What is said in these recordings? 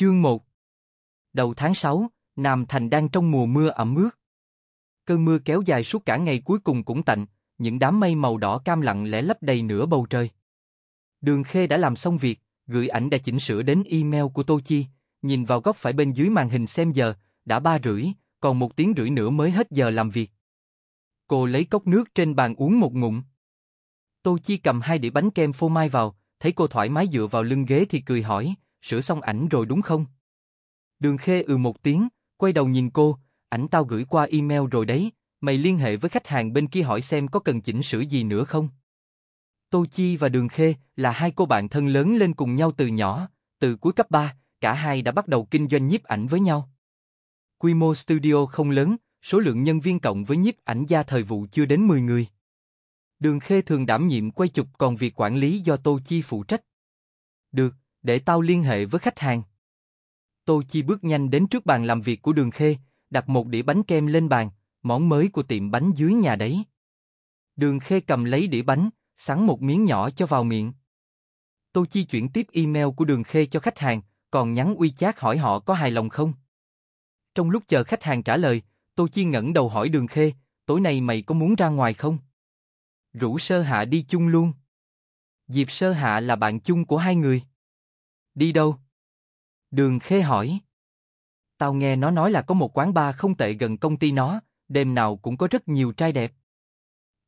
Chương 1 Đầu tháng 6, Nam Thành đang trong mùa mưa ẩm ướt. Cơn mưa kéo dài suốt cả ngày cuối cùng cũng tạnh, những đám mây màu đỏ cam lặng lẽ lấp đầy nửa bầu trời. Đường Khê đã làm xong việc, gửi ảnh đã chỉnh sửa đến email của Tô Chi, nhìn vào góc phải bên dưới màn hình xem giờ, đã ba rưỡi, còn một tiếng rưỡi nữa mới hết giờ làm việc. Cô lấy cốc nước trên bàn uống một ngụm. Tô Chi cầm hai đĩa bánh kem phô mai vào, thấy cô thoải mái dựa vào lưng ghế thì cười hỏi, sửa xong ảnh rồi đúng không? Đường Khê ừ một tiếng, quay đầu nhìn cô, ảnh tao gửi qua email rồi đấy, mày liên hệ với khách hàng bên kia hỏi xem có cần chỉnh sửa gì nữa không? Tô Chi và Đường Khê là hai cô bạn thân lớn lên cùng nhau từ nhỏ, từ cuối cấp 3, cả hai đã bắt đầu kinh doanh nhiếp ảnh với nhau. Quy mô studio không lớn, số lượng nhân viên cộng với nhiếp ảnh gia thời vụ chưa đến 10 người. Đường Khê thường đảm nhiệm quay chụp còn việc quản lý do Tô Chi phụ trách. Được, để tao liên hệ với khách hàng. Tô Chi bước nhanh đến trước bàn làm việc của Đường Khê, đặt một đĩa bánh kem lên bàn, món mới của tiệm bánh dưới nhà đấy. Đường Khê cầm lấy đĩa bánh, sắn một miếng nhỏ cho vào miệng. Tô Chi chuyển tiếp email của Đường Khê cho khách hàng, còn nhắn uy chát hỏi họ có hài lòng không. Trong lúc chờ khách hàng trả lời, Tô Chi ngẩng đầu hỏi Đường Khê, tối nay mày có muốn ra ngoài không? Rủ Sơ Hạ đi chung luôn. Diệp Sơ Hạ là bạn chung của hai người. Đi đâu? Đường Khê hỏi. Tao nghe nó nói là có một quán bar không tệ gần công ty nó, đêm nào cũng có rất nhiều trai đẹp.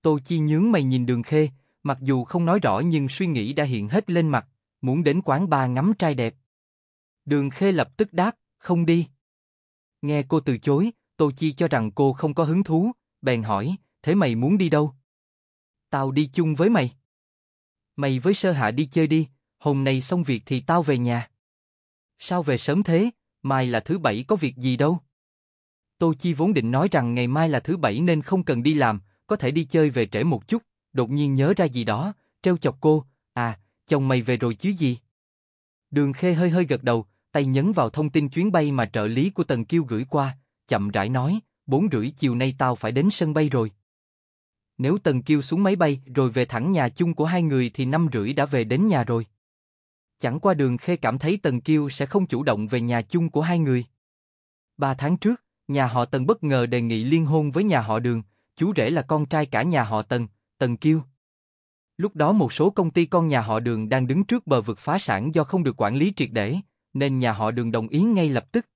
Tô Chi nhướng mày nhìn Đường Khê, mặc dù không nói rõ nhưng suy nghĩ đã hiện hết lên mặt, muốn đến quán bar ngắm trai đẹp. Đường Khê lập tức đáp, không đi. Nghe cô từ chối, Tô Chi cho rằng cô không có hứng thú, bèn hỏi, thế mày muốn đi đâu? Tao đi chung với mày. Mày với Sơ Hạ đi chơi đi, hôm nay xong việc thì tao về nhà. Sao về sớm thế, mai là thứ bảy có việc gì đâu. Tô Chi vốn định nói rằng ngày mai là thứ bảy nên không cần đi làm, có thể đi chơi về trễ một chút, đột nhiên nhớ ra gì đó, treo chọc cô, à, chồng mày về rồi chứ gì. Đường Khê hơi hơi gật đầu, tay nhấn vào thông tin chuyến bay mà trợ lý của Tần Kiêu gửi qua, chậm rãi nói, bốn rưỡi chiều nay tao phải đến sân bay rồi. Nếu Tần Kiêu xuống máy bay rồi về thẳng nhà chung của hai người thì năm rưỡi đã về đến nhà rồi. Chẳng qua đường khê cảm thấy Tần Kiêu sẽ không chủ động về nhà chung của hai người. Ba tháng trước, nhà họ Tần bất ngờ đề nghị liên hôn với nhà họ đường, chú rể là con trai cả nhà họ Tần, Tần Kiêu. Lúc đó một số công ty con nhà họ đường đang đứng trước bờ vực phá sản do không được quản lý triệt để, nên nhà họ đường đồng ý ngay lập tức.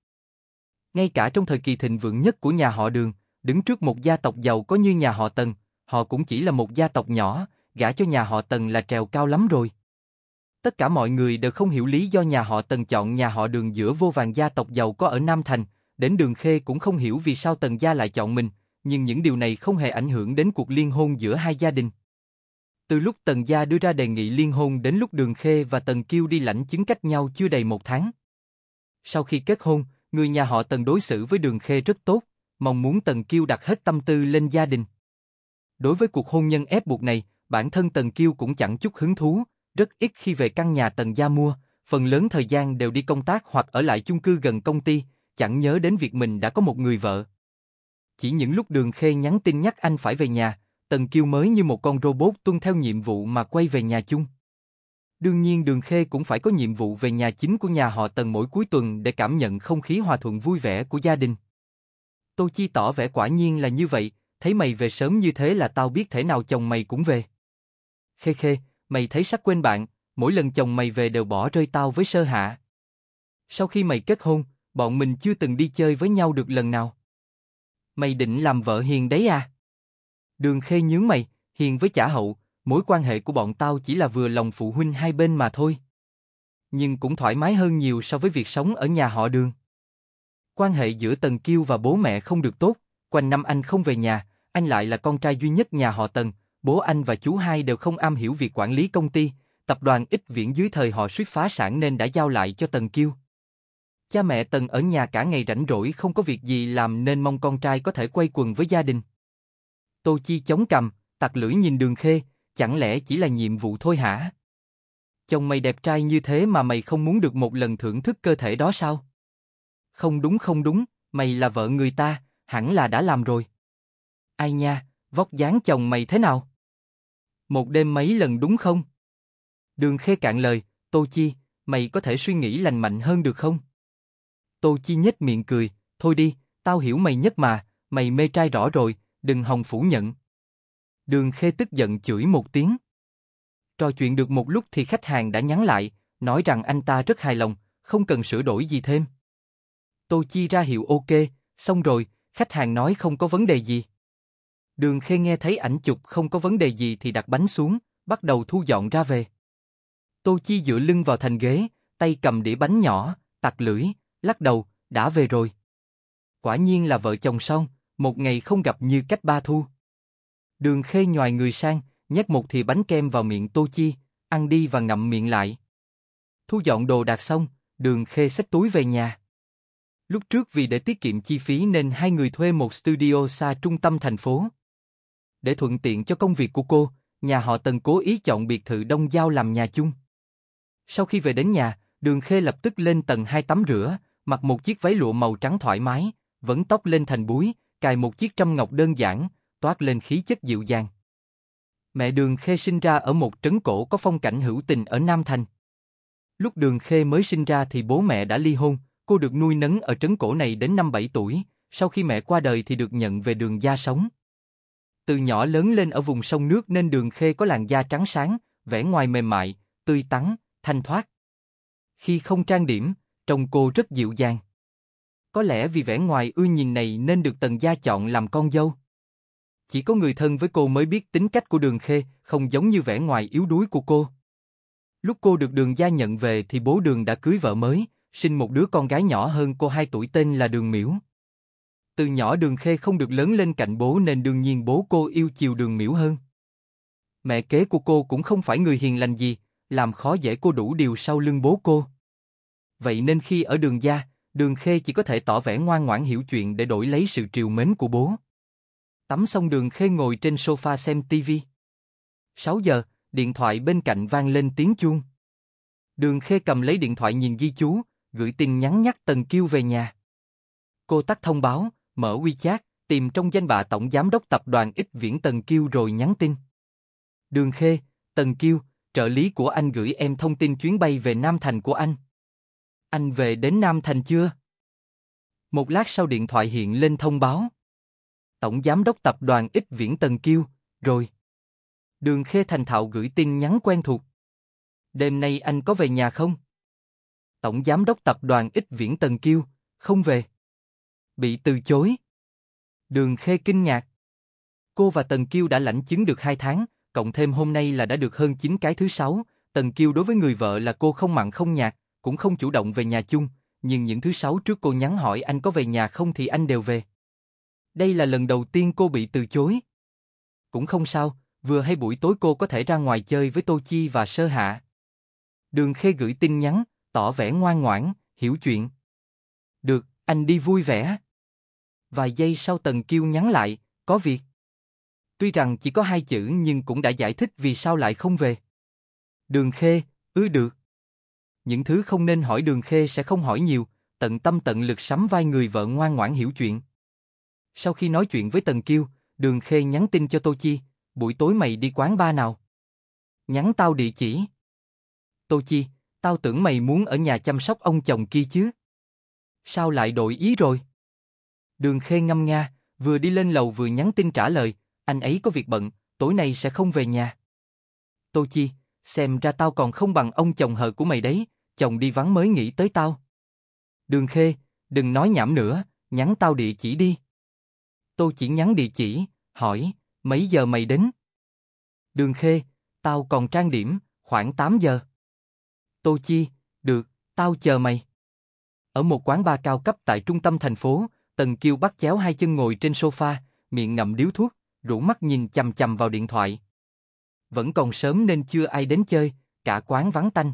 Ngay cả trong thời kỳ thịnh vượng nhất của nhà họ đường, đứng trước một gia tộc giàu có như nhà họ Tần, họ cũng chỉ là một gia tộc nhỏ, gả cho nhà họ Tần là trèo cao lắm rồi tất cả mọi người đều không hiểu lý do nhà họ Tần chọn nhà họ đường giữa vô vàng gia tộc giàu có ở Nam Thành, đến đường Khê cũng không hiểu vì sao Tần gia lại chọn mình, nhưng những điều này không hề ảnh hưởng đến cuộc liên hôn giữa hai gia đình. Từ lúc Tần gia đưa ra đề nghị liên hôn đến lúc Đường Khê và Tần Kiêu đi lãnh chứng cách nhau chưa đầy một tháng. Sau khi kết hôn, người nhà họ Tần đối xử với Đường Khê rất tốt, mong muốn Tần Kiêu đặt hết tâm tư lên gia đình. Đối với cuộc hôn nhân ép buộc này, bản thân Tần Kiêu cũng chẳng chút hứng thú, rất ít khi về căn nhà tầng Gia mua, phần lớn thời gian đều đi công tác hoặc ở lại chung cư gần công ty, chẳng nhớ đến việc mình đã có một người vợ. Chỉ những lúc Đường Khê nhắn tin nhắc anh phải về nhà, Tần Kiêu mới như một con robot tuân theo nhiệm vụ mà quay về nhà chung. Đương nhiên Đường Khê cũng phải có nhiệm vụ về nhà chính của nhà họ Tần mỗi cuối tuần để cảm nhận không khí hòa thuận vui vẻ của gia đình. Tô Chi tỏ vẻ quả nhiên là như vậy, thấy mày về sớm như thế là tao biết thể nào chồng mày cũng về. Khê Khê, mày thấy sắc quên bạn, mỗi lần chồng mày về đều bỏ rơi tao với sơ hạ. Sau khi mày kết hôn, bọn mình chưa từng đi chơi với nhau được lần nào. Mày định làm vợ Hiền đấy à? Đường khê nhướng mày, Hiền với chả hậu, mối quan hệ của bọn tao chỉ là vừa lòng phụ huynh hai bên mà thôi. Nhưng cũng thoải mái hơn nhiều so với việc sống ở nhà họ đường. Quan hệ giữa Tần Kiêu và bố mẹ không được tốt, quanh năm anh không về nhà, anh lại là con trai duy nhất nhà họ Tần, bố anh và chú hai đều không am hiểu việc quản lý công ty, tập đoàn ít viễn dưới thời họ suýt phá sản nên đã giao lại cho Tần Kiêu. Cha mẹ Tần ở nhà cả ngày rảnh rỗi không có việc gì làm nên mong con trai có thể quay quần với gia đình. Tô Chi chống cầm, tặc lưỡi nhìn đường khê, chẳng lẽ chỉ là nhiệm vụ thôi hả? Chồng mày đẹp trai như thế mà mày không muốn được một lần thưởng thức cơ thể đó sao? Không đúng không đúng, mày là vợ người ta, hẳn là đã làm rồi. Ai nha, vóc dáng chồng mày thế nào? Một đêm mấy lần đúng không? Đường khê cạn lời, Tô Chi, mày có thể suy nghĩ lành mạnh hơn được không? Tô Chi nhếch miệng cười, thôi đi, tao hiểu mày nhất mà, mày mê trai rõ rồi, đừng hòng phủ nhận. Đường khê tức giận chửi một tiếng. Trò chuyện được một lúc thì khách hàng đã nhắn lại, nói rằng anh ta rất hài lòng, không cần sửa đổi gì thêm. Tô Chi ra hiệu ok, xong rồi, khách hàng nói không có vấn đề gì. Đường Khê nghe thấy ảnh chụp không có vấn đề gì thì đặt bánh xuống, bắt đầu thu dọn ra về. Tô Chi dựa lưng vào thành ghế, tay cầm đĩa bánh nhỏ, tặc lưỡi, lắc đầu, đã về rồi. Quả nhiên là vợ chồng xong, một ngày không gặp như cách ba thu. Đường Khê nhòi người sang, nhét một thìa bánh kem vào miệng Tô Chi, ăn đi và ngậm miệng lại. Thu dọn đồ đạc xong, Đường Khê xách túi về nhà. Lúc trước vì để tiết kiệm chi phí nên hai người thuê một studio xa trung tâm thành phố, để thuận tiện cho công việc của cô, nhà họ Tần cố ý chọn biệt thự Đông Giao làm nhà chung. Sau khi về đến nhà, Đường Khê lập tức lên tầng hai tắm rửa, mặc một chiếc váy lụa màu trắng thoải mái, vẫn tóc lên thành búi, cài một chiếc trâm ngọc đơn giản, toát lên khí chất dịu dàng. Mẹ Đường Khê sinh ra ở một trấn cổ có phong cảnh hữu tình ở Nam Thành. Lúc Đường Khê mới sinh ra thì bố mẹ đã ly hôn, cô được nuôi nấng ở trấn cổ này đến năm 7 tuổi, sau khi mẹ qua đời thì được nhận về đường gia sống. Từ nhỏ lớn lên ở vùng sông nước nên đường khê có làn da trắng sáng, vẻ ngoài mềm mại, tươi tắn, thanh thoát. Khi không trang điểm, trông cô rất dịu dàng. Có lẽ vì vẻ ngoài ưa nhìn này nên được tần gia chọn làm con dâu. Chỉ có người thân với cô mới biết tính cách của đường khê, không giống như vẻ ngoài yếu đuối của cô. Lúc cô được đường gia nhận về thì bố đường đã cưới vợ mới, sinh một đứa con gái nhỏ hơn cô 2 tuổi tên là đường miễu. Từ nhỏ đường khê không được lớn lên cạnh bố nên đương nhiên bố cô yêu chiều đường miễu hơn. Mẹ kế của cô cũng không phải người hiền lành gì, làm khó dễ cô đủ điều sau lưng bố cô. Vậy nên khi ở đường gia, đường khê chỉ có thể tỏ vẻ ngoan ngoãn hiểu chuyện để đổi lấy sự triều mến của bố. Tắm xong đường khê ngồi trên sofa xem tivi. 6 giờ, điện thoại bên cạnh vang lên tiếng chuông. Đường khê cầm lấy điện thoại nhìn ghi chú, gửi tin nhắn nhắc Tần kêu về nhà. Cô tắt thông báo, mở WeChat, tìm trong danh bạ tổng giám đốc tập đoàn X Viễn Tần Kiêu rồi nhắn tin. Đường Khê, Tần Kiêu, trợ lý của anh gửi em thông tin chuyến bay về Nam Thành của anh. Anh về đến Nam Thành chưa? Một lát sau điện thoại hiện lên thông báo. Tổng giám đốc tập đoàn X Viễn Tần Kiêu, rồi. Đường Khê thành thạo gửi tin nhắn quen thuộc. Đêm nay anh có về nhà không? Tổng giám đốc tập đoàn X Viễn Tần Kiêu, không về bị từ chối. Đường Khê kinh ngạc. Cô và Tần Kiêu đã lãnh chứng được 2 tháng, cộng thêm hôm nay là đã được hơn 9 cái thứ 6, Tần Kiêu đối với người vợ là cô không mặn không nhạt, cũng không chủ động về nhà chung, nhưng những thứ 6 trước cô nhắn hỏi anh có về nhà không thì anh đều về. Đây là lần đầu tiên cô bị từ chối. Cũng không sao, vừa hay buổi tối cô có thể ra ngoài chơi với Tô Chi và Sơ Hạ. Đường Khê gửi tin nhắn, tỏ vẻ ngoan ngoãn, hiểu chuyện. Được, anh đi vui vẻ. Vài giây sau Tần Kiêu nhắn lại, có việc. Tuy rằng chỉ có hai chữ nhưng cũng đã giải thích vì sao lại không về. Đường Khê, ư được. Những thứ không nên hỏi Đường Khê sẽ không hỏi nhiều, tận tâm tận lực sắm vai người vợ ngoan ngoãn hiểu chuyện. Sau khi nói chuyện với Tần Kiêu, Đường Khê nhắn tin cho Tô Chi, buổi tối mày đi quán ba nào? Nhắn tao địa chỉ. Tô Chi, tao tưởng mày muốn ở nhà chăm sóc ông chồng kia chứ. Sao lại đổi ý rồi? Đường Khê ngâm nga, vừa đi lên lầu vừa nhắn tin trả lời, anh ấy có việc bận, tối nay sẽ không về nhà. Tô Chi, xem ra tao còn không bằng ông chồng hờ của mày đấy, chồng đi vắng mới nghĩ tới tao. Đường Khê, đừng nói nhảm nữa, nhắn tao địa chỉ đi. Tô chỉ nhắn địa chỉ, hỏi, mấy giờ mày đến? Đường Khê, tao còn trang điểm, khoảng 8 giờ. Tô Chi, được, tao chờ mày. Ở một quán bar cao cấp tại trung tâm thành phố, Tần Kiêu bắt chéo hai chân ngồi trên sofa, miệng ngậm điếu thuốc, rũ mắt nhìn chầm chầm vào điện thoại. Vẫn còn sớm nên chưa ai đến chơi, cả quán vắng tanh.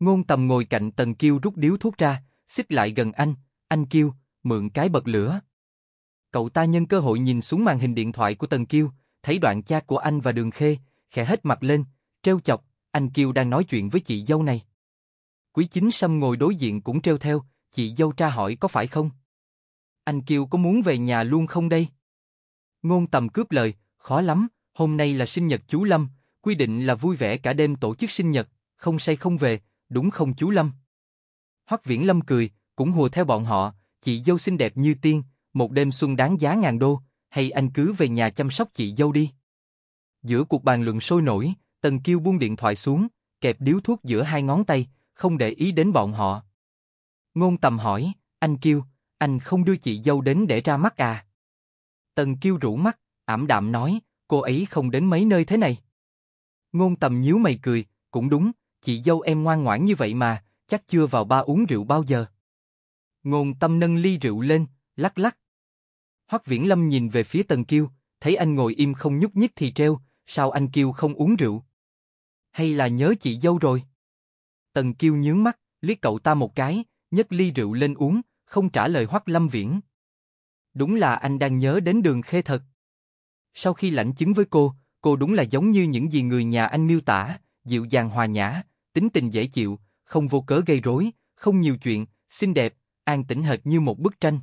Ngôn tầm ngồi cạnh Tần Kiêu rút điếu thuốc ra, xích lại gần anh, anh Kiêu, mượn cái bật lửa. Cậu ta nhân cơ hội nhìn xuống màn hình điện thoại của Tần Kiêu, thấy đoạn cha của anh và Đường Khê, khẽ hết mặt lên, treo chọc, anh Kiêu đang nói chuyện với chị dâu này. Quý Chính Sâm ngồi đối diện cũng treo theo, chị dâu tra hỏi có phải không? anh Kiều có muốn về nhà luôn không đây? Ngôn tầm cướp lời, khó lắm, hôm nay là sinh nhật chú Lâm, quy định là vui vẻ cả đêm tổ chức sinh nhật, không say không về, đúng không chú Lâm? Hoắc Viễn Lâm cười, cũng hùa theo bọn họ, chị dâu xinh đẹp như tiên, một đêm xuân đáng giá ngàn đô, hay anh cứ về nhà chăm sóc chị dâu đi. Giữa cuộc bàn luận sôi nổi, Tần Kiêu buông điện thoại xuống, kẹp điếu thuốc giữa hai ngón tay, không để ý đến bọn họ. Ngôn tầm hỏi, anh Kiêu, anh không đưa chị dâu đến để ra mắt à? Tần Kiêu rũ mắt, ảm đạm nói, cô ấy không đến mấy nơi thế này. Ngôn tầm nhíu mày cười, cũng đúng, chị dâu em ngoan ngoãn như vậy mà, chắc chưa vào ba uống rượu bao giờ. Ngôn tâm nâng ly rượu lên, lắc lắc. Hoắc Viễn Lâm nhìn về phía Tần Kiêu, thấy anh ngồi im không nhúc nhích thì treo, sao anh Kiêu không uống rượu? Hay là nhớ chị dâu rồi? Tần Kiêu nhướng mắt, liếc cậu ta một cái, nhấc ly rượu lên uống, không trả lời Hoắc Lâm Viễn. Đúng là anh đang nhớ đến đường khê thật. Sau khi lãnh chứng với cô, cô đúng là giống như những gì người nhà anh miêu tả, dịu dàng hòa nhã, tính tình dễ chịu, không vô cớ gây rối, không nhiều chuyện, xinh đẹp, an tĩnh hệt như một bức tranh.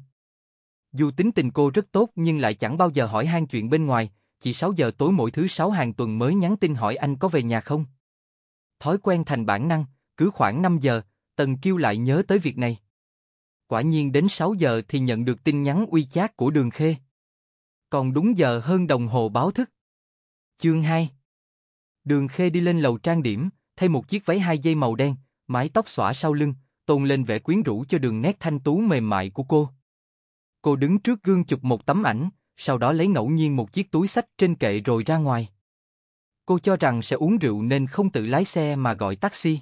Dù tính tình cô rất tốt nhưng lại chẳng bao giờ hỏi han chuyện bên ngoài, chỉ 6 giờ tối mỗi thứ 6 hàng tuần mới nhắn tin hỏi anh có về nhà không. Thói quen thành bản năng, cứ khoảng 5 giờ, Tần Kiêu lại nhớ tới việc này quả nhiên đến 6 giờ thì nhận được tin nhắn uy chát của Đường Khê. Còn đúng giờ hơn đồng hồ báo thức. Chương 2 Đường Khê đi lên lầu trang điểm, thay một chiếc váy hai dây màu đen, mái tóc xõa sau lưng, tôn lên vẻ quyến rũ cho đường nét thanh tú mềm mại của cô. Cô đứng trước gương chụp một tấm ảnh, sau đó lấy ngẫu nhiên một chiếc túi sách trên kệ rồi ra ngoài. Cô cho rằng sẽ uống rượu nên không tự lái xe mà gọi taxi.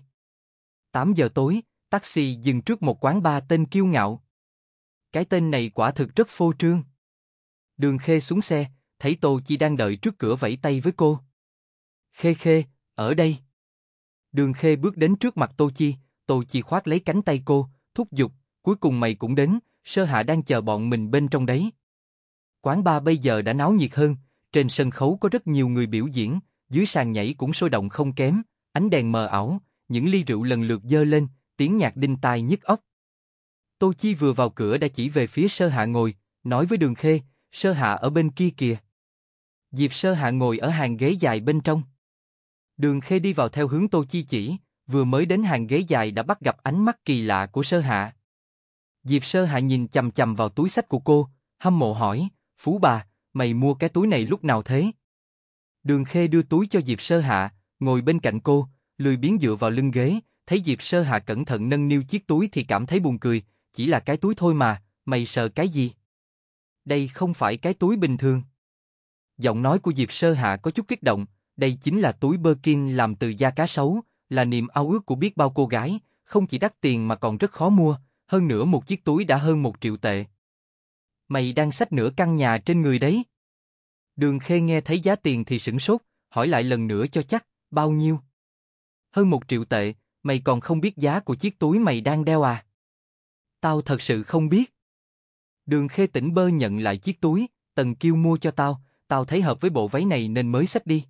8 giờ tối, taxi dừng trước một quán bar tên Kiêu Ngạo. Cái tên này quả thực rất phô trương. Đường Khê xuống xe, thấy Tô Chi đang đợi trước cửa vẫy tay với cô. Khê Khê, ở đây. Đường Khê bước đến trước mặt Tô Chi, Tô Chi khoát lấy cánh tay cô, thúc giục, cuối cùng mày cũng đến, Sơ Hạ đang chờ bọn mình bên trong đấy. Quán bar bây giờ đã náo nhiệt hơn, trên sân khấu có rất nhiều người biểu diễn, dưới sàn nhảy cũng sôi động không kém, ánh đèn mờ ảo, những ly rượu lần lượt dơ lên, tiếng nhạc đinh tai nhức óc. Tô Chi vừa vào cửa đã chỉ về phía Sơ Hạ ngồi, nói với Đường Khê, Sơ Hạ ở bên kia kìa. Diệp Sơ Hạ ngồi ở hàng ghế dài bên trong. Đường Khê đi vào theo hướng Tô Chi chỉ, vừa mới đến hàng ghế dài đã bắt gặp ánh mắt kỳ lạ của Sơ Hạ. Diệp Sơ Hạ nhìn chầm chầm vào túi sách của cô, hâm mộ hỏi, Phú bà, mày mua cái túi này lúc nào thế? Đường Khê đưa túi cho Diệp Sơ Hạ, ngồi bên cạnh cô, lười biến dựa vào lưng ghế, thấy Diệp Sơ Hà cẩn thận nâng niu chiếc túi thì cảm thấy buồn cười, chỉ là cái túi thôi mà, mày sợ cái gì? Đây không phải cái túi bình thường. Giọng nói của Diệp Sơ Hạ có chút kích động, đây chính là túi bơ kim làm từ da cá sấu, là niềm ao ước của biết bao cô gái, không chỉ đắt tiền mà còn rất khó mua, hơn nữa một chiếc túi đã hơn một triệu tệ. Mày đang xách nửa căn nhà trên người đấy. Đường Khê nghe thấy giá tiền thì sửng sốt, hỏi lại lần nữa cho chắc, bao nhiêu? Hơn một triệu tệ, mày còn không biết giá của chiếc túi mày đang đeo à? Tao thật sự không biết. Đường khê tỉnh bơ nhận lại chiếc túi, Tần Kiêu mua cho tao, tao thấy hợp với bộ váy này nên mới xách đi.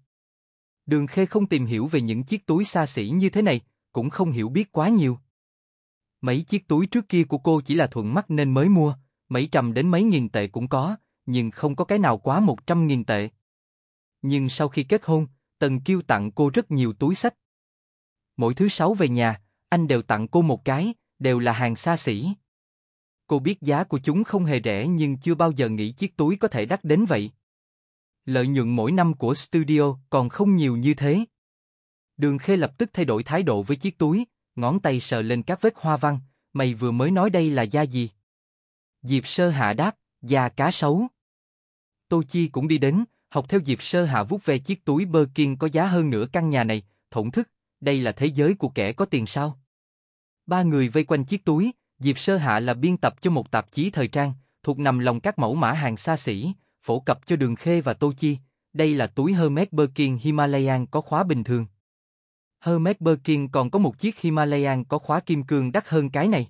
Đường khê không tìm hiểu về những chiếc túi xa xỉ như thế này, cũng không hiểu biết quá nhiều. Mấy chiếc túi trước kia của cô chỉ là thuận mắt nên mới mua, mấy trăm đến mấy nghìn tệ cũng có, nhưng không có cái nào quá một trăm nghìn tệ. Nhưng sau khi kết hôn, Tần Kiêu tặng cô rất nhiều túi sách, mỗi thứ sáu về nhà, anh đều tặng cô một cái, đều là hàng xa xỉ. Cô biết giá của chúng không hề rẻ nhưng chưa bao giờ nghĩ chiếc túi có thể đắt đến vậy. Lợi nhuận mỗi năm của studio còn không nhiều như thế. Đường Khê lập tức thay đổi thái độ với chiếc túi, ngón tay sờ lên các vết hoa văn, mày vừa mới nói đây là da gì? Diệp Sơ Hạ đáp, da cá sấu. Tô Chi cũng đi đến, học theo Diệp Sơ Hạ vuốt về chiếc túi bơ kiên có giá hơn nửa căn nhà này, thổn thức, đây là thế giới của kẻ có tiền sao? Ba người vây quanh chiếc túi, Diệp Sơ Hạ là biên tập cho một tạp chí thời trang, thuộc nằm lòng các mẫu mã hàng xa xỉ, phổ cập cho Đường Khê và Tô Chi. Đây là túi Hermes Birkin Himalayan có khóa bình thường. Hermes Birkin còn có một chiếc Himalayan có khóa kim cương đắt hơn cái này.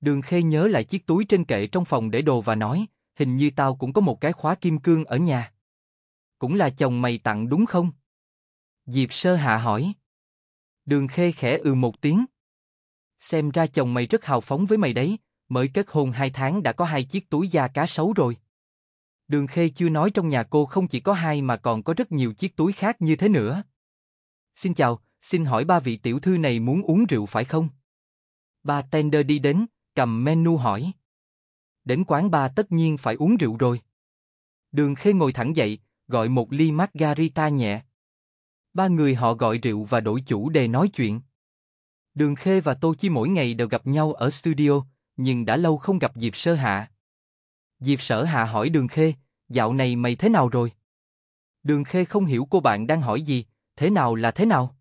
Đường Khê nhớ lại chiếc túi trên kệ trong phòng để đồ và nói, hình như tao cũng có một cái khóa kim cương ở nhà. Cũng là chồng mày tặng đúng không? Diệp Sơ Hạ hỏi. Đường Khê khẽ ừ một tiếng. Xem ra chồng mày rất hào phóng với mày đấy, mới kết hôn hai tháng đã có hai chiếc túi da cá sấu rồi. Đường Khê chưa nói trong nhà cô không chỉ có hai mà còn có rất nhiều chiếc túi khác như thế nữa. Xin chào, xin hỏi ba vị tiểu thư này muốn uống rượu phải không? Ba tender đi đến, cầm menu hỏi. Đến quán ba tất nhiên phải uống rượu rồi. Đường Khê ngồi thẳng dậy, gọi một ly margarita nhẹ. Ba người họ gọi rượu và đổi chủ đề nói chuyện. Đường Khê và Tô Chi mỗi ngày đều gặp nhau ở studio, nhưng đã lâu không gặp Diệp Sơ Hạ. Diệp Sở Hạ hỏi Đường Khê, dạo này mày thế nào rồi? Đường Khê không hiểu cô bạn đang hỏi gì, thế nào là thế nào?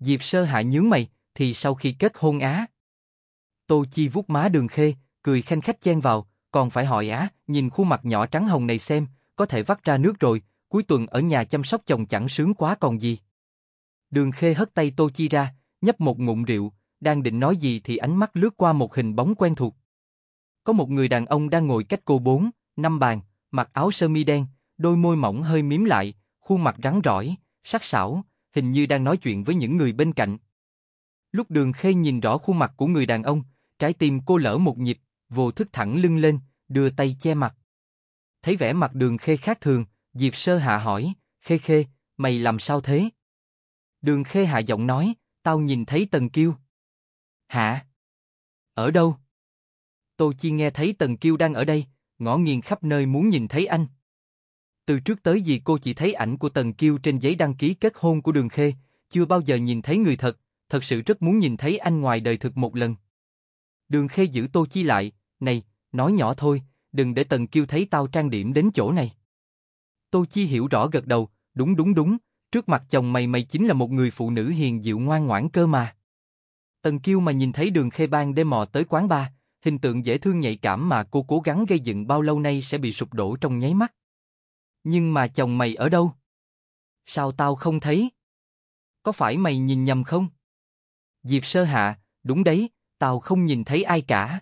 Diệp Sơ Hạ nhướng mày, thì sau khi kết hôn á. Tô Chi vuốt má Đường Khê, cười khanh khách chen vào, còn phải hỏi á, nhìn khuôn mặt nhỏ trắng hồng này xem, có thể vắt ra nước rồi, cuối tuần ở nhà chăm sóc chồng chẳng sướng quá còn gì. Đường Khê hất tay Tô Chi ra, nhấp một ngụm rượu, đang định nói gì thì ánh mắt lướt qua một hình bóng quen thuộc. Có một người đàn ông đang ngồi cách cô bốn, năm bàn, mặc áo sơ mi đen, đôi môi mỏng hơi miếm lại, khuôn mặt rắn rỏi, sắc sảo, hình như đang nói chuyện với những người bên cạnh. Lúc đường khê nhìn rõ khuôn mặt của người đàn ông, trái tim cô lỡ một nhịp, vô thức thẳng lưng lên, đưa tay che mặt. Thấy vẻ mặt đường khê khác thường, Diệp Sơ Hạ hỏi, Khê Khê, mày làm sao thế? Đường Khê Hạ giọng nói, tao nhìn thấy Tần Kiêu. Hả? Ở đâu? Tô Chi nghe thấy Tần Kiêu đang ở đây, ngõ nghiêng khắp nơi muốn nhìn thấy anh. Từ trước tới gì cô chỉ thấy ảnh của Tần Kiêu trên giấy đăng ký kết hôn của Đường Khê, chưa bao giờ nhìn thấy người thật, thật sự rất muốn nhìn thấy anh ngoài đời thực một lần. Đường Khê giữ Tô Chi lại, này, nói nhỏ thôi, đừng để Tần Kiêu thấy tao trang điểm đến chỗ này. Tô Chi hiểu rõ gật đầu, đúng đúng đúng, trước mặt chồng mày mày chính là một người phụ nữ hiền dịu ngoan ngoãn cơ mà. Tần Kiêu mà nhìn thấy đường khê ban đêm mò tới quán bar, hình tượng dễ thương nhạy cảm mà cô cố gắng gây dựng bao lâu nay sẽ bị sụp đổ trong nháy mắt. Nhưng mà chồng mày ở đâu? Sao tao không thấy? Có phải mày nhìn nhầm không? Diệp sơ hạ, đúng đấy, tao không nhìn thấy ai cả.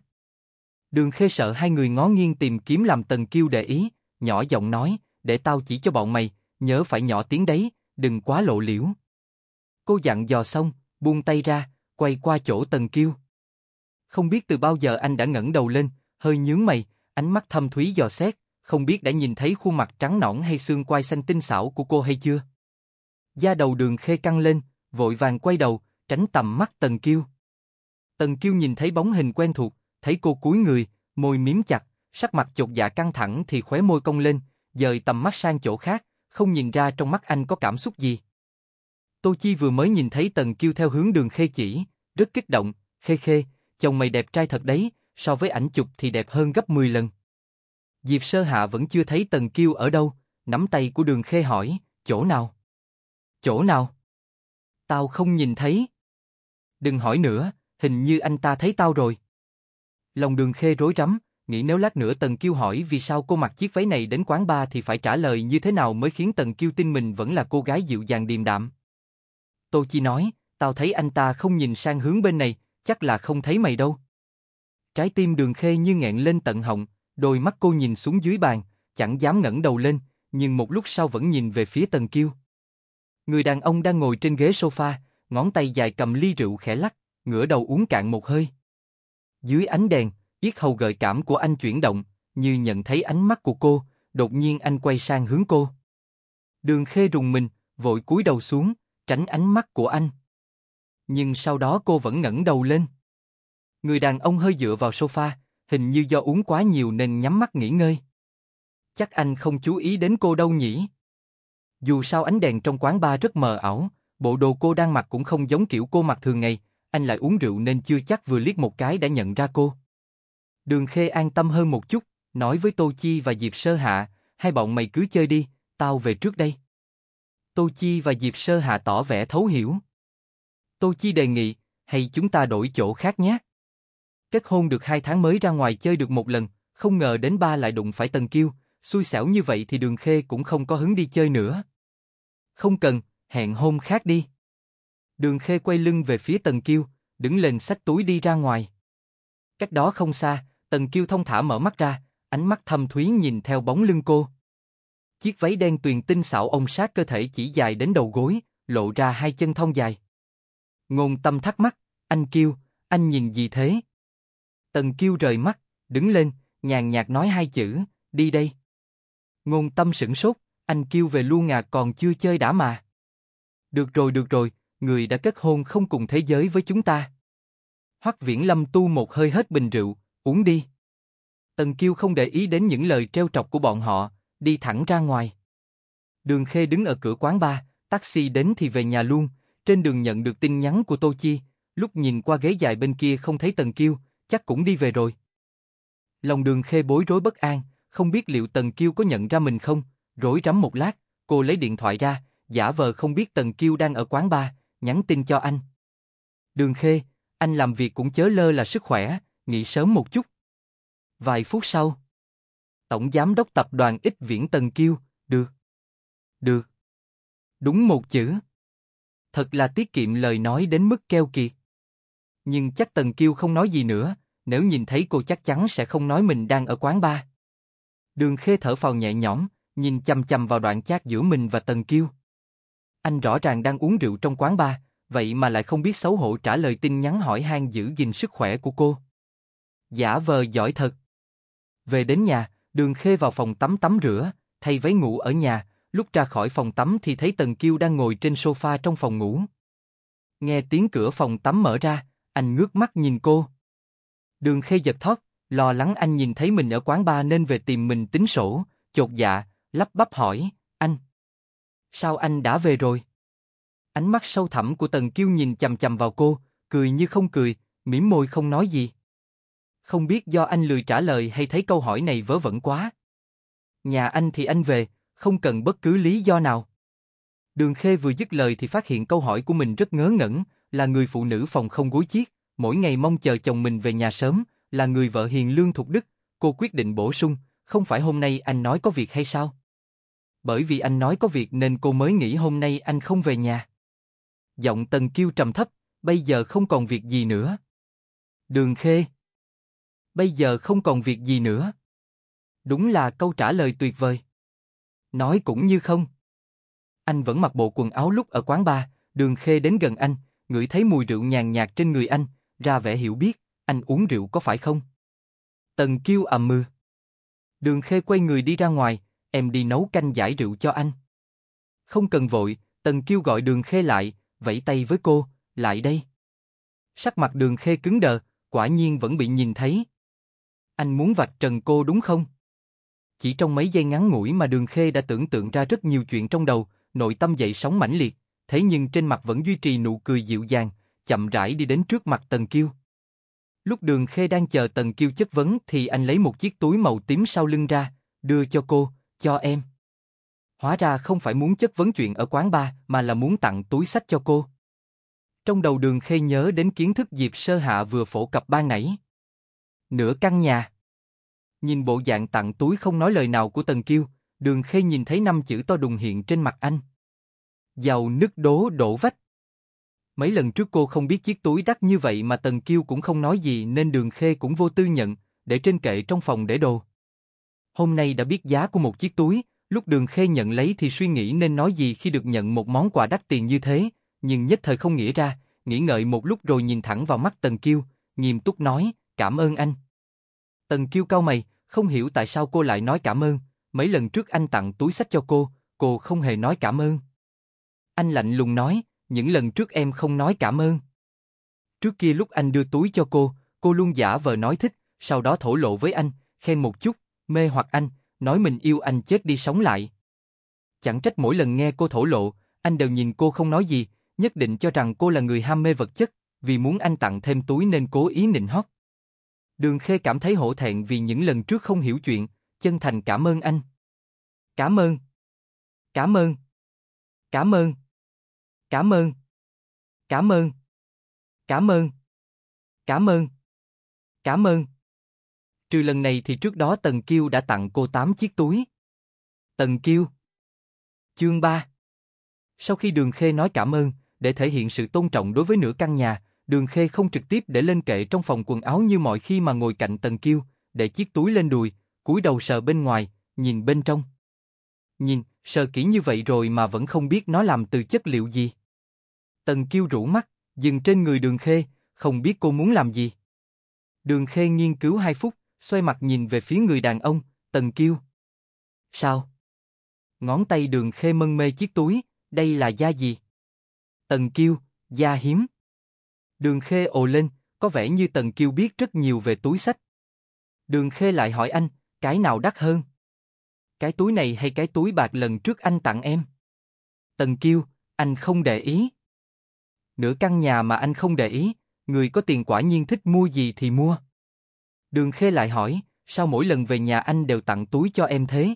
Đường khê sợ hai người ngó nghiêng tìm kiếm làm Tần Kiêu để ý, nhỏ giọng nói, để tao chỉ cho bọn mày, nhớ phải nhỏ tiếng đấy, đừng quá lộ liễu. Cô dặn dò xong, buông tay ra, quay qua chỗ Tần Kiêu. Không biết từ bao giờ anh đã ngẩng đầu lên, hơi nhướng mày, ánh mắt thâm thúy dò xét, không biết đã nhìn thấy khuôn mặt trắng nõn hay xương quai xanh tinh xảo của cô hay chưa. Da đầu đường khê căng lên, vội vàng quay đầu, tránh tầm mắt Tần Kiêu. Tần Kiêu nhìn thấy bóng hình quen thuộc, thấy cô cúi người, môi miếm chặt, sắc mặt chột dạ căng thẳng thì khóe môi cong lên, dời tầm mắt sang chỗ khác, không nhìn ra trong mắt anh có cảm xúc gì. Tô Chi vừa mới nhìn thấy Tần Kiêu theo hướng đường khê chỉ, rất kích động, khê khê, chồng mày đẹp trai thật đấy, so với ảnh chụp thì đẹp hơn gấp 10 lần. Diệp Sơ Hạ vẫn chưa thấy Tần Kiêu ở đâu, nắm tay của đường khê hỏi, chỗ nào? Chỗ nào? Tao không nhìn thấy. Đừng hỏi nữa, hình như anh ta thấy tao rồi. Lòng đường khê rối rắm, nghĩ nếu lát nữa Tần Kiêu hỏi vì sao cô mặc chiếc váy này đến quán bar thì phải trả lời như thế nào mới khiến Tần Kiêu tin mình vẫn là cô gái dịu dàng điềm đạm. Tô Chi nói, tao thấy anh ta không nhìn sang hướng bên này, chắc là không thấy mày đâu. Trái tim đường khê như nghẹn lên tận họng, đôi mắt cô nhìn xuống dưới bàn, chẳng dám ngẩng đầu lên, nhưng một lúc sau vẫn nhìn về phía Tần Kiêu. Người đàn ông đang ngồi trên ghế sofa, ngón tay dài cầm ly rượu khẽ lắc, ngửa đầu uống cạn một hơi. Dưới ánh đèn, Yết hầu gợi cảm của anh chuyển động, như nhận thấy ánh mắt của cô, đột nhiên anh quay sang hướng cô. Đường khê rùng mình, vội cúi đầu xuống, tránh ánh mắt của anh. Nhưng sau đó cô vẫn ngẩng đầu lên. Người đàn ông hơi dựa vào sofa, hình như do uống quá nhiều nên nhắm mắt nghỉ ngơi. Chắc anh không chú ý đến cô đâu nhỉ? Dù sao ánh đèn trong quán bar rất mờ ảo, bộ đồ cô đang mặc cũng không giống kiểu cô mặc thường ngày, anh lại uống rượu nên chưa chắc vừa liếc một cái đã nhận ra cô. Đường Khê an tâm hơn một chút, nói với Tô Chi và Diệp Sơ Hạ, hai bọn mày cứ chơi đi, tao về trước đây. Tô Chi và Diệp Sơ Hạ tỏ vẻ thấu hiểu. Tô Chi đề nghị, hay chúng ta đổi chỗ khác nhé. Kết hôn được hai tháng mới ra ngoài chơi được một lần, không ngờ đến ba lại đụng phải Tần Kiêu, xui xẻo như vậy thì Đường Khê cũng không có hứng đi chơi nữa. Không cần, hẹn hôn khác đi. Đường Khê quay lưng về phía Tần Kiêu, đứng lên sách túi đi ra ngoài. Cách đó không xa, Tần Kiêu thông thả mở mắt ra, ánh mắt thâm thúy nhìn theo bóng lưng cô. Chiếc váy đen tuyền tinh xảo ông sát cơ thể chỉ dài đến đầu gối, lộ ra hai chân thông dài. Ngôn tâm thắc mắc, anh Kiêu, anh nhìn gì thế? Tần Kiêu rời mắt, đứng lên, nhàn nhạt nói hai chữ, đi đây. Ngôn tâm sửng sốt, anh Kiêu về luôn à còn chưa chơi đã mà. Được rồi được rồi, người đã kết hôn không cùng thế giới với chúng ta. Hoắc Viễn Lâm tu một hơi hết bình rượu, Uống đi. Tần Kiêu không để ý đến những lời treo trọc của bọn họ, đi thẳng ra ngoài. Đường Khê đứng ở cửa quán bar, taxi đến thì về nhà luôn, trên đường nhận được tin nhắn của Tô Chi, lúc nhìn qua ghế dài bên kia không thấy Tần Kiêu, chắc cũng đi về rồi. Lòng đường Khê bối rối bất an, không biết liệu Tần Kiêu có nhận ra mình không, rối rắm một lát, cô lấy điện thoại ra, giả vờ không biết Tần Kiêu đang ở quán bar, nhắn tin cho anh. Đường Khê, anh làm việc cũng chớ lơ là sức khỏe, nghỉ sớm một chút. Vài phút sau, Tổng Giám đốc Tập đoàn ít Viễn Tần kêu, được. Được. Đúng một chữ. Thật là tiết kiệm lời nói đến mức keo kiệt. Nhưng chắc Tần kêu không nói gì nữa, nếu nhìn thấy cô chắc chắn sẽ không nói mình đang ở quán bar. Đường Khê thở phào nhẹ nhõm, nhìn chăm chăm vào đoạn chat giữa mình và Tần kêu, Anh rõ ràng đang uống rượu trong quán bar, vậy mà lại không biết xấu hổ trả lời tin nhắn hỏi han giữ gìn sức khỏe của cô. Giả vờ giỏi thật. Về đến nhà, đường khê vào phòng tắm tắm rửa, thay váy ngủ ở nhà, lúc ra khỏi phòng tắm thì thấy Tần Kiêu đang ngồi trên sofa trong phòng ngủ. Nghe tiếng cửa phòng tắm mở ra, anh ngước mắt nhìn cô. Đường khê giật thót, lo lắng anh nhìn thấy mình ở quán bar nên về tìm mình tính sổ, chột dạ, lắp bắp hỏi, anh. Sao anh đã về rồi? Ánh mắt sâu thẳm của Tần Kiêu nhìn chầm chầm vào cô, cười như không cười, mỉm môi không nói gì. Không biết do anh lười trả lời hay thấy câu hỏi này vớ vẩn quá. Nhà anh thì anh về, không cần bất cứ lý do nào. Đường Khê vừa dứt lời thì phát hiện câu hỏi của mình rất ngớ ngẩn, là người phụ nữ phòng không gối chiếc, mỗi ngày mong chờ chồng mình về nhà sớm, là người vợ hiền lương thuộc đức, cô quyết định bổ sung, không phải hôm nay anh nói có việc hay sao? Bởi vì anh nói có việc nên cô mới nghĩ hôm nay anh không về nhà. Giọng Tần Kiêu trầm thấp, bây giờ không còn việc gì nữa. Đường Khê bây giờ không còn việc gì nữa. Đúng là câu trả lời tuyệt vời. Nói cũng như không. Anh vẫn mặc bộ quần áo lúc ở quán bar, đường khê đến gần anh, ngửi thấy mùi rượu nhàn nhạt trên người anh, ra vẻ hiểu biết, anh uống rượu có phải không? Tần kiêu ầm mưa. Đường khê quay người đi ra ngoài, em đi nấu canh giải rượu cho anh. Không cần vội, tần kiêu gọi đường khê lại, vẫy tay với cô, lại đây. Sắc mặt đường khê cứng đờ, quả nhiên vẫn bị nhìn thấy. Anh muốn vạch trần cô đúng không? Chỉ trong mấy giây ngắn ngủi mà Đường Khê đã tưởng tượng ra rất nhiều chuyện trong đầu, nội tâm dậy sóng mãnh liệt, thế nhưng trên mặt vẫn duy trì nụ cười dịu dàng, chậm rãi đi đến trước mặt Tần Kiêu. Lúc Đường Khê đang chờ Tần Kiêu chất vấn thì anh lấy một chiếc túi màu tím sau lưng ra, đưa cho cô, cho em. Hóa ra không phải muốn chất vấn chuyện ở quán bar mà là muốn tặng túi sách cho cô. Trong đầu đường khê nhớ đến kiến thức Diệp Sơ Hạ vừa phổ cập ban nãy. Nửa căn nhà. Nhìn bộ dạng tặng túi không nói lời nào của Tần Kiêu, Đường Khê nhìn thấy năm chữ to đùng hiện trên mặt anh. Giàu nứt đố đổ vách. Mấy lần trước cô không biết chiếc túi đắt như vậy mà Tần Kiêu cũng không nói gì nên Đường Khê cũng vô tư nhận, để trên kệ trong phòng để đồ. Hôm nay đã biết giá của một chiếc túi, lúc Đường Khê nhận lấy thì suy nghĩ nên nói gì khi được nhận một món quà đắt tiền như thế, nhưng nhất thời không nghĩ ra, nghĩ ngợi một lúc rồi nhìn thẳng vào mắt Tần Kiêu, nghiêm túc nói, Cảm ơn anh. Tần kêu cao mày, không hiểu tại sao cô lại nói cảm ơn, mấy lần trước anh tặng túi sách cho cô, cô không hề nói cảm ơn. Anh lạnh lùng nói, những lần trước em không nói cảm ơn. Trước kia lúc anh đưa túi cho cô, cô luôn giả vờ nói thích, sau đó thổ lộ với anh, khen một chút, mê hoặc anh, nói mình yêu anh chết đi sống lại. Chẳng trách mỗi lần nghe cô thổ lộ, anh đều nhìn cô không nói gì, nhất định cho rằng cô là người ham mê vật chất, vì muốn anh tặng thêm túi nên cố ý nịnh hót. Đường Khê cảm thấy hổ thẹn vì những lần trước không hiểu chuyện, chân thành cảm ơn anh. Cảm ơn. Cảm ơn. Cảm ơn. Cảm ơn. Cảm ơn. Cảm ơn. Cảm ơn. Cảm ơn. Trừ lần này thì trước đó Tần Kiêu đã tặng cô 8 chiếc túi. Tần Kiêu. Chương 3 Sau khi Đường Khê nói cảm ơn, để thể hiện sự tôn trọng đối với nửa căn nhà, Đường Khê không trực tiếp để lên kệ trong phòng quần áo như mọi khi mà ngồi cạnh Tần Kiêu, để chiếc túi lên đùi, cúi đầu sờ bên ngoài, nhìn bên trong. Nhìn, sờ kỹ như vậy rồi mà vẫn không biết nó làm từ chất liệu gì. Tần Kiêu rũ mắt, dừng trên người Đường Khê, không biết cô muốn làm gì. Đường Khê nghiên cứu hai phút, xoay mặt nhìn về phía người đàn ông, Tần Kiêu. Sao? Ngón tay Đường Khê mân mê chiếc túi, đây là da gì? Tần Kiêu, da hiếm. Đường Khê ồ lên, có vẻ như Tần Kiêu biết rất nhiều về túi sách. Đường Khê lại hỏi anh, cái nào đắt hơn? Cái túi này hay cái túi bạc lần trước anh tặng em? Tần Kiêu, anh không để ý. Nửa căn nhà mà anh không để ý, người có tiền quả nhiên thích mua gì thì mua. Đường Khê lại hỏi, sao mỗi lần về nhà anh đều tặng túi cho em thế?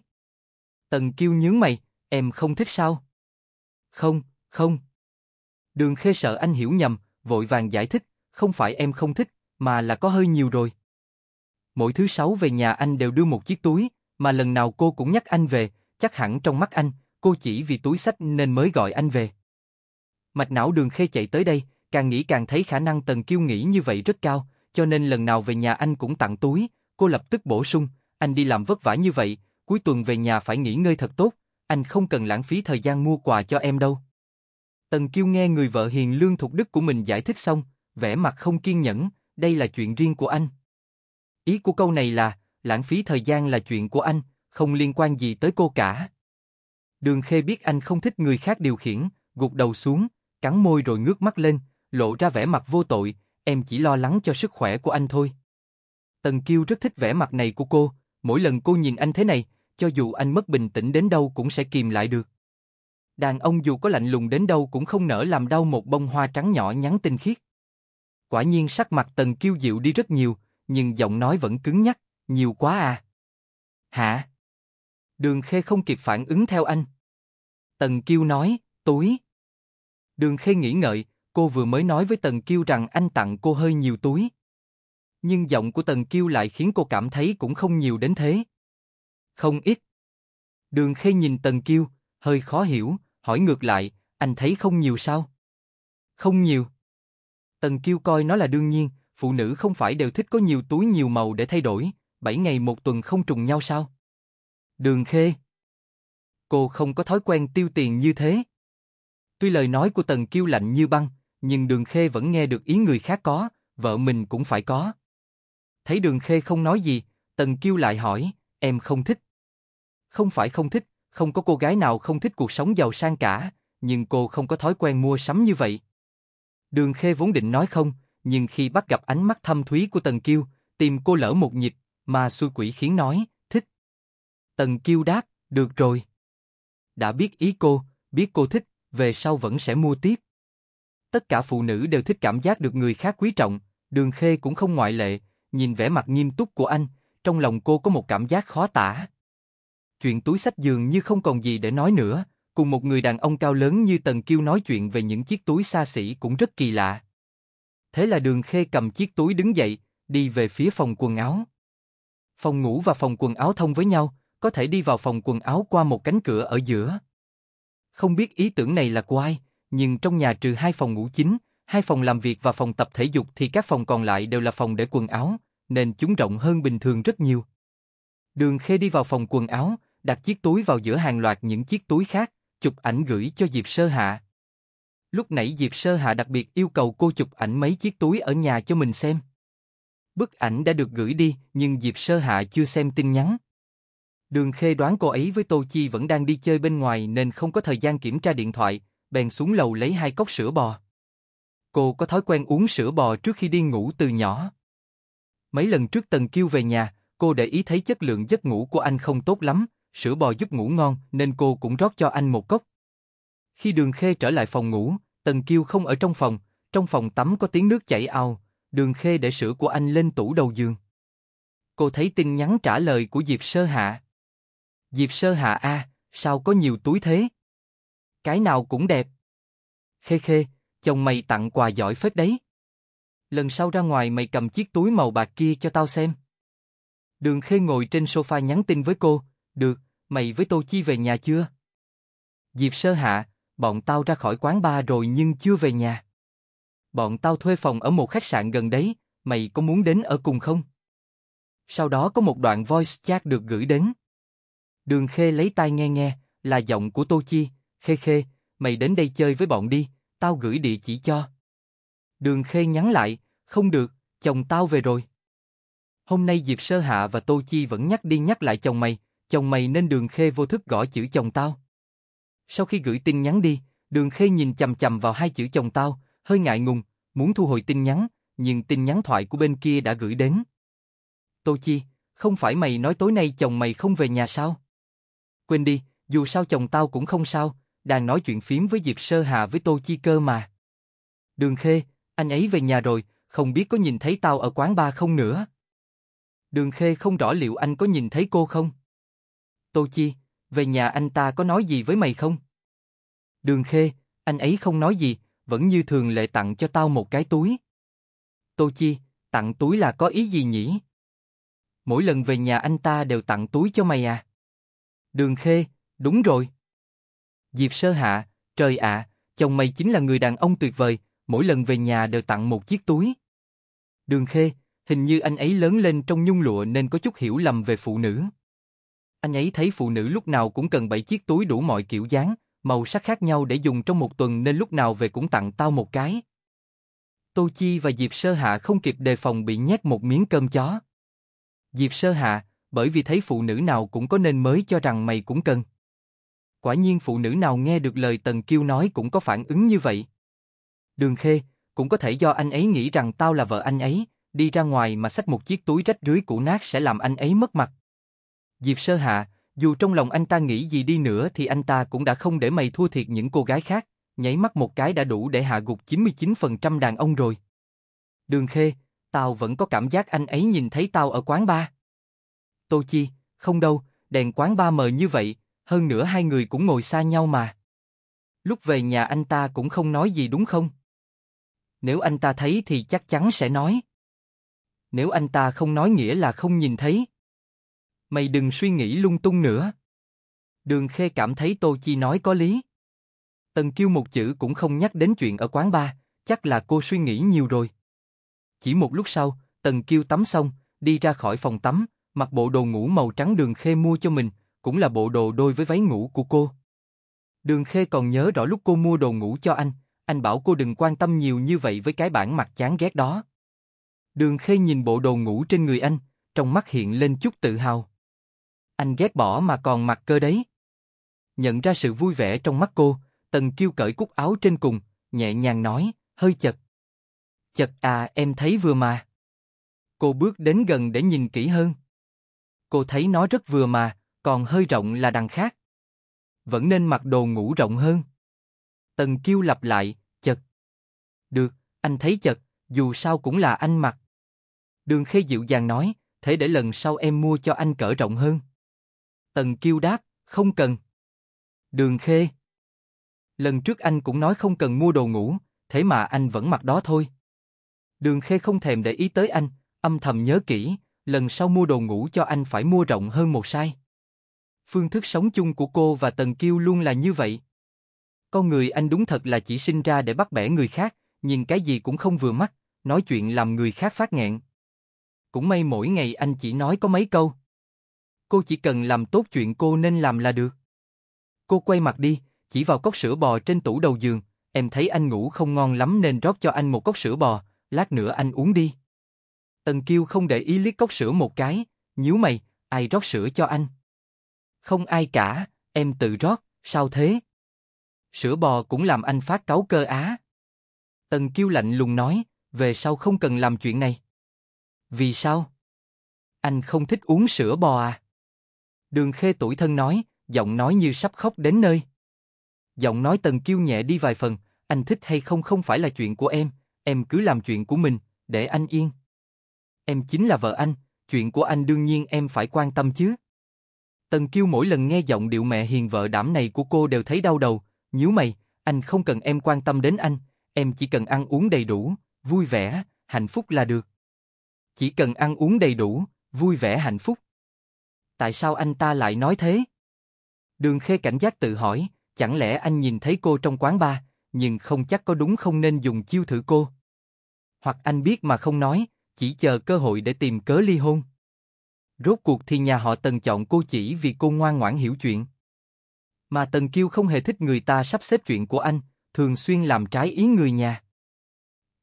Tần Kiêu nhướng mày, em không thích sao? Không, không. Đường Khê sợ anh hiểu nhầm, vội vàng giải thích, không phải em không thích, mà là có hơi nhiều rồi. Mỗi thứ sáu về nhà anh đều đưa một chiếc túi, mà lần nào cô cũng nhắc anh về, chắc hẳn trong mắt anh, cô chỉ vì túi sách nên mới gọi anh về. Mạch não đường khê chạy tới đây, càng nghĩ càng thấy khả năng Tần Kiêu nghĩ như vậy rất cao, cho nên lần nào về nhà anh cũng tặng túi, cô lập tức bổ sung, anh đi làm vất vả như vậy, cuối tuần về nhà phải nghỉ ngơi thật tốt, anh không cần lãng phí thời gian mua quà cho em đâu. Tần Kiêu nghe người vợ hiền lương thục đức của mình giải thích xong, vẻ mặt không kiên nhẫn, đây là chuyện riêng của anh. Ý của câu này là, lãng phí thời gian là chuyện của anh, không liên quan gì tới cô cả. Đường Khê biết anh không thích người khác điều khiển, gục đầu xuống, cắn môi rồi ngước mắt lên, lộ ra vẻ mặt vô tội, em chỉ lo lắng cho sức khỏe của anh thôi. Tần Kiêu rất thích vẻ mặt này của cô, mỗi lần cô nhìn anh thế này, cho dù anh mất bình tĩnh đến đâu cũng sẽ kìm lại được. Đàn ông dù có lạnh lùng đến đâu cũng không nỡ làm đau một bông hoa trắng nhỏ nhắn tinh khiết. Quả nhiên sắc mặt Tần Kiêu Diệu đi rất nhiều, nhưng giọng nói vẫn cứng nhắc, nhiều quá à. Hả? Đường Khê không kịp phản ứng theo anh. Tần Kiêu nói, túi. Đường Khê nghĩ ngợi, cô vừa mới nói với Tần Kiêu rằng anh tặng cô hơi nhiều túi. Nhưng giọng của Tần Kiêu lại khiến cô cảm thấy cũng không nhiều đến thế. Không ít. Đường Khê nhìn Tần Kiêu, hơi khó hiểu, hỏi ngược lại, anh thấy không nhiều sao? Không nhiều. Tần Kiêu coi nó là đương nhiên, phụ nữ không phải đều thích có nhiều túi nhiều màu để thay đổi, bảy ngày một tuần không trùng nhau sao? Đường Khê. Cô không có thói quen tiêu tiền như thế. Tuy lời nói của Tần Kiêu lạnh như băng, nhưng Đường Khê vẫn nghe được ý người khác có, vợ mình cũng phải có. Thấy Đường Khê không nói gì, Tần Kiêu lại hỏi, em không thích. Không phải không thích, không có cô gái nào không thích cuộc sống giàu sang cả, nhưng cô không có thói quen mua sắm như vậy. Đường Khê vốn định nói không, nhưng khi bắt gặp ánh mắt thâm thúy của Tần Kiêu, tìm cô lỡ một nhịp, mà xui quỷ khiến nói, thích. Tần Kiêu đáp, được rồi. Đã biết ý cô, biết cô thích, về sau vẫn sẽ mua tiếp. Tất cả phụ nữ đều thích cảm giác được người khác quý trọng, Đường Khê cũng không ngoại lệ, nhìn vẻ mặt nghiêm túc của anh, trong lòng cô có một cảm giác khó tả chuyện túi sách dường như không còn gì để nói nữa, cùng một người đàn ông cao lớn như Tần Kiêu nói chuyện về những chiếc túi xa xỉ cũng rất kỳ lạ. Thế là đường khê cầm chiếc túi đứng dậy, đi về phía phòng quần áo. Phòng ngủ và phòng quần áo thông với nhau, có thể đi vào phòng quần áo qua một cánh cửa ở giữa. Không biết ý tưởng này là của ai, nhưng trong nhà trừ hai phòng ngủ chính, hai phòng làm việc và phòng tập thể dục thì các phòng còn lại đều là phòng để quần áo, nên chúng rộng hơn bình thường rất nhiều. Đường Khê đi vào phòng quần áo, đặt chiếc túi vào giữa hàng loạt những chiếc túi khác, chụp ảnh gửi cho Diệp Sơ Hạ. Lúc nãy Diệp Sơ Hạ đặc biệt yêu cầu cô chụp ảnh mấy chiếc túi ở nhà cho mình xem. Bức ảnh đã được gửi đi, nhưng Diệp Sơ Hạ chưa xem tin nhắn. Đường Khê đoán cô ấy với Tô Chi vẫn đang đi chơi bên ngoài nên không có thời gian kiểm tra điện thoại, bèn xuống lầu lấy hai cốc sữa bò. Cô có thói quen uống sữa bò trước khi đi ngủ từ nhỏ. Mấy lần trước Tần Kiêu về nhà, cô để ý thấy chất lượng giấc ngủ của anh không tốt lắm, sữa bò giúp ngủ ngon nên cô cũng rót cho anh một cốc. Khi Đường Khê trở lại phòng ngủ, Tần Kiêu không ở trong phòng, trong phòng tắm có tiếng nước chảy ao, Đường Khê để sữa của anh lên tủ đầu giường. Cô thấy tin nhắn trả lời của Diệp Sơ Hạ. Diệp Sơ Hạ a, sao có nhiều túi thế? Cái nào cũng đẹp. Khê Khê, chồng mày tặng quà giỏi phết đấy. Lần sau ra ngoài mày cầm chiếc túi màu bạc kia cho tao xem. Đường Khê ngồi trên sofa nhắn tin với cô, được, mày với Tô Chi về nhà chưa? Diệp sơ hạ, bọn tao ra khỏi quán bar rồi nhưng chưa về nhà. Bọn tao thuê phòng ở một khách sạn gần đấy, mày có muốn đến ở cùng không? Sau đó có một đoạn voice chat được gửi đến. Đường Khê lấy tai nghe nghe, là giọng của Tô Chi, Khê Khê, mày đến đây chơi với bọn đi, tao gửi địa chỉ cho. Đường Khê nhắn lại, không được, chồng tao về rồi. Hôm nay Diệp Sơ Hạ và Tô Chi vẫn nhắc đi nhắc lại chồng mày, chồng mày nên đường khê vô thức gõ chữ chồng tao. Sau khi gửi tin nhắn đi, đường khê nhìn chầm chầm vào hai chữ chồng tao, hơi ngại ngùng, muốn thu hồi tin nhắn, nhưng tin nhắn thoại của bên kia đã gửi đến. Tô Chi, không phải mày nói tối nay chồng mày không về nhà sao? Quên đi, dù sao chồng tao cũng không sao, đang nói chuyện phím với Diệp Sơ Hà với Tô Chi cơ mà. Đường Khê, anh ấy về nhà rồi, không biết có nhìn thấy tao ở quán bar không nữa. Đường Khê không rõ liệu anh có nhìn thấy cô không? Tô Chi, về nhà anh ta có nói gì với mày không? Đường Khê, anh ấy không nói gì, vẫn như thường lệ tặng cho tao một cái túi. Tô Chi, tặng túi là có ý gì nhỉ? Mỗi lần về nhà anh ta đều tặng túi cho mày à? Đường Khê, đúng rồi. Diệp Sơ Hạ, trời ạ, chồng mày chính là người đàn ông tuyệt vời, mỗi lần về nhà đều tặng một chiếc túi. Đường Khê, hình như anh ấy lớn lên trong nhung lụa nên có chút hiểu lầm về phụ nữ. Anh ấy thấy phụ nữ lúc nào cũng cần bảy chiếc túi đủ mọi kiểu dáng, màu sắc khác nhau để dùng trong một tuần nên lúc nào về cũng tặng tao một cái. Tô Chi và Diệp Sơ Hạ không kịp đề phòng bị nhét một miếng cơm chó. Diệp Sơ Hạ, bởi vì thấy phụ nữ nào cũng có nên mới cho rằng mày cũng cần. Quả nhiên phụ nữ nào nghe được lời Tần Kiêu nói cũng có phản ứng như vậy. Đường Khê, cũng có thể do anh ấy nghĩ rằng tao là vợ anh ấy, đi ra ngoài mà xách một chiếc túi rách rưới cũ nát sẽ làm anh ấy mất mặt. Diệp Sơ Hạ, dù trong lòng anh ta nghĩ gì đi nữa thì anh ta cũng đã không để mày thua thiệt những cô gái khác, nháy mắt một cái đã đủ để hạ gục 99% đàn ông rồi. Đường Khê, tao vẫn có cảm giác anh ấy nhìn thấy tao ở quán bar. Tô Chi, không đâu, đèn quán bar mờ như vậy, hơn nữa hai người cũng ngồi xa nhau mà. Lúc về nhà anh ta cũng không nói gì đúng không? Nếu anh ta thấy thì chắc chắn sẽ nói. Nếu anh ta không nói nghĩa là không nhìn thấy. Mày đừng suy nghĩ lung tung nữa. Đường Khê cảm thấy Tô Chi nói có lý. Tần Kiêu một chữ cũng không nhắc đến chuyện ở quán ba, chắc là cô suy nghĩ nhiều rồi. Chỉ một lúc sau, Tần Kiêu tắm xong, đi ra khỏi phòng tắm, mặc bộ đồ ngủ màu trắng Đường Khê mua cho mình, cũng là bộ đồ đôi với váy ngủ của cô. Đường Khê còn nhớ rõ lúc cô mua đồ ngủ cho anh, anh bảo cô đừng quan tâm nhiều như vậy với cái bản mặt chán ghét đó. Đường Khê nhìn bộ đồ ngủ trên người anh, trong mắt hiện lên chút tự hào. Anh ghét bỏ mà còn mặc cơ đấy. Nhận ra sự vui vẻ trong mắt cô, Tần Kiêu cởi cúc áo trên cùng, nhẹ nhàng nói, hơi chật. Chật à, em thấy vừa mà. Cô bước đến gần để nhìn kỹ hơn. Cô thấy nó rất vừa mà, còn hơi rộng là đằng khác. Vẫn nên mặc đồ ngủ rộng hơn. Tần Kiêu lặp lại, chật. Được, anh thấy chật, dù sao cũng là anh mặc. Đường Khê dịu dàng nói, thế để lần sau em mua cho anh cỡ rộng hơn. Tần Kiêu đáp, không cần. Đường Khê. Lần trước anh cũng nói không cần mua đồ ngủ, thế mà anh vẫn mặc đó thôi. Đường Khê không thèm để ý tới anh, âm thầm nhớ kỹ, lần sau mua đồ ngủ cho anh phải mua rộng hơn một size. Phương thức sống chung của cô và Tần Kiêu luôn là như vậy. Con người anh đúng thật là chỉ sinh ra để bắt bẻ người khác, nhìn cái gì cũng không vừa mắt, nói chuyện làm người khác phát nghẹn. Cũng may mỗi ngày anh chỉ nói có mấy câu cô chỉ cần làm tốt chuyện cô nên làm là được. Cô quay mặt đi, chỉ vào cốc sữa bò trên tủ đầu giường, em thấy anh ngủ không ngon lắm nên rót cho anh một cốc sữa bò, lát nữa anh uống đi. Tần Kiêu không để ý liếc cốc sữa một cái, nhíu mày, ai rót sữa cho anh? Không ai cả, em tự rót, sao thế? Sữa bò cũng làm anh phát cáu cơ á. Tần Kiêu lạnh lùng nói, về sau không cần làm chuyện này. Vì sao? Anh không thích uống sữa bò à? Đường Khê tuổi thân nói, giọng nói như sắp khóc đến nơi. Giọng nói Tần Kiêu nhẹ đi vài phần, anh thích hay không không phải là chuyện của em, em cứ làm chuyện của mình, để anh yên. Em chính là vợ anh, chuyện của anh đương nhiên em phải quan tâm chứ. Tần Kiêu mỗi lần nghe giọng điệu mẹ hiền vợ đảm này của cô đều thấy đau đầu, nhíu mày, anh không cần em quan tâm đến anh, em chỉ cần ăn uống đầy đủ, vui vẻ, hạnh phúc là được. Chỉ cần ăn uống đầy đủ, vui vẻ hạnh phúc tại sao anh ta lại nói thế? Đường Khê cảnh giác tự hỏi, chẳng lẽ anh nhìn thấy cô trong quán bar, nhưng không chắc có đúng không nên dùng chiêu thử cô. Hoặc anh biết mà không nói, chỉ chờ cơ hội để tìm cớ ly hôn. Rốt cuộc thì nhà họ Tần chọn cô chỉ vì cô ngoan ngoãn hiểu chuyện. Mà Tần Kiêu không hề thích người ta sắp xếp chuyện của anh, thường xuyên làm trái ý người nhà.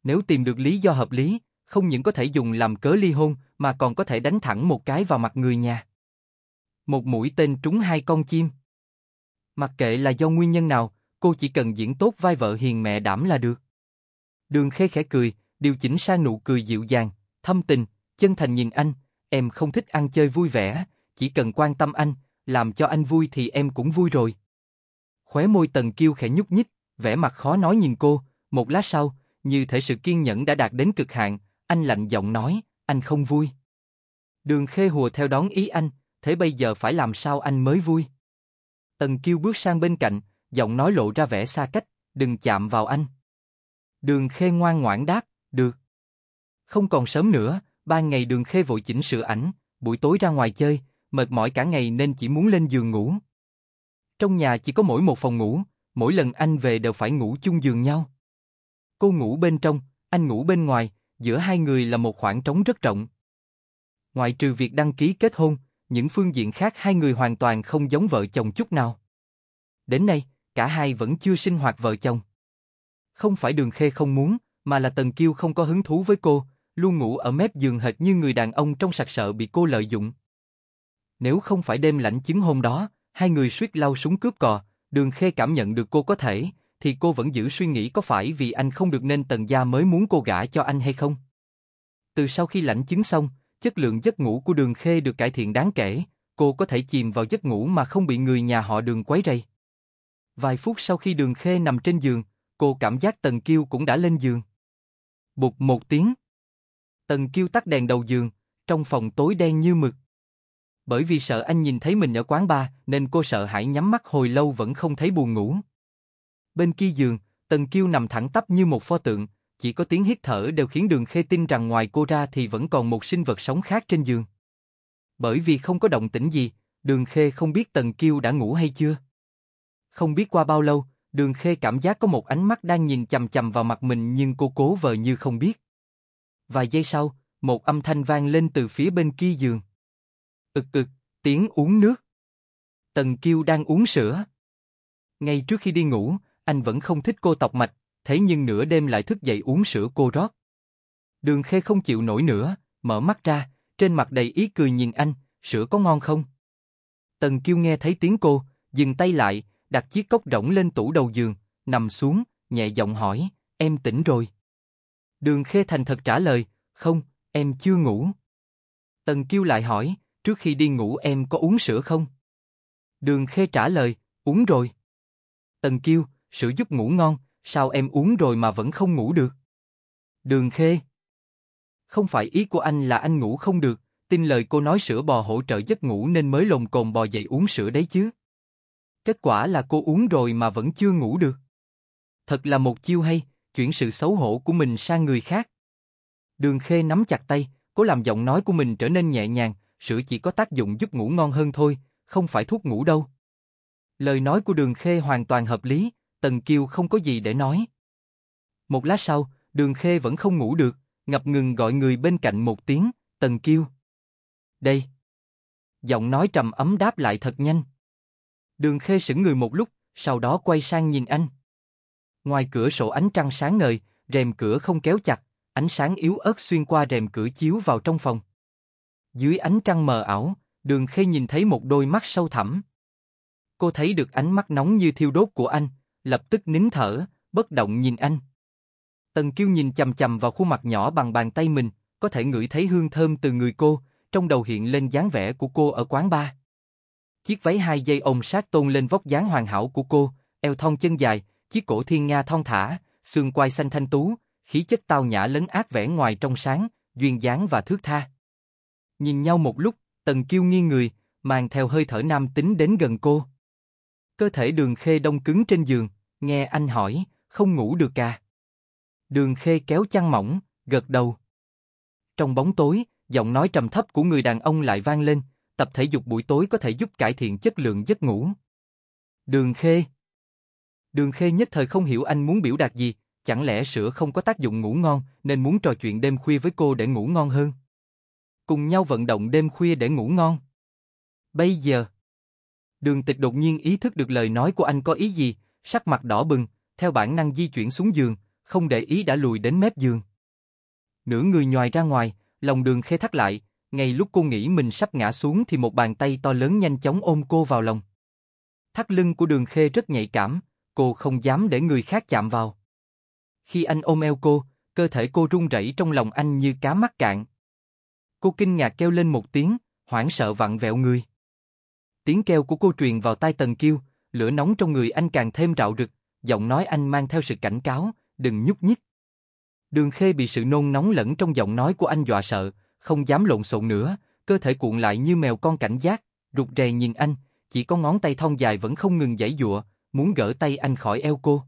Nếu tìm được lý do hợp lý, không những có thể dùng làm cớ ly hôn, mà còn có thể đánh thẳng một cái vào mặt người nhà một mũi tên trúng hai con chim. Mặc kệ là do nguyên nhân nào, cô chỉ cần diễn tốt vai vợ hiền mẹ đảm là được. Đường khê khẽ cười, điều chỉnh sang nụ cười dịu dàng, thâm tình, chân thành nhìn anh, em không thích ăn chơi vui vẻ, chỉ cần quan tâm anh, làm cho anh vui thì em cũng vui rồi. Khóe môi tần kiêu khẽ nhúc nhích, vẻ mặt khó nói nhìn cô, một lát sau, như thể sự kiên nhẫn đã đạt đến cực hạn, anh lạnh giọng nói, anh không vui. Đường khê hùa theo đón ý anh, thế bây giờ phải làm sao anh mới vui? Tần Kiêu bước sang bên cạnh, giọng nói lộ ra vẻ xa cách, đừng chạm vào anh. Đường Khê ngoan ngoãn đáp, được. Không còn sớm nữa, ban ngày Đường Khê vội chỉnh sửa ảnh, buổi tối ra ngoài chơi, mệt mỏi cả ngày nên chỉ muốn lên giường ngủ. Trong nhà chỉ có mỗi một phòng ngủ, mỗi lần anh về đều phải ngủ chung giường nhau. Cô ngủ bên trong, anh ngủ bên ngoài, giữa hai người là một khoảng trống rất rộng. Ngoại trừ việc đăng ký kết hôn, những phương diện khác hai người hoàn toàn không giống vợ chồng chút nào. Đến nay, cả hai vẫn chưa sinh hoạt vợ chồng. Không phải Đường Khê không muốn, mà là Tần Kiêu không có hứng thú với cô, luôn ngủ ở mép giường hệt như người đàn ông trong sặc sợ bị cô lợi dụng. Nếu không phải đêm lạnh chứng hôm đó, hai người suýt lau súng cướp cò, Đường Khê cảm nhận được cô có thể, thì cô vẫn giữ suy nghĩ có phải vì anh không được nên Tần Gia mới muốn cô gả cho anh hay không. Từ sau khi lãnh chứng xong, chất lượng giấc ngủ của Đường Khê được cải thiện đáng kể, cô có thể chìm vào giấc ngủ mà không bị người nhà họ Đường quấy rầy. Vài phút sau khi Đường Khê nằm trên giường, cô cảm giác Tần Kiêu cũng đã lên giường. Bụt một tiếng. Tần Kiêu tắt đèn đầu giường, trong phòng tối đen như mực. Bởi vì sợ anh nhìn thấy mình ở quán bar, nên cô sợ hãi nhắm mắt hồi lâu vẫn không thấy buồn ngủ. Bên kia giường, Tần Kiêu nằm thẳng tắp như một pho tượng, chỉ có tiếng hít thở đều khiến đường khê tin rằng ngoài cô ra thì vẫn còn một sinh vật sống khác trên giường. Bởi vì không có động tĩnh gì, đường khê không biết Tần Kiêu đã ngủ hay chưa. Không biết qua bao lâu, đường khê cảm giác có một ánh mắt đang nhìn chầm chầm vào mặt mình nhưng cô cố vờ như không biết. Vài giây sau, một âm thanh vang lên từ phía bên kia giường. Ực ực, tiếng uống nước. Tần Kiêu đang uống sữa. Ngay trước khi đi ngủ, anh vẫn không thích cô tọc mạch, thế nhưng nửa đêm lại thức dậy uống sữa cô rót. Đường Khê không chịu nổi nữa, mở mắt ra, trên mặt đầy ý cười nhìn anh, sữa có ngon không? Tần Kiêu nghe thấy tiếng cô, dừng tay lại, đặt chiếc cốc rỗng lên tủ đầu giường, nằm xuống, nhẹ giọng hỏi, em tỉnh rồi. Đường Khê thành thật trả lời, không, em chưa ngủ. Tần Kiêu lại hỏi, trước khi đi ngủ em có uống sữa không? Đường Khê trả lời, uống rồi. Tần Kiêu, sữa giúp ngủ ngon, Sao em uống rồi mà vẫn không ngủ được? Đường Khê. Không phải ý của anh là anh ngủ không được, tin lời cô nói sữa bò hỗ trợ giấc ngủ nên mới lồng cồn bò dậy uống sữa đấy chứ. Kết quả là cô uống rồi mà vẫn chưa ngủ được. Thật là một chiêu hay, chuyển sự xấu hổ của mình sang người khác. Đường Khê nắm chặt tay, cố làm giọng nói của mình trở nên nhẹ nhàng, sữa chỉ có tác dụng giúp ngủ ngon hơn thôi, không phải thuốc ngủ đâu. Lời nói của Đường Khê hoàn toàn hợp lý, Tần Kiêu không có gì để nói. Một lát sau, Đường Khê vẫn không ngủ được, ngập ngừng gọi người bên cạnh một tiếng, Tần Kiêu. Đây. Giọng nói trầm ấm đáp lại thật nhanh. Đường Khê sững người một lúc, sau đó quay sang nhìn anh. Ngoài cửa sổ ánh trăng sáng ngời, rèm cửa không kéo chặt, ánh sáng yếu ớt xuyên qua rèm cửa chiếu vào trong phòng. Dưới ánh trăng mờ ảo, Đường Khê nhìn thấy một đôi mắt sâu thẳm. Cô thấy được ánh mắt nóng như thiêu đốt của anh, lập tức nín thở, bất động nhìn anh. Tần Kiêu nhìn chầm chầm vào khuôn mặt nhỏ bằng bàn tay mình, có thể ngửi thấy hương thơm từ người cô, trong đầu hiện lên dáng vẻ của cô ở quán bar. Chiếc váy hai dây ôm sát tôn lên vóc dáng hoàn hảo của cô, eo thon chân dài, chiếc cổ thiên nga thon thả, xương quai xanh thanh tú, khí chất tao nhã lấn át vẻ ngoài trong sáng, duyên dáng và thước tha. Nhìn nhau một lúc, Tần Kiêu nghiêng người, mang theo hơi thở nam tính đến gần cô. Cơ thể đường khê đông cứng trên giường, Nghe anh hỏi, không ngủ được à? Đường Khê kéo chăn mỏng, gật đầu. Trong bóng tối, giọng nói trầm thấp của người đàn ông lại vang lên, tập thể dục buổi tối có thể giúp cải thiện chất lượng giấc ngủ. Đường Khê Đường Khê nhất thời không hiểu anh muốn biểu đạt gì, chẳng lẽ sữa không có tác dụng ngủ ngon nên muốn trò chuyện đêm khuya với cô để ngủ ngon hơn. Cùng nhau vận động đêm khuya để ngủ ngon. Bây giờ, đường tịch đột nhiên ý thức được lời nói của anh có ý gì, sắc mặt đỏ bừng, theo bản năng di chuyển xuống giường, không để ý đã lùi đến mép giường. Nửa người nhòi ra ngoài, lòng đường khê thắt lại, ngay lúc cô nghĩ mình sắp ngã xuống thì một bàn tay to lớn nhanh chóng ôm cô vào lòng. Thắt lưng của đường khê rất nhạy cảm, cô không dám để người khác chạm vào. Khi anh ôm eo cô, cơ thể cô run rẩy trong lòng anh như cá mắc cạn. Cô kinh ngạc kêu lên một tiếng, hoảng sợ vặn vẹo người. Tiếng kêu của cô truyền vào tai Tần Kiêu, lửa nóng trong người anh càng thêm rạo rực, giọng nói anh mang theo sự cảnh cáo, đừng nhúc nhích. Đường Khê bị sự nôn nóng lẫn trong giọng nói của anh dọa sợ, không dám lộn xộn nữa, cơ thể cuộn lại như mèo con cảnh giác, rụt rè nhìn anh, chỉ có ngón tay thon dài vẫn không ngừng giãy giụa, muốn gỡ tay anh khỏi eo cô.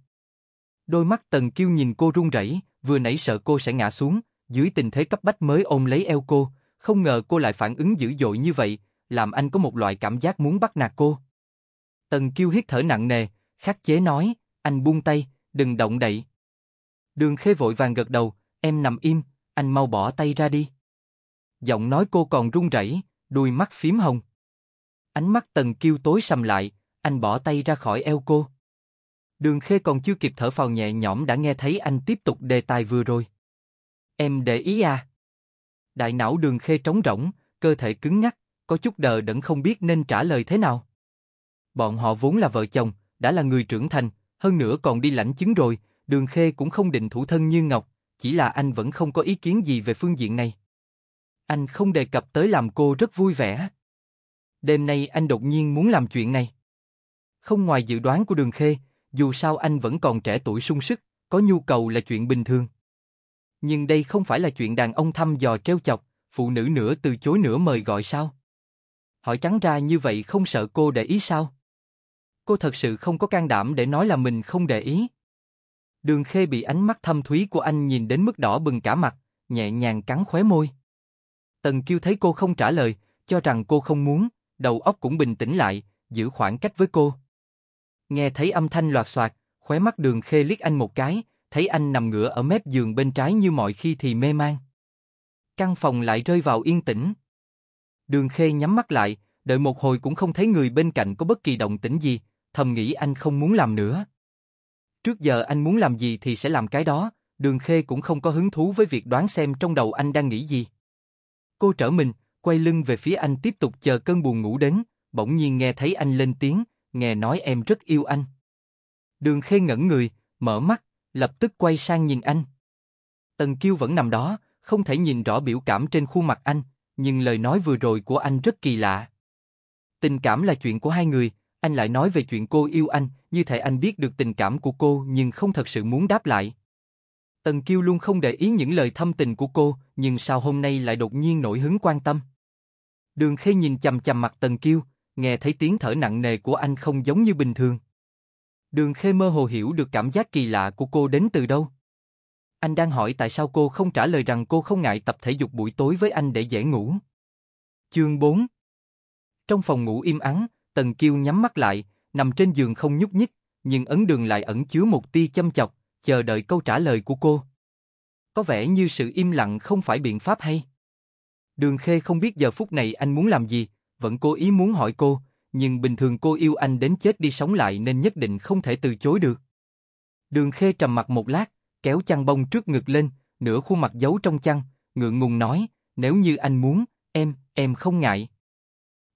Đôi mắt Tần Kiêu nhìn cô run rẩy, vừa nãy sợ cô sẽ ngã xuống, dưới tình thế cấp bách mới ôm lấy eo cô, không ngờ cô lại phản ứng dữ dội như vậy, làm anh có một loại cảm giác muốn bắt nạt cô. Tần Kiêu hít thở nặng nề, khắc chế nói, anh buông tay, đừng động đậy. Đường Khê vội vàng gật đầu, em nằm im, anh mau bỏ tay ra đi. Giọng nói cô còn run rẩy, đuôi mắt phím hồng. Ánh mắt Tần Kiêu tối sầm lại, anh bỏ tay ra khỏi eo cô. Đường Khê còn chưa kịp thở phào nhẹ nhõm đã nghe thấy anh tiếp tục đề tài vừa rồi. Em để ý à? Đại não Đường Khê trống rỗng, cơ thể cứng ngắc, có chút đờ đẫn không biết nên trả lời thế nào. Bọn họ vốn là vợ chồng, đã là người trưởng thành, hơn nữa còn đi lãnh chứng rồi, đường khê cũng không định thủ thân như Ngọc, chỉ là anh vẫn không có ý kiến gì về phương diện này. Anh không đề cập tới làm cô rất vui vẻ. Đêm nay anh đột nhiên muốn làm chuyện này. Không ngoài dự đoán của đường khê, dù sao anh vẫn còn trẻ tuổi sung sức, có nhu cầu là chuyện bình thường. Nhưng đây không phải là chuyện đàn ông thăm dò treo chọc, phụ nữ nữa từ chối nữa mời gọi sao? Hỏi trắng ra như vậy không sợ cô để ý sao? cô thật sự không có can đảm để nói là mình không để ý. Đường Khê bị ánh mắt thâm thúy của anh nhìn đến mức đỏ bừng cả mặt, nhẹ nhàng cắn khóe môi. Tần Kiêu thấy cô không trả lời, cho rằng cô không muốn, đầu óc cũng bình tĩnh lại, giữ khoảng cách với cô. Nghe thấy âm thanh loạt soạt, khóe mắt đường khê liếc anh một cái, thấy anh nằm ngửa ở mép giường bên trái như mọi khi thì mê man. Căn phòng lại rơi vào yên tĩnh. Đường khê nhắm mắt lại, đợi một hồi cũng không thấy người bên cạnh có bất kỳ động tĩnh gì, thầm nghĩ anh không muốn làm nữa. Trước giờ anh muốn làm gì thì sẽ làm cái đó, đường khê cũng không có hứng thú với việc đoán xem trong đầu anh đang nghĩ gì. Cô trở mình, quay lưng về phía anh tiếp tục chờ cơn buồn ngủ đến, bỗng nhiên nghe thấy anh lên tiếng, nghe nói em rất yêu anh. Đường khê ngẩn người, mở mắt, lập tức quay sang nhìn anh. Tần Kiêu vẫn nằm đó, không thể nhìn rõ biểu cảm trên khuôn mặt anh, nhưng lời nói vừa rồi của anh rất kỳ lạ. Tình cảm là chuyện của hai người, anh lại nói về chuyện cô yêu anh, như thể anh biết được tình cảm của cô nhưng không thật sự muốn đáp lại. Tần Kiêu luôn không để ý những lời thâm tình của cô, nhưng sao hôm nay lại đột nhiên nổi hứng quan tâm. Đường Khê nhìn chằm chằm mặt Tần Kiêu, nghe thấy tiếng thở nặng nề của anh không giống như bình thường. Đường Khê mơ hồ hiểu được cảm giác kỳ lạ của cô đến từ đâu. Anh đang hỏi tại sao cô không trả lời rằng cô không ngại tập thể dục buổi tối với anh để dễ ngủ. Chương 4 Trong phòng ngủ im ắng, Tần Kiêu nhắm mắt lại, nằm trên giường không nhúc nhích, nhưng ấn đường lại ẩn chứa một tia châm chọc, chờ đợi câu trả lời của cô. Có vẻ như sự im lặng không phải biện pháp hay. Đường Khê không biết giờ phút này anh muốn làm gì, vẫn cố ý muốn hỏi cô, nhưng bình thường cô yêu anh đến chết đi sống lại nên nhất định không thể từ chối được. Đường Khê trầm mặt một lát, kéo chăn bông trước ngực lên, nửa khuôn mặt giấu trong chăn, ngượng ngùng nói, nếu như anh muốn, em, em không ngại.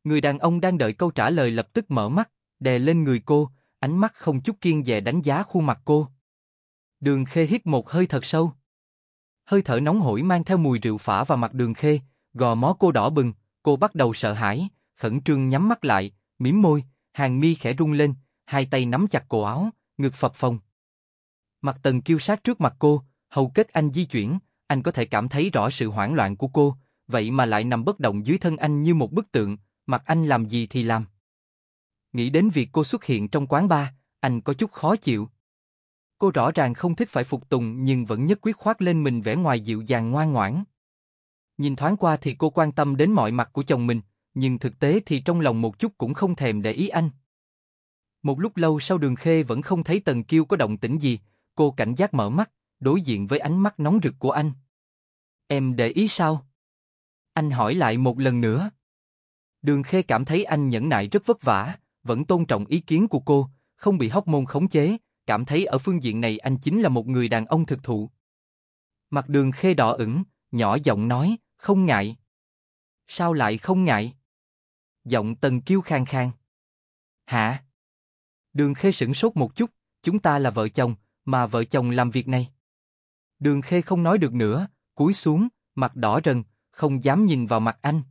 Người đàn ông đang đợi câu trả lời lập tức mở mắt, đè lên người cô, ánh mắt không chút kiên dè đánh giá khuôn mặt cô. Đường Khê hít một hơi thật sâu. Hơi thở nóng hổi mang theo mùi rượu phả vào mặt Đường Khê, gò mó cô đỏ bừng, cô bắt đầu sợ hãi, khẩn trương nhắm mắt lại, mím môi, hàng mi khẽ rung lên, hai tay nắm chặt cổ áo, ngực phập phồng. Mặt Tần Kiêu sát trước mặt cô, hầu kết anh di chuyển, anh có thể cảm thấy rõ sự hoảng loạn của cô, vậy mà lại nằm bất động dưới thân anh như một bức tượng, mặc anh làm gì thì làm. Nghĩ đến việc cô xuất hiện trong quán bar, anh có chút khó chịu. Cô rõ ràng không thích phải phục tùng nhưng vẫn nhất quyết khoác lên mình vẻ ngoài dịu dàng ngoan ngoãn. Nhìn thoáng qua thì cô quan tâm đến mọi mặt của chồng mình, nhưng thực tế thì trong lòng một chút cũng không thèm để ý anh. Một lúc lâu sau đường khê vẫn không thấy Tần Kiêu có động tĩnh gì, cô cảnh giác mở mắt, đối diện với ánh mắt nóng rực của anh. Em để ý sao? Anh hỏi lại một lần nữa. Đường Khê cảm thấy anh nhẫn nại rất vất vả, vẫn tôn trọng ý kiến của cô, không bị hóc môn khống chế, cảm thấy ở phương diện này anh chính là một người đàn ông thực thụ. Mặt đường Khê đỏ ửng, nhỏ giọng nói, không ngại. Sao lại không ngại? Giọng Tần Kiêu khang khang. Hả? Đường Khê sững sốt một chút, chúng ta là vợ chồng, mà vợ chồng làm việc này. Đường Khê không nói được nữa, cúi xuống, mặt đỏ rần, không dám nhìn vào mặt anh.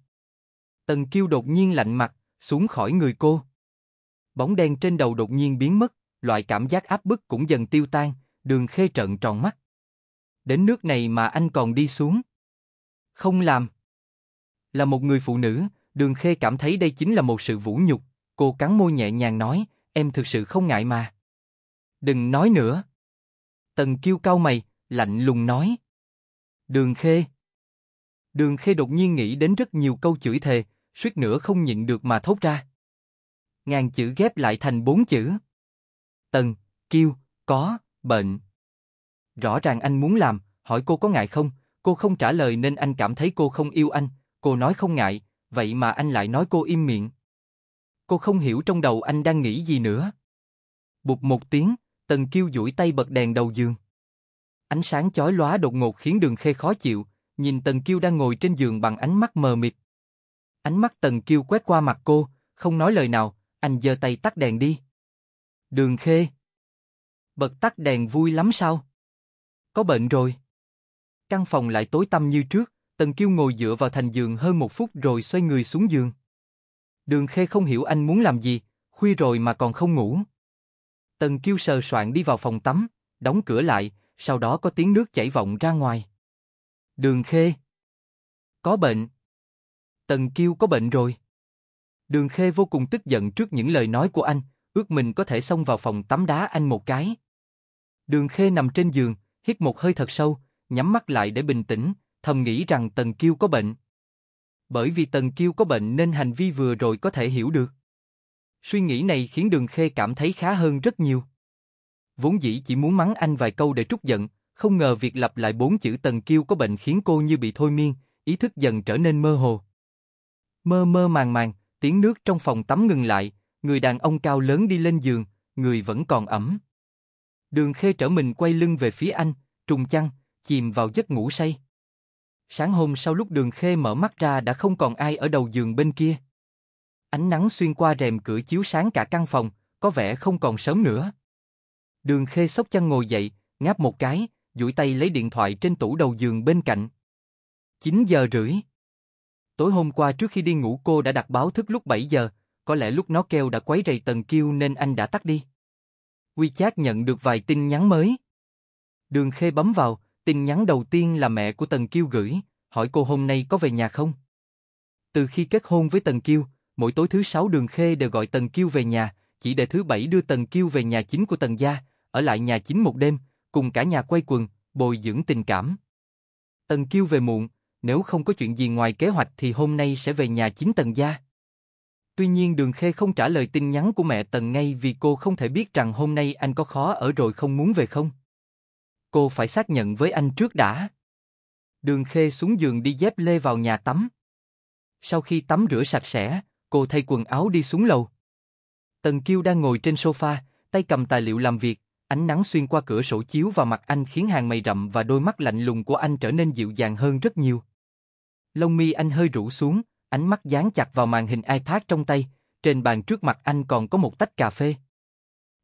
Tần Kiêu đột nhiên lạnh mặt, xuống khỏi người cô. Bóng đen trên đầu đột nhiên biến mất, loại cảm giác áp bức cũng dần tiêu tan, đường khê trợn tròn mắt. Đến nước này mà anh còn đi xuống. Không làm. Là một người phụ nữ, đường khê cảm thấy đây chính là một sự vũ nhục. Cô cắn môi nhẹ nhàng nói, em thực sự không ngại mà. Đừng nói nữa. Tần kiêu cao mày, lạnh lùng nói. Đường khê. Đường khê đột nhiên nghĩ đến rất nhiều câu chửi thề, suýt nữa không nhịn được mà thốt ra. Ngàn chữ ghép lại thành bốn chữ. Tần, kêu có, bệnh. Rõ ràng anh muốn làm, hỏi cô có ngại không, cô không trả lời nên anh cảm thấy cô không yêu anh, cô nói không ngại, vậy mà anh lại nói cô im miệng. Cô không hiểu trong đầu anh đang nghĩ gì nữa. Bụt một tiếng, Tần kêu duỗi tay bật đèn đầu giường. Ánh sáng chói lóa đột ngột khiến Đường Khê khó chịu, nhìn Tần kêu đang ngồi trên giường bằng ánh mắt mờ mịt, Ánh mắt Tần Kiêu quét qua mặt cô, không nói lời nào, anh giơ tay tắt đèn đi. Đường Khê. Bật tắt đèn vui lắm sao? Có bệnh rồi. Căn phòng lại tối tăm như trước, Tần Kiêu ngồi dựa vào thành giường hơn một phút rồi xoay người xuống giường. Đường Khê không hiểu anh muốn làm gì, khuya rồi mà còn không ngủ. Tần Kiêu sờ soạn đi vào phòng tắm, đóng cửa lại, sau đó có tiếng nước chảy vọng ra ngoài. Đường Khê. Có bệnh. Tần Kiêu có bệnh rồi. Đường Khê vô cùng tức giận trước những lời nói của anh, ước mình có thể xông vào phòng tắm đá anh một cái. Đường Khê nằm trên giường, hít một hơi thật sâu, nhắm mắt lại để bình tĩnh, thầm nghĩ rằng Tần Kiêu có bệnh. Bởi vì Tần Kiêu có bệnh nên hành vi vừa rồi có thể hiểu được. Suy nghĩ này khiến Đường Khê cảm thấy khá hơn rất nhiều. Vốn dĩ chỉ muốn mắng anh vài câu để trút giận, không ngờ việc lặp lại bốn chữ Tần Kiêu có bệnh khiến cô như bị thôi miên, ý thức dần trở nên mơ hồ. Mơ mơ màng màng, tiếng nước trong phòng tắm ngừng lại, người đàn ông cao lớn đi lên giường, người vẫn còn ẩm. Đường Khê trở mình quay lưng về phía anh, trùng chăn, chìm vào giấc ngủ say. Sáng hôm sau lúc Đường Khê mở mắt ra đã không còn ai ở đầu giường bên kia. Ánh nắng xuyên qua rèm cửa chiếu sáng cả căn phòng, có vẻ không còn sớm nữa. Đường Khê sốc chăn ngồi dậy, ngáp một cái, duỗi tay lấy điện thoại trên tủ đầu giường bên cạnh. 9 giờ rưỡi. Tối hôm qua trước khi đi ngủ cô đã đặt báo thức lúc 7 giờ, có lẽ lúc nó kêu đã quấy rầy Tần Kiêu nên anh đã tắt đi. WeChat nhận được vài tin nhắn mới. Đường Khê bấm vào, tin nhắn đầu tiên là mẹ của Tần Kiêu gửi, hỏi cô hôm nay có về nhà không. Từ khi kết hôn với Tần Kiêu, mỗi tối thứ sáu Đường Khê đều gọi Tần Kiêu về nhà, chỉ để thứ bảy đưa Tần Kiêu về nhà chính của Tần gia, ở lại nhà chính một đêm, cùng cả nhà quay quần, bồi dưỡng tình cảm. Tần Kiêu về muộn, nếu không có chuyện gì ngoài kế hoạch thì hôm nay sẽ về nhà chính Tần gia. Tuy nhiên Đường Khê không trả lời tin nhắn của mẹ Tần ngay vì cô không thể biết rằng hôm nay anh có khó ở rồi không muốn về không. Cô phải xác nhận với anh trước đã. Đường Khê xuống giường đi dép lê vào nhà tắm. Sau khi tắm rửa sạch sẽ, cô thay quần áo đi xuống lầu. Tần Kiêu đang ngồi trên sofa, tay cầm tài liệu làm việc, ánh nắng xuyên qua cửa sổ chiếu vào mặt anh khiến hàng mày rậm và đôi mắt lạnh lùng của anh trở nên dịu dàng hơn rất nhiều. Lông mi anh hơi rũ xuống, ánh mắt dán chặt vào màn hình iPad trong tay, trên bàn trước mặt anh còn có một tách cà phê.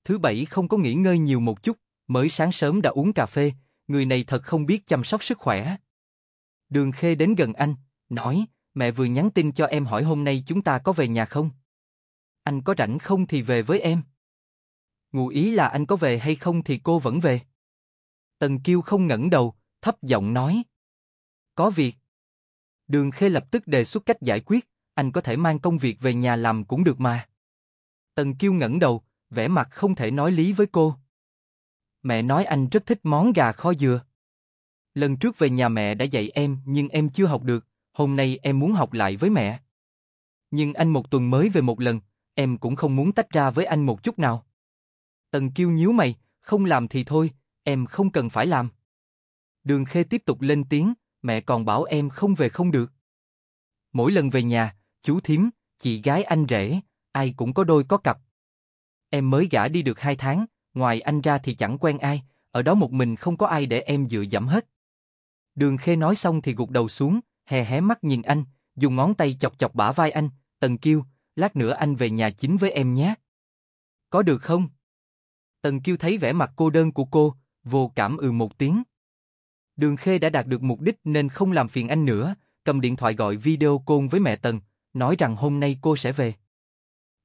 Thứ bảy không có nghỉ ngơi nhiều một chút, mới sáng sớm đã uống cà phê, người này thật không biết chăm sóc sức khỏe. Đường Khê đến gần anh, nói, mẹ vừa nhắn tin cho em hỏi hôm nay chúng ta có về nhà không? Anh có rảnh không thì về với em. Ngụ ý là anh có về hay không thì cô vẫn về. Tần Kiêu không ngẩng đầu, thấp giọng nói. Có việc. Đường Khê lập tức đề xuất cách giải quyết, anh có thể mang công việc về nhà làm cũng được mà. Tần Kiêu ngẩng đầu, vẻ mặt không thể nói lý với cô. Mẹ nói anh rất thích món gà kho dừa. Lần trước về nhà mẹ đã dạy em nhưng em chưa học được, hôm nay em muốn học lại với mẹ. Nhưng anh một tuần mới về một lần, em cũng không muốn tách ra với anh một chút nào. Tần Kiêu nhíu mày, không làm thì thôi, em không cần phải làm. Đường Khê tiếp tục lên tiếng, mẹ còn bảo em không về không được. Mỗi lần về nhà, chú thím, chị gái anh rể, ai cũng có đôi có cặp. Em mới gả đi được hai tháng, ngoài anh ra thì chẳng quen ai, ở đó một mình không có ai để em dựa dẫm hết. Đường Khê nói xong thì gục đầu xuống, hè hé mắt nhìn anh, dùng ngón tay chọc chọc bả vai anh, Tần Kiêu, lát nữa anh về nhà chính với em nhé. Có được không? Tần Kiêu thấy vẻ mặt cô đơn của cô, vô cảm ừ một tiếng. Đường Khê đã đạt được mục đích nên không làm phiền anh nữa, cầm điện thoại gọi video call với mẹ Tần, nói rằng hôm nay cô sẽ về.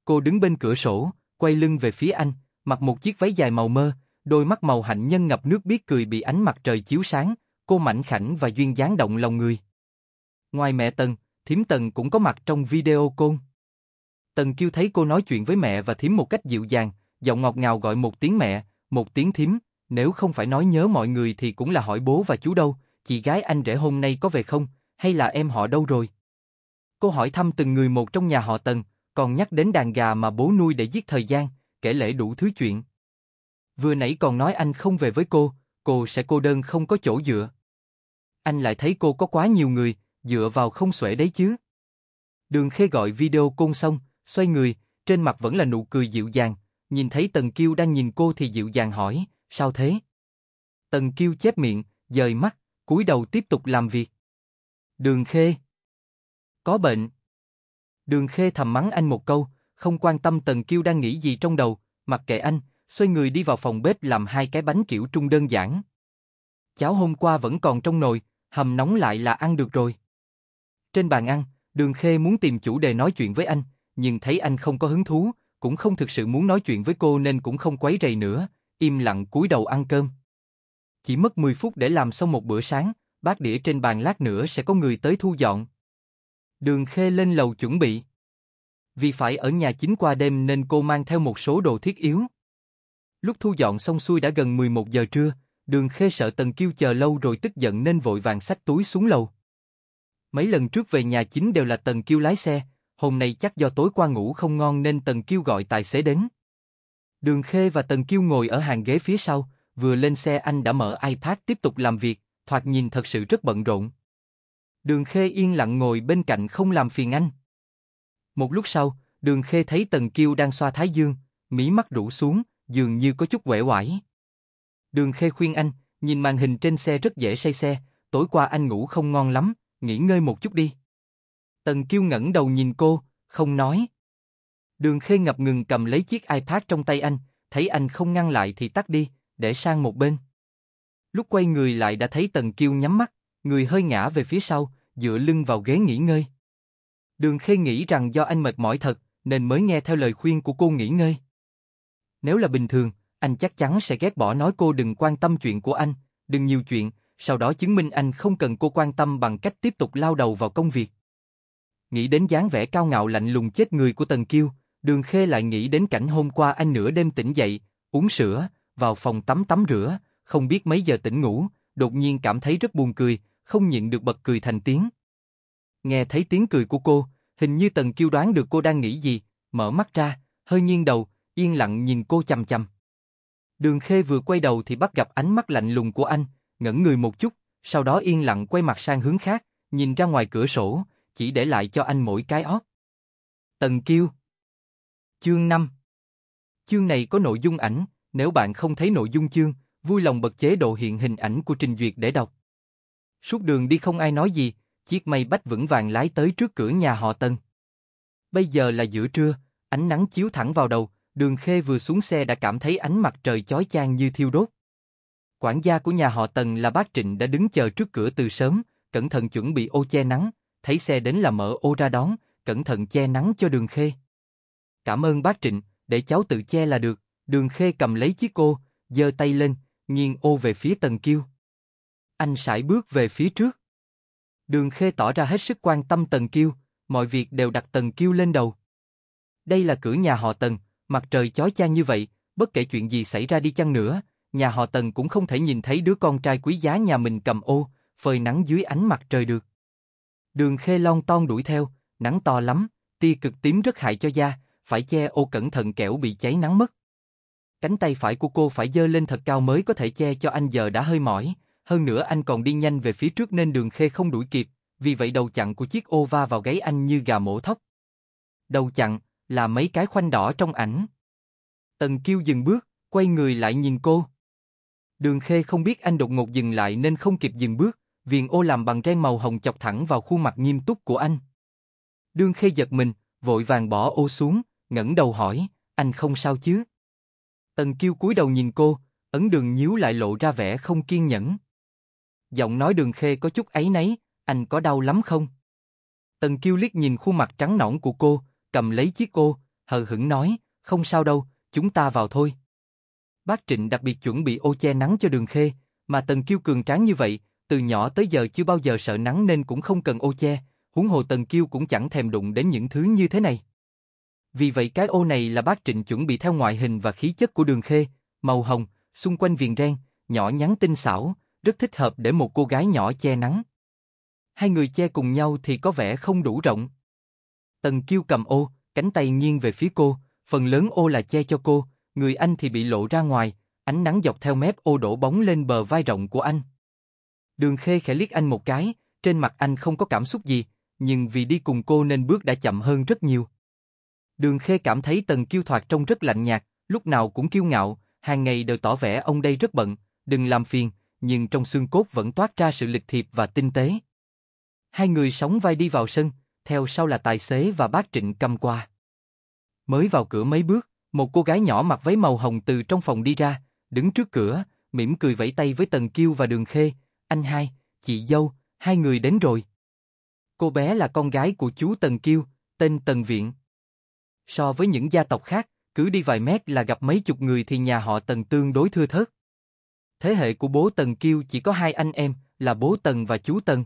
Cô đứng bên cửa sổ, quay lưng về phía anh, mặc một chiếc váy dài màu mơ, đôi mắt màu hạnh nhân ngập nước biết cười bị ánh mặt trời chiếu sáng, cô mảnh khảnh và duyên dáng động lòng người. Ngoài mẹ Tần, thím Tần cũng có mặt trong video call. Tần Kiêu thấy cô nói chuyện với mẹ và thím một cách dịu dàng, giọng ngọt ngào gọi một tiếng mẹ, một tiếng thím, nếu không phải nói nhớ mọi người thì cũng là hỏi bố và chú đâu, chị gái anh rể hôm nay có về không, hay là em họ đâu rồi? Cô hỏi thăm từng người một trong nhà họ Tần, còn nhắc đến đàn gà mà bố nuôi để giết thời gian, kể lễ đủ thứ chuyện. Vừa nãy còn nói anh không về với cô, cô sẽ cô đơn không có chỗ dựa. Anh lại thấy cô có quá nhiều người, dựa vào không xuể đấy chứ. Đường Khê gọi video côn xong, xoay người, trên mặt vẫn là nụ cười dịu dàng, nhìn thấy Tần Kiêu đang nhìn cô thì dịu dàng hỏi, Sao thế? Tần Kiêu chép miệng, dời mắt, cúi đầu tiếp tục làm việc. Đường Khê. Có bệnh. Đường Khê thầm mắng anh một câu, không quan tâm Tần Kiêu đang nghĩ gì trong đầu, mặc kệ anh, xoay người đi vào phòng bếp làm hai cái bánh kiểu trung đơn giản. Cháo hôm qua vẫn còn trong nồi, hầm nóng lại là ăn được rồi. Trên bàn ăn, Đường Khê muốn tìm chủ đề nói chuyện với anh, nhưng thấy anh không có hứng thú, cũng không thực sự muốn nói chuyện với cô nên cũng không quấy rầy nữa, im lặng cúi đầu ăn cơm. Chỉ mất 10 phút để làm xong một bữa sáng, bát đĩa trên bàn lát nữa sẽ có người tới thu dọn. Đường Khê lên lầu chuẩn bị. Vì phải ở nhà chính qua đêm nên cô mang theo một số đồ thiết yếu. Lúc thu dọn xong xuôi đã gần 11 giờ trưa, đường Khê sợ Tần Kiêu chờ lâu rồi tức giận nên vội vàng xách túi xuống lầu. Mấy lần trước về nhà chính đều là Tần Kiêu lái xe, hôm nay chắc do tối qua ngủ không ngon nên Tần Kiêu gọi tài xế đến. Đường Khê và Tần Kiêu ngồi ở hàng ghế phía sau, vừa lên xe anh đã mở iPad tiếp tục làm việc, thoạt nhìn thật sự rất bận rộn. Đường Khê yên lặng ngồi bên cạnh không làm phiền anh. Một lúc sau, Đường Khê thấy Tần Kiêu đang xoa thái dương, mí mắt rũ xuống, dường như có chút uể oải. Đường Khê khuyên anh, nhìn màn hình trên xe rất dễ say xe, tối qua anh ngủ không ngon lắm, nghỉ ngơi một chút đi. Tần Kiêu ngẩng đầu nhìn cô, không nói, Đường Khê ngập ngừng cầm lấy chiếc iPad trong tay anh, thấy anh không ngăn lại thì tắt đi, để sang một bên. Lúc quay người lại đã thấy Tần Kiêu nhắm mắt, người hơi ngã về phía sau, dựa lưng vào ghế nghỉ ngơi. Đường Khê nghĩ rằng do anh mệt mỏi thật, nên mới nghe theo lời khuyên của cô nghỉ ngơi. Nếu là bình thường, anh chắc chắn sẽ ghét bỏ nói cô đừng quan tâm chuyện của anh, đừng nhiều chuyện, sau đó chứng minh anh không cần cô quan tâm bằng cách tiếp tục lao đầu vào công việc. Nghĩ đến dáng vẻ cao ngạo lạnh lùng chết người của Tần Kiêu, Đường Khê lại nghĩ đến cảnh hôm qua anh nửa đêm tỉnh dậy, uống sữa, vào phòng tắm tắm rửa, không biết mấy giờ tỉnh ngủ, đột nhiên cảm thấy rất buồn cười, không nhịn được bật cười thành tiếng. Nghe thấy tiếng cười của cô, hình như Tần Kiêu đoán được cô đang nghĩ gì, mở mắt ra, hơi nghiêng đầu, yên lặng nhìn cô chằm chằm. Đường Khê vừa quay đầu thì bắt gặp ánh mắt lạnh lùng của anh, ngẩn người một chút, sau đó yên lặng quay mặt sang hướng khác, nhìn ra ngoài cửa sổ, chỉ để lại cho anh mỗi cái óc. Tần Kiêu Chương 5 Chương này có nội dung ảnh, nếu bạn không thấy nội dung chương, vui lòng bật chế độ hiện hình ảnh của trình duyệt để đọc. Suốt đường đi không ai nói gì, chiếc mây bách vững vàng lái tới trước cửa nhà họ Tân. Bây giờ là giữa trưa, ánh nắng chiếu thẳng vào đầu, đường khê vừa xuống xe đã cảm thấy ánh mặt trời chói chang như thiêu đốt. Quản gia của nhà họ Tần là bác Trịnh đã đứng chờ trước cửa từ sớm, cẩn thận chuẩn bị ô che nắng, thấy xe đến là mở ô ra đón, cẩn thận che nắng cho đường khê. Cảm ơn bác Trịnh, để cháu tự che là được. Đường Khê cầm lấy chiếc cô giơ tay lên, nghiêng ô về phía Tần Kiêu. Anh sải bước về phía trước. Đường Khê tỏ ra hết sức quan tâm Tần Kiêu, mọi việc đều đặt Tần Kiêu lên đầu. Đây là cửa nhà họ Tần, mặt trời chói chang như vậy, bất kể chuyện gì xảy ra đi chăng nữa, nhà họ Tần cũng không thể nhìn thấy đứa con trai quý giá nhà mình cầm ô, phơi nắng dưới ánh mặt trời được. Đường Khê Long ton đuổi theo, nắng to lắm, tia cực tím rất hại cho da, phải che ô cẩn thận kẻo bị cháy nắng mất. Cánh tay phải của cô phải dơ lên thật cao mới có thể che cho anh giờ đã hơi mỏi, hơn nữa anh còn đi nhanh về phía trước nên đường khê không đuổi kịp, vì vậy đầu chặn của chiếc ô va vào gáy anh như gà mổ thóc. Đầu chặn là mấy cái khoanh đỏ trong ảnh. Tần Kiêu dừng bước, quay người lại nhìn cô. Đường Khê không biết anh đột ngột dừng lại nên không kịp dừng bước, viền ô làm bằng ren màu hồng chọc thẳng vào khuôn mặt nghiêm túc của anh. Đường Khê giật mình, vội vàng bỏ ô xuống, ngẩng đầu hỏi, anh không sao chứ? Tần Kiêu cúi đầu nhìn cô, ấn đường nhíu lại lộ ra vẻ không kiên nhẫn. Giọng nói đường khê có chút ấy nấy, anh có đau lắm không? Tần Kiêu liếc nhìn khuôn mặt trắng nõn của cô, cầm lấy chiếc ô, hờ hững nói, không sao đâu, chúng ta vào thôi. Bác Trịnh đặc biệt chuẩn bị ô che nắng cho đường khê, mà Tần Kiêu cường tráng như vậy, từ nhỏ tới giờ chưa bao giờ sợ nắng nên cũng không cần ô che, huống hồ Tần Kiêu cũng chẳng thèm đụng đến những thứ như thế này. Vì vậy cái ô này là bác Trịnh chuẩn bị theo ngoại hình và khí chất của đường khê, màu hồng, xung quanh viền ren, nhỏ nhắn tinh xảo, rất thích hợp để một cô gái nhỏ che nắng. Hai người che cùng nhau thì có vẻ không đủ rộng. Tần Kiêu cầm ô, cánh tay nghiêng về phía cô, phần lớn ô là che cho cô, người anh thì bị lộ ra ngoài, ánh nắng dọc theo mép ô đổ bóng lên bờ vai rộng của anh. Đường Khê khẽ liếc anh một cái, trên mặt anh không có cảm xúc gì, nhưng vì đi cùng cô nên bước đã chậm hơn rất nhiều. Đường Khê cảm thấy Tần Kiêu Thoạt trông rất lạnh nhạt, lúc nào cũng kiêu ngạo, hàng ngày đều tỏ vẻ ông đây rất bận, đừng làm phiền, nhưng trong xương cốt vẫn toát ra sự lịch thiệp và tinh tế. Hai người sóng vai đi vào sân, theo sau là tài xế và bác Trịnh cầm qua. Mới vào cửa mấy bước, một cô gái nhỏ mặc váy màu hồng từ trong phòng đi ra, đứng trước cửa, mỉm cười vẫy tay với Tần Kiêu và Đường Khê, anh hai, chị dâu, hai người đến rồi. Cô bé là con gái của chú Tần Kiêu, tên Tần Viện. So với những gia tộc khác, cứ đi vài mét là gặp mấy chục người thì nhà họ Tần tương đối thưa thớt. Thế hệ của bố Tần Kiêu chỉ có hai anh em, là bố Tần và chú Tần.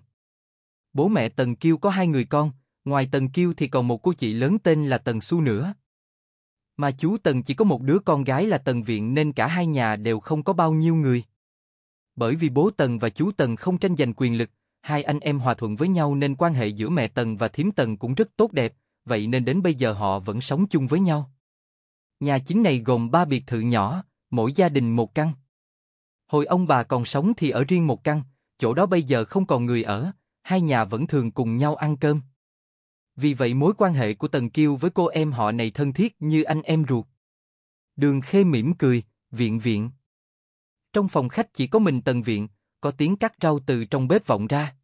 Bố mẹ Tần Kiêu có hai người con, ngoài Tần Kiêu thì còn một cô chị lớn tên là Tần Xu nữa. Mà chú Tần chỉ có một đứa con gái là Tần Viện nên cả hai nhà đều không có bao nhiêu người. Bởi vì bố Tần và chú Tần không tranh giành quyền lực, hai anh em hòa thuận với nhau nên quan hệ giữa mẹ Tần và thím Tần cũng rất tốt đẹp, vậy nên đến bây giờ họ vẫn sống chung với nhau. Nhà chính này gồm ba biệt thự nhỏ, mỗi gia đình một căn. Hồi ông bà còn sống thì ở riêng một căn, chỗ đó bây giờ không còn người ở, hai nhà vẫn thường cùng nhau ăn cơm. Vì vậy mối quan hệ của Tần Kiêu với cô em họ này thân thiết như anh em ruột. Đường Khê mỉm cười, viện viện. Trong phòng khách chỉ có mình Tần Viện, có tiếng cắt rau từ trong bếp vọng ra.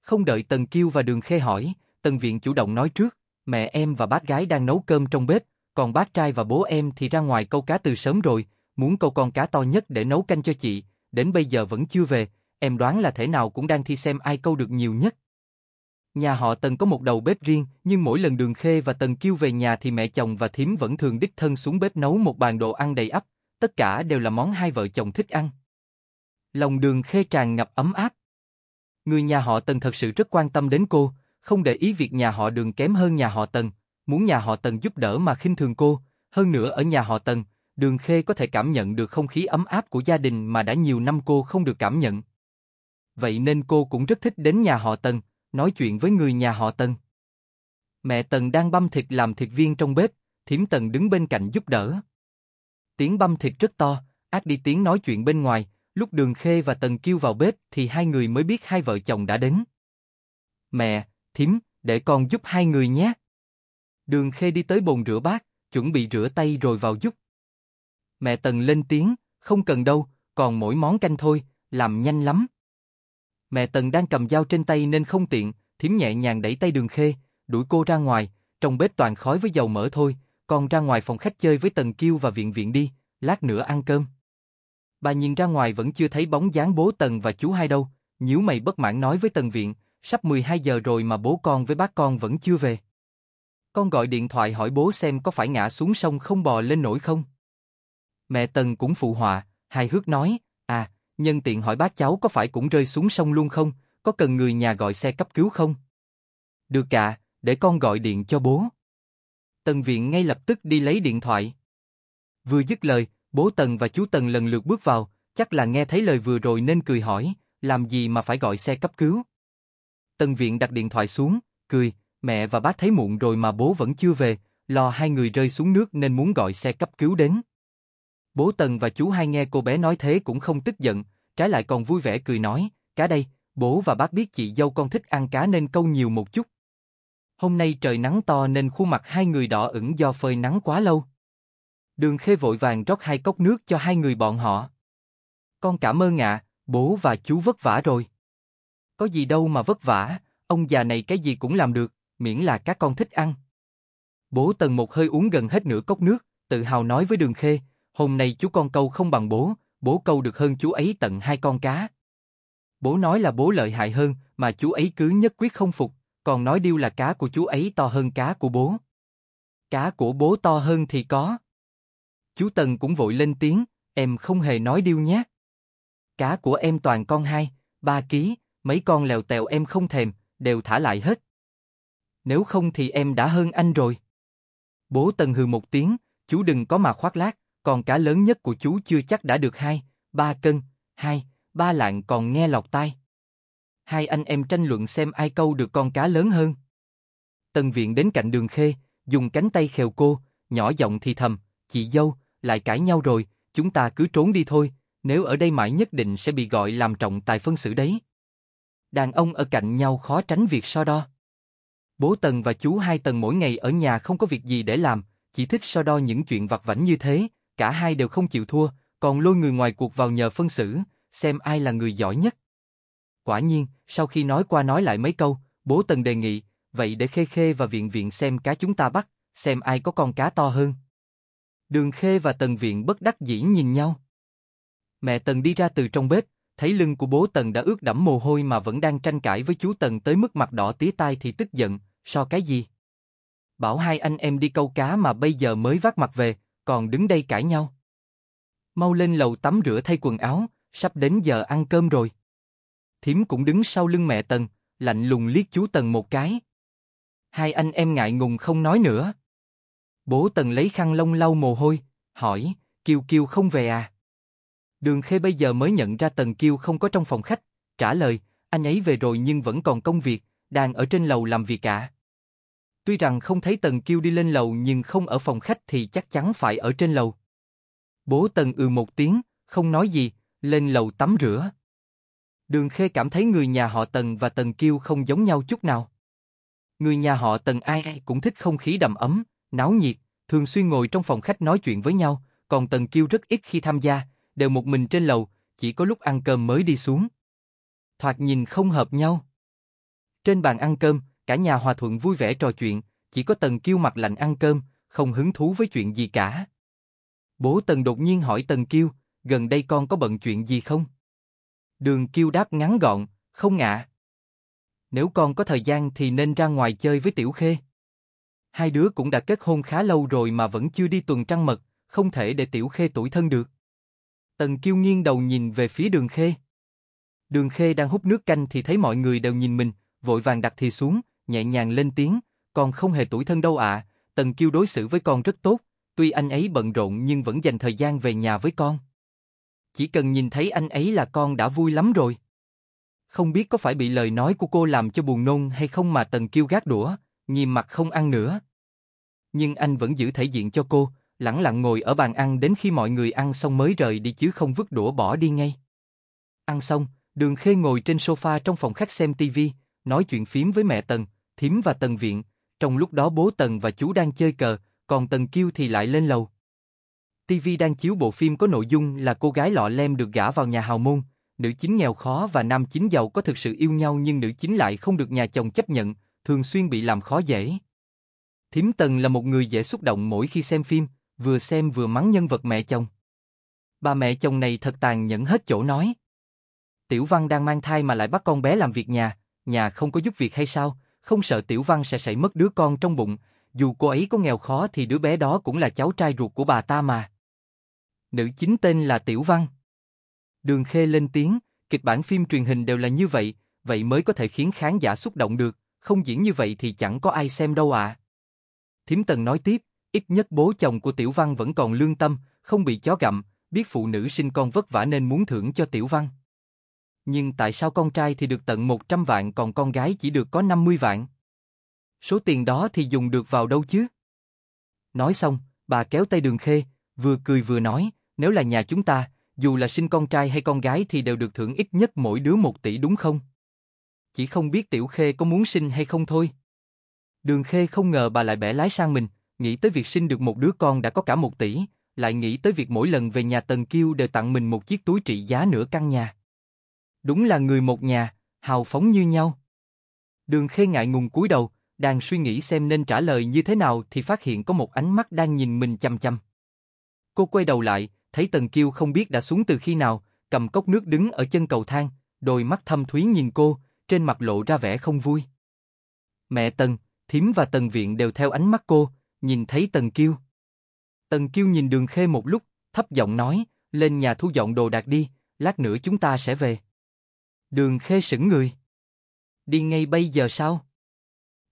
Không đợi Tần Kiêu và Đường Khê hỏi, Tần Viện chủ động nói trước, mẹ em và bác gái đang nấu cơm trong bếp, còn bác trai và bố em thì ra ngoài câu cá từ sớm rồi, muốn câu con cá to nhất để nấu canh cho chị, đến bây giờ vẫn chưa về, em đoán là thể nào cũng đang thi xem ai câu được nhiều nhất. Nhà họ Tần có một đầu bếp riêng, nhưng mỗi lần Đường Khê và Tần kêu về nhà thì mẹ chồng và thím vẫn thường đích thân xuống bếp nấu một bàn đồ ăn đầy ắp, tất cả đều là món hai vợ chồng thích ăn. Lòng Đường Khê tràn ngập ấm áp. Người nhà họ Tần thật sự rất quan tâm đến cô, không để ý việc nhà họ đường kém hơn nhà họ Tần, muốn nhà họ Tần giúp đỡ mà khinh thường cô, hơn nữa ở nhà họ Tần, Đường Khê có thể cảm nhận được không khí ấm áp của gia đình mà đã nhiều năm cô không được cảm nhận. Vậy nên cô cũng rất thích đến nhà họ Tần, nói chuyện với người nhà họ Tần. Mẹ Tần đang băm thịt làm thịt viên trong bếp, thím Tần đứng bên cạnh giúp đỡ. Tiếng băm thịt rất to, ác đi tiếng nói chuyện bên ngoài, lúc Đường Khê và Tần kêu vào bếp thì hai người mới biết hai vợ chồng đã đến. Mẹ, thím, để con giúp hai người nhé. Đường Khê đi tới bồn rửa bát, chuẩn bị rửa tay rồi vào giúp. Mẹ Tần lên tiếng, không cần đâu, còn mỗi món canh thôi, làm nhanh lắm. Mẹ Tần đang cầm dao trên tay nên không tiện, thím nhẹ nhàng đẩy tay Đường Khê, đuổi cô ra ngoài, trong bếp toàn khói với dầu mỡ thôi, con ra ngoài phòng khách chơi với Tần Kiêu và Viện Viện đi, lát nữa ăn cơm. Bà nhìn ra ngoài vẫn chưa thấy bóng dáng bố Tần và chú hai đâu, nhíu mày bất mãn nói với Tần Viện, Sắp 12 giờ rồi mà bố con với bác con vẫn chưa về. Con gọi điện thoại hỏi bố xem có phải ngã xuống sông không bò lên nổi không. Mẹ Tần cũng phụ họa, hài hước nói, à, nhân tiện hỏi bác cháu có phải cũng rơi xuống sông luôn không, có cần người nhà gọi xe cấp cứu không? Được cả, để con gọi điện cho bố. Tần Viện ngay lập tức đi lấy điện thoại. Vừa dứt lời, bố Tần và chú Tần lần lượt bước vào, chắc là nghe thấy lời vừa rồi nên cười hỏi, làm gì mà phải gọi xe cấp cứu? Tần Viện đặt điện thoại xuống, cười, mẹ và bác thấy muộn rồi mà bố vẫn chưa về, lo hai người rơi xuống nước nên muốn gọi xe cấp cứu đến. Bố Tần và chú hai nghe cô bé nói thế cũng không tức giận, trái lại còn vui vẻ cười nói, cá đây, bố và bác biết chị dâu con thích ăn cá nên câu nhiều một chút. Hôm nay trời nắng to nên khuôn mặt hai người đỏ ửng do phơi nắng quá lâu. Đường Khê vội vàng rót hai cốc nước cho hai người bọn họ. Con cảm ơn ạ, bố và chú vất vả rồi. Có gì đâu mà vất vả, ông già này cái gì cũng làm được, miễn là các con thích ăn. Bố Tần một hơi uống gần hết nửa cốc nước, tự hào nói với Đường Khê, hôm nay chú con câu không bằng bố, bố câu được hơn chú ấy tận hai con cá. Bố nói là bố lợi hại hơn, mà chú ấy cứ nhất quyết không phục, còn nói điêu là cá của chú ấy to hơn cá của bố. Cá của bố to hơn thì có. Chú Tần cũng vội lên tiếng, em không hề nói điêu nhé. Cá của em toàn con hai, ba ký, mấy con lèo tèo em không thèm, đều thả lại hết. Nếu không thì em đã hơn anh rồi. Bố Tần hừ một tiếng, chú đừng có mà khoác lác, còn cá lớn nhất của chú chưa chắc đã được hai, ba cân, hai, ba lạng còn nghe lọt tai. Hai anh em tranh luận xem ai câu được con cá lớn hơn. Tần viện đến cạnh đường khê, dùng cánh tay khều cô, nhỏ giọng thì thầm, chị dâu, lại cãi nhau rồi, chúng ta cứ trốn đi thôi, nếu ở đây mãi nhất định sẽ bị gọi làm trọng tài phân xử đấy đàn ông ở cạnh nhau khó tránh việc so đo. Bố Tần và chú hai Tần mỗi ngày ở nhà không có việc gì để làm, chỉ thích so đo những chuyện vặt vảnh như thế, cả hai đều không chịu thua, còn lôi người ngoài cuộc vào nhờ phân xử, xem ai là người giỏi nhất. Quả nhiên, sau khi nói qua nói lại mấy câu, bố Tần đề nghị, vậy để Khê Khê và Viện Viện xem cá chúng ta bắt, xem ai có con cá to hơn. Đường Khê và Tần Viện bất đắc dĩ nhìn nhau. Mẹ Tần đi ra từ trong bếp, thấy lưng của bố Tần đã ướt đẫm mồ hôi mà vẫn đang tranh cãi với chú Tần tới mức mặt đỏ tía tai thì tức giận, so cái gì? Bảo hai anh em đi câu cá mà bây giờ mới vác mặt về, còn đứng đây cãi nhau. Mau lên lầu tắm rửa thay quần áo, sắp đến giờ ăn cơm rồi. Thiếm cũng đứng sau lưng mẹ Tần, lạnh lùng liếc chú Tần một cái. Hai anh em ngại ngùng không nói nữa. Bố Tần lấy khăn lông lau mồ hôi, hỏi, Kiều Kiều không về à? Đường Khê bây giờ mới nhận ra Tần Kiêu không có trong phòng khách, trả lời, anh ấy về rồi nhưng vẫn còn công việc, đang ở trên lầu làm việc cả. Tuy rằng không thấy Tần Kiêu đi lên lầu nhưng không ở phòng khách thì chắc chắn phải ở trên lầu. Bố Tần ừ một tiếng, không nói gì, lên lầu tắm rửa. Đường Khê cảm thấy người nhà họ Tần và Tần Kiêu không giống nhau chút nào. Người nhà họ Tần ai cũng thích không khí đầm ấm, náo nhiệt, thường xuyên ngồi trong phòng khách nói chuyện với nhau, còn Tần Kiêu rất ít khi tham gia, đều một mình trên lầu, chỉ có lúc ăn cơm mới đi xuống. Thoạt nhìn không hợp nhau. Trên bàn ăn cơm, cả nhà hòa thuận vui vẻ trò chuyện, chỉ có Tần Kiêu mặt lạnh ăn cơm, không hứng thú với chuyện gì cả. Bố Tần đột nhiên hỏi Tần Kiêu, gần đây con có bận chuyện gì không? Đường Kiêu đáp ngắn gọn, không ngạ. Nếu con có thời gian thì nên ra ngoài chơi với Tiểu Khê. Hai đứa cũng đã kết hôn khá lâu rồi mà vẫn chưa đi tuần trăng mật, không thể để Tiểu Khê tuổi thân được. Tần Kiêu nghiêng đầu nhìn về phía đường khê. Đường khê đang hút nước canh thì thấy mọi người đều nhìn mình, vội vàng đặt thì xuống, nhẹ nhàng lên tiếng, còn không hề tuổi thân đâu ạ, Tần Kiêu đối xử với con rất tốt, tuy anh ấy bận rộn nhưng vẫn dành thời gian về nhà với con. Chỉ cần nhìn thấy anh ấy là con đã vui lắm rồi. Không biết có phải bị lời nói của cô làm cho buồn nôn hay không mà Tần Kiêu gác đũa, nghiêm mặt không ăn nữa. Nhưng anh vẫn giữ thể diện cho cô, lẳng lặng ngồi ở bàn ăn đến khi mọi người ăn xong mới rời đi chứ không vứt đũa bỏ đi ngay. Ăn xong, Đường Khê ngồi trên sofa trong phòng khách xem tivi, nói chuyện phím với mẹ Tần, thím và Tần Viện, trong lúc đó bố Tần và chú đang chơi cờ, còn Tần Kiêu thì lại lên lầu. TV đang chiếu bộ phim có nội dung là cô gái lọ lem được gả vào nhà hào môn, nữ chính nghèo khó và nam chính giàu có thực sự yêu nhau nhưng nữ chính lại không được nhà chồng chấp nhận, thường xuyên bị làm khó dễ. Thím Tần là một người dễ xúc động mỗi khi xem phim, vừa xem vừa mắng nhân vật mẹ chồng. Bà mẹ chồng này thật tàn nhẫn hết chỗ nói. Tiểu Văn đang mang thai mà lại bắt con bé làm việc nhà, nhà không có giúp việc hay sao, không sợ Tiểu Văn sẽ sảy mất đứa con trong bụng, dù cô ấy có nghèo khó thì đứa bé đó cũng là cháu trai ruột của bà ta mà. Nữ chính tên là Tiểu Văn. Đường Khê lên tiếng, kịch bản phim truyền hình đều là như vậy, vậy mới có thể khiến khán giả xúc động được, không diễn như vậy thì chẳng có ai xem đâu ạ. Thím Tần nói tiếp, Ít nhất bố chồng của Tiểu Văn vẫn còn lương tâm, không bị chó gặm, biết phụ nữ sinh con vất vả nên muốn thưởng cho Tiểu Văn. Nhưng tại sao con trai thì được tận 100 vạn còn con gái chỉ được có 50 vạn? Số tiền đó thì dùng được vào đâu chứ? Nói xong, bà kéo tay đường khê, vừa cười vừa nói, nếu là nhà chúng ta, dù là sinh con trai hay con gái thì đều được thưởng ít nhất mỗi đứa một tỷ đúng không? Chỉ không biết Tiểu Khê có muốn sinh hay không thôi. Đường Khê không ngờ bà lại bẻ lái sang mình, nghĩ tới việc sinh được một đứa con đã có cả một tỷ, lại nghĩ tới việc mỗi lần về nhà Tần Kiêu đều tặng mình một chiếc túi trị giá nửa căn nhà. Đúng là người một nhà, hào phóng như nhau. Đường Khê ngại ngùng cúi đầu, đang suy nghĩ xem nên trả lời như thế nào thì phát hiện có một ánh mắt đang nhìn mình chăm chăm. Cô quay đầu lại, thấy Tần Kiêu không biết đã xuống từ khi nào, cầm cốc nước đứng ở chân cầu thang, đôi mắt thâm thúy nhìn cô, trên mặt lộ ra vẻ không vui. Mẹ Tần, thím và Tần Viện đều theo ánh mắt cô, nhìn thấy Tần Kiêu. Tần Kiêu nhìn đường khê một lúc, thấp giọng nói, lên nhà thu dọn đồ đạc đi, lát nữa chúng ta sẽ về. Đường khê sững người. Đi ngay bây giờ sao?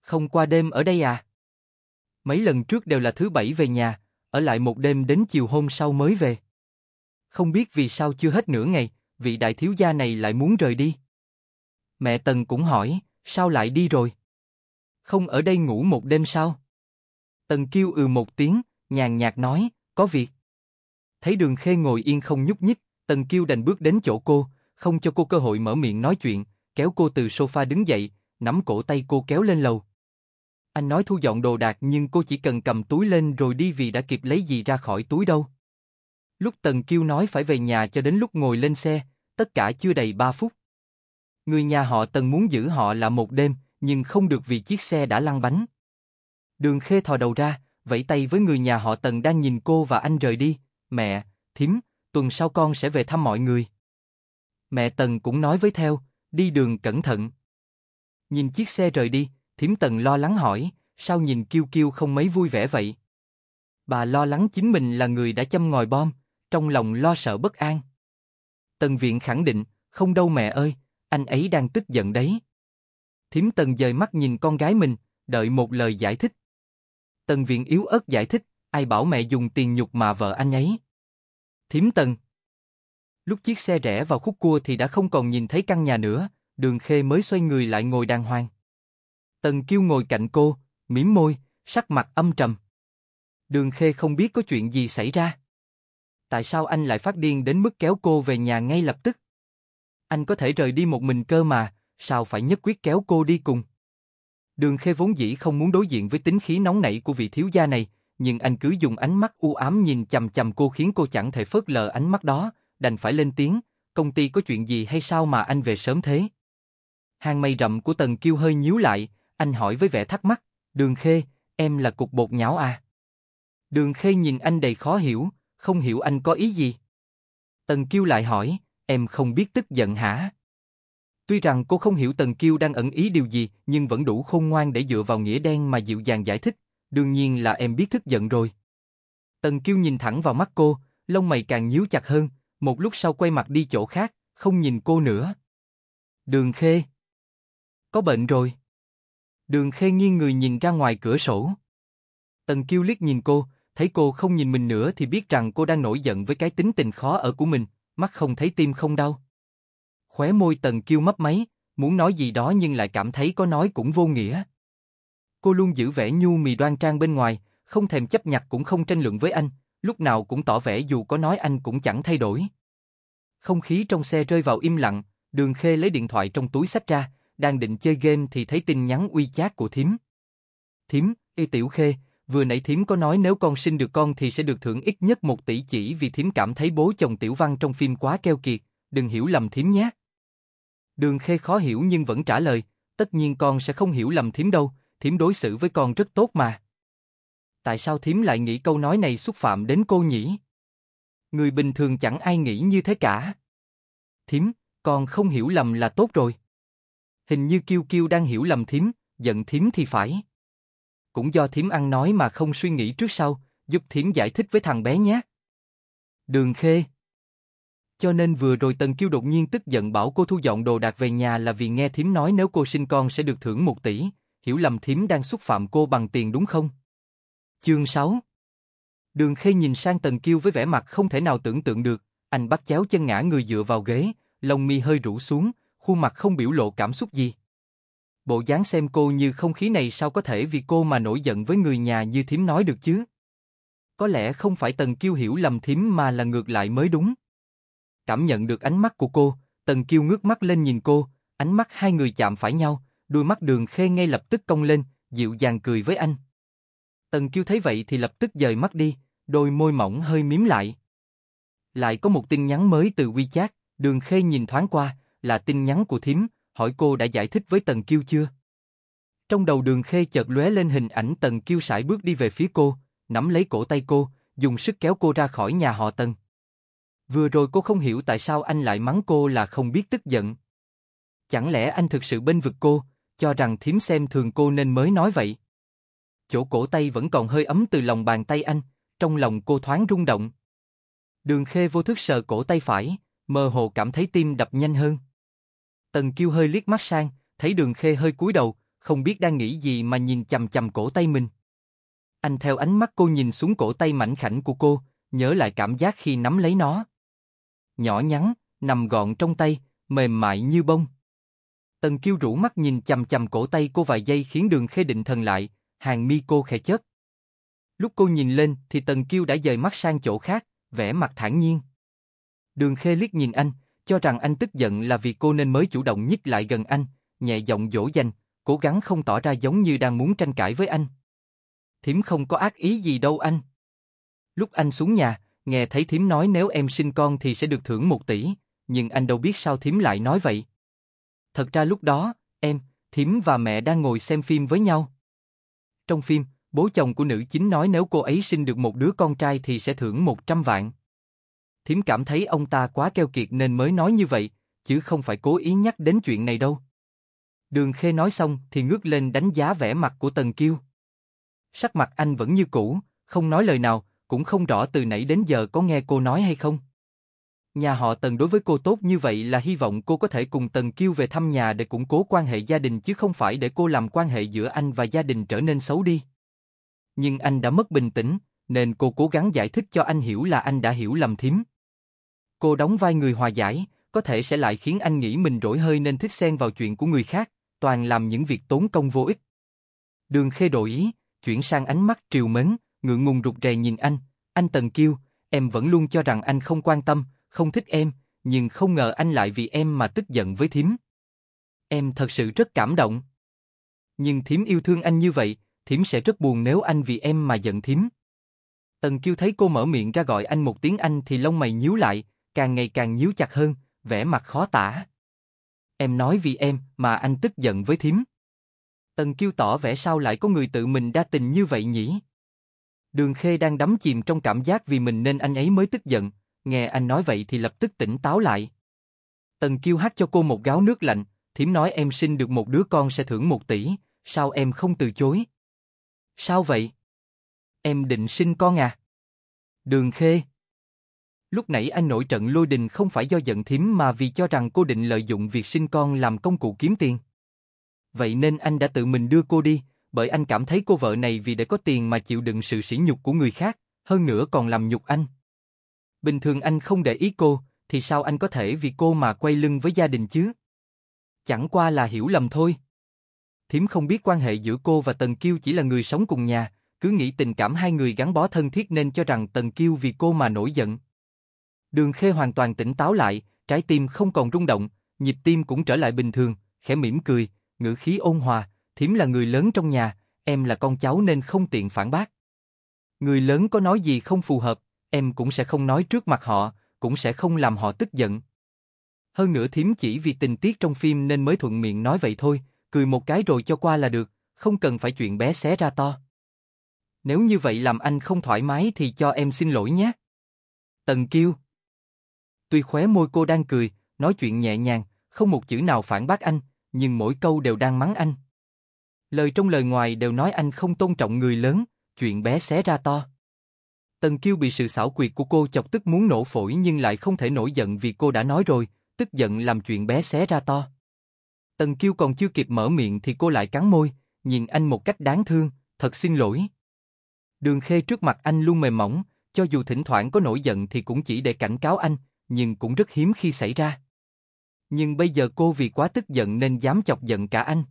Không qua đêm ở đây à? Mấy lần trước đều là thứ bảy về nhà, ở lại một đêm đến chiều hôm sau mới về. Không biết vì sao chưa hết nửa ngày, vị đại thiếu gia này lại muốn rời đi. Mẹ Tần cũng hỏi, sao lại đi rồi? Không ở đây ngủ một đêm sao? Tần Kiêu ừ một tiếng, nhàn nhạt nói, có việc. Thấy đường khê ngồi yên không nhúc nhích, Tần Kiêu đành bước đến chỗ cô, không cho cô cơ hội mở miệng nói chuyện, kéo cô từ sofa đứng dậy, nắm cổ tay cô kéo lên lầu. Anh nói thu dọn đồ đạc nhưng cô chỉ cần cầm túi lên rồi đi vì đã kịp lấy gì ra khỏi túi đâu. Lúc Tần Kiêu nói phải về nhà cho đến lúc ngồi lên xe, tất cả chưa đầy 3 phút. Người nhà họ Tần muốn giữ họ là một đêm, nhưng không được vì chiếc xe đã lăn bánh. Đường Khê thò đầu ra, vẫy tay với người nhà họ Tần đang nhìn cô và anh rời đi. Mẹ, thím, tuần sau con sẽ về thăm mọi người. Mẹ Tần cũng nói với theo, đi đường cẩn thận. Nhìn chiếc xe rời đi, thím Tần lo lắng hỏi, sao nhìn Kiêu Kiêu không mấy vui vẻ vậy? Bà lo lắng chính mình là người đã châm ngòi bom, trong lòng lo sợ bất an. Tần Viện khẳng định, không đâu mẹ ơi, anh ấy đang tức giận đấy. Thím Tần dời mắt nhìn con gái mình, đợi một lời giải thích. Tần Viện yếu ớt giải thích, ai bảo mẹ dùng tiền nhục mà vợ anh ấy. Thiếm Tần Lúc chiếc xe rẽ vào khúc cua thì đã không còn nhìn thấy căn nhà nữa, đường khê mới xoay người lại ngồi đàng hoàng. Tần kêu ngồi cạnh cô, mím môi, sắc mặt âm trầm. Đường khê không biết có chuyện gì xảy ra. Tại sao anh lại phát điên đến mức kéo cô về nhà ngay lập tức? Anh có thể rời đi một mình cơ mà, sao phải nhất quyết kéo cô đi cùng? Đường Khê vốn dĩ không muốn đối diện với tính khí nóng nảy của vị thiếu gia này, nhưng anh cứ dùng ánh mắt u ám nhìn chằm chằm cô khiến cô chẳng thể phớt lờ ánh mắt đó, đành phải lên tiếng, công ty có chuyện gì hay sao mà anh về sớm thế? Hàng mây rậm của Tần Kiêu hơi nhíu lại, anh hỏi với vẻ thắc mắc, Đường Khê, em là cục bột nhão à? Đường Khê nhìn anh đầy khó hiểu, không hiểu anh có ý gì. Tần Kiêu lại hỏi, em không biết tức giận hả? Tuy rằng cô không hiểu Tần Kiêu đang ẩn ý điều gì, nhưng vẫn đủ khôn ngoan để dựa vào nghĩa đen mà dịu dàng giải thích, đương nhiên là em biết thức giận rồi. Tần Kiêu nhìn thẳng vào mắt cô, lông mày càng nhíu chặt hơn, một lúc sau quay mặt đi chỗ khác, không nhìn cô nữa. Đường Khê Có bệnh rồi. Đường Khê nghiêng người nhìn ra ngoài cửa sổ. Tần Kiêu liếc nhìn cô, thấy cô không nhìn mình nữa thì biết rằng cô đang nổi giận với cái tính tình khó ở của mình, mắt không thấy tim không đau. Khóe môi Tần Kiêu mấp máy, muốn nói gì đó nhưng lại cảm thấy có nói cũng vô nghĩa. Cô luôn giữ vẻ nhu mì đoan trang bên ngoài, không thèm chấp nhặt cũng không tranh luận với anh, lúc nào cũng tỏ vẻ dù có nói anh cũng chẳng thay đổi. Không khí trong xe rơi vào im lặng, Đường Khê lấy điện thoại trong túi sách ra, đang định chơi game thì thấy tin nhắn uy chat của thím. Thím, y tiểu Khê, vừa nãy thím có nói nếu con sinh được con thì sẽ được thưởng ít nhất một tỷ chỉ vì thím cảm thấy bố chồng tiểu văn trong phim quá keo kiệt, đừng hiểu lầm thím nhé. Đường Khê khó hiểu nhưng vẫn trả lời, tất nhiên con sẽ không hiểu lầm thím đâu, thím đối xử với con rất tốt mà. Tại sao thím lại nghĩ câu nói này xúc phạm đến cô nhỉ? Người bình thường chẳng ai nghĩ như thế cả. Thím, con không hiểu lầm là tốt rồi. Hình như Kiêu Kiêu đang hiểu lầm thím, giận thím thì phải. Cũng do thím ăn nói mà không suy nghĩ trước sau, giúp thím giải thích với thằng bé nhé. Đường Khê cho nên vừa rồi Tần Kiêu đột nhiên tức giận bảo cô thu dọn đồ đạc về nhà là vì nghe thím nói nếu cô sinh con sẽ được thưởng một tỷ, hiểu lầm thím đang xúc phạm cô bằng tiền đúng không? Chương 6 Đường Khê nhìn sang Tần Kiêu với vẻ mặt không thể nào tưởng tượng được, anh bắt chéo chân ngã người dựa vào ghế, lông mi hơi rũ xuống, khuôn mặt không biểu lộ cảm xúc gì. Bộ dáng xem cô như không khí này sao có thể vì cô mà nổi giận với người nhà như thím nói được chứ? Có lẽ không phải Tần Kiêu hiểu lầm thím mà là ngược lại mới đúng. Cảm nhận được ánh mắt của cô, Tần Kiêu ngước mắt lên nhìn cô, ánh mắt hai người chạm phải nhau, đôi mắt đường khê ngay lập tức cong lên, dịu dàng cười với anh. Tần Kiêu thấy vậy thì lập tức dời mắt đi, đôi môi mỏng hơi miếm lại. Lại có một tin nhắn mới từ WeChat, đường khê nhìn thoáng qua, là tin nhắn của thím, hỏi cô đã giải thích với Tần Kiêu chưa? Trong đầu đường khê chợt lóe lên hình ảnh Tần Kiêu sải bước đi về phía cô, nắm lấy cổ tay cô, dùng sức kéo cô ra khỏi nhà họ Tần. Vừa rồi cô không hiểu tại sao anh lại mắng cô là không biết tức giận. Chẳng lẽ anh thực sự bên vực cô, cho rằng thím xem thường cô nên mới nói vậy? Chỗ cổ tay vẫn còn hơi ấm từ lòng bàn tay anh, trong lòng cô thoáng rung động. Đường khê vô thức sờ cổ tay phải, mơ hồ cảm thấy tim đập nhanh hơn. Tần kiêu hơi liếc mắt sang, thấy đường khê hơi cúi đầu, không biết đang nghĩ gì mà nhìn chầm chầm cổ tay mình. Anh theo ánh mắt cô nhìn xuống cổ tay mảnh khảnh của cô, nhớ lại cảm giác khi nắm lấy nó nhỏ nhắn, nằm gọn trong tay, mềm mại như bông. Tần Kiêu rũ mắt nhìn chầm chầm cổ tay cô vài giây khiến đường khê định thần lại, hàng mi cô khẽ chớp. Lúc cô nhìn lên thì Tần Kiêu đã dời mắt sang chỗ khác, vẻ mặt thản nhiên. Đường khê liếc nhìn anh, cho rằng anh tức giận là vì cô nên mới chủ động nhích lại gần anh, nhẹ giọng dỗ dành, cố gắng không tỏ ra giống như đang muốn tranh cãi với anh. Thiểm không có ác ý gì đâu anh. Lúc anh xuống nhà, nghe thấy thím nói nếu em sinh con thì sẽ được thưởng một tỷ, nhưng anh đâu biết sao thím lại nói vậy. Thật ra lúc đó, em, thím và mẹ đang ngồi xem phim với nhau. Trong phim, bố chồng của nữ chính nói nếu cô ấy sinh được một đứa con trai thì sẽ thưởng 100 vạn. Thím cảm thấy ông ta quá keo kiệt nên mới nói như vậy, chứ không phải cố ý nhắc đến chuyện này đâu. Đường Khê nói xong thì ngước lên đánh giá vẻ mặt của Tần Kiêu. Sắc mặt anh vẫn như cũ, không nói lời nào, cũng không rõ từ nãy đến giờ có nghe cô nói hay không. Nhà họ Tần đối với cô tốt như vậy là hy vọng cô có thể cùng Tần Kiêu về thăm nhà để củng cố quan hệ gia đình chứ không phải để cô làm quan hệ giữa anh và gia đình trở nên xấu đi. Nhưng anh đã mất bình tĩnh, nên cô cố gắng giải thích cho anh hiểu là anh đã hiểu lầm thím. Cô đóng vai người hòa giải, có thể sẽ lại khiến anh nghĩ mình rỗi hơi nên thích xen vào chuyện của người khác, toàn làm những việc tốn công vô ích. Đường khê đổi ý, chuyển sang ánh mắt triều mến, ngượng ngùng rụt rè nhìn anh, anh Tần Kiêu, em vẫn luôn cho rằng anh không quan tâm, không thích em, nhưng không ngờ anh lại vì em mà tức giận với thím. Em thật sự rất cảm động. Nhưng thím yêu thương anh như vậy, thím sẽ rất buồn nếu anh vì em mà giận thím. Tần Kiêu thấy cô mở miệng ra gọi anh một tiếng anh thì lông mày nhíu lại, càng ngày càng nhíu chặt hơn, vẻ mặt khó tả. Em nói vì em mà anh tức giận với thím. Tần Kiêu tỏ vẻ sao lại có người tự mình đa tình như vậy nhỉ? Đường Khê đang đắm chìm trong cảm giác vì mình nên anh ấy mới tức giận, nghe anh nói vậy thì lập tức tỉnh táo lại. Tần Kiêu hát cho cô một gáo nước lạnh, thím nói em sinh được một đứa con sẽ thưởng một tỷ, sao em không từ chối? Sao vậy? Em định sinh con à? Đường Khê Lúc nãy anh nổi trận lôi đình không phải do giận thím mà vì cho rằng cô định lợi dụng việc sinh con làm công cụ kiếm tiền. Vậy nên anh đã tự mình đưa cô đi, bởi anh cảm thấy cô vợ này vì để có tiền mà chịu đựng sự sỉ nhục của người khác, hơn nữa còn làm nhục anh. Bình thường anh không để ý cô, thì sao anh có thể vì cô mà quay lưng với gia đình chứ? Chẳng qua là hiểu lầm thôi. Thiếm không biết quan hệ giữa cô và Tần Kiêu chỉ là người sống cùng nhà, cứ nghĩ tình cảm hai người gắn bó thân thiết nên cho rằng Tần Kiêu vì cô mà nổi giận. Đường Khê hoàn toàn tỉnh táo lại, trái tim không còn rung động, nhịp tim cũng trở lại bình thường, khẽ mỉm cười, ngữ khí ôn hòa, thím là người lớn trong nhà, em là con cháu nên không tiện phản bác. Người lớn có nói gì không phù hợp, em cũng sẽ không nói trước mặt họ, cũng sẽ không làm họ tức giận. Hơn nữa thím chỉ vì tình tiết trong phim nên mới thuận miệng nói vậy thôi, cười một cái rồi cho qua là được, không cần phải chuyện bé xé ra to. Nếu như vậy làm anh không thoải mái thì cho em xin lỗi nhé. Tần Kiêu Tuy khóe môi cô đang cười, nói chuyện nhẹ nhàng, không một chữ nào phản bác anh, nhưng mỗi câu đều đang mắng anh. Lời trong lời ngoài đều nói anh không tôn trọng người lớn, chuyện bé xé ra to. Tần Kiêu bị sự xảo quyệt của cô chọc tức muốn nổ phổi nhưng lại không thể nổi giận vì cô đã nói rồi, tức giận làm chuyện bé xé ra to. Tần Kiêu còn chưa kịp mở miệng thì cô lại cắn môi, nhìn anh một cách đáng thương, thật xin lỗi. Đường Khê trước mặt anh luôn mềm mỏng, cho dù thỉnh thoảng có nổi giận thì cũng chỉ để cảnh cáo anh, nhưng cũng rất hiếm khi xảy ra. Nhưng bây giờ cô vì quá tức giận nên dám chọc giận cả anh.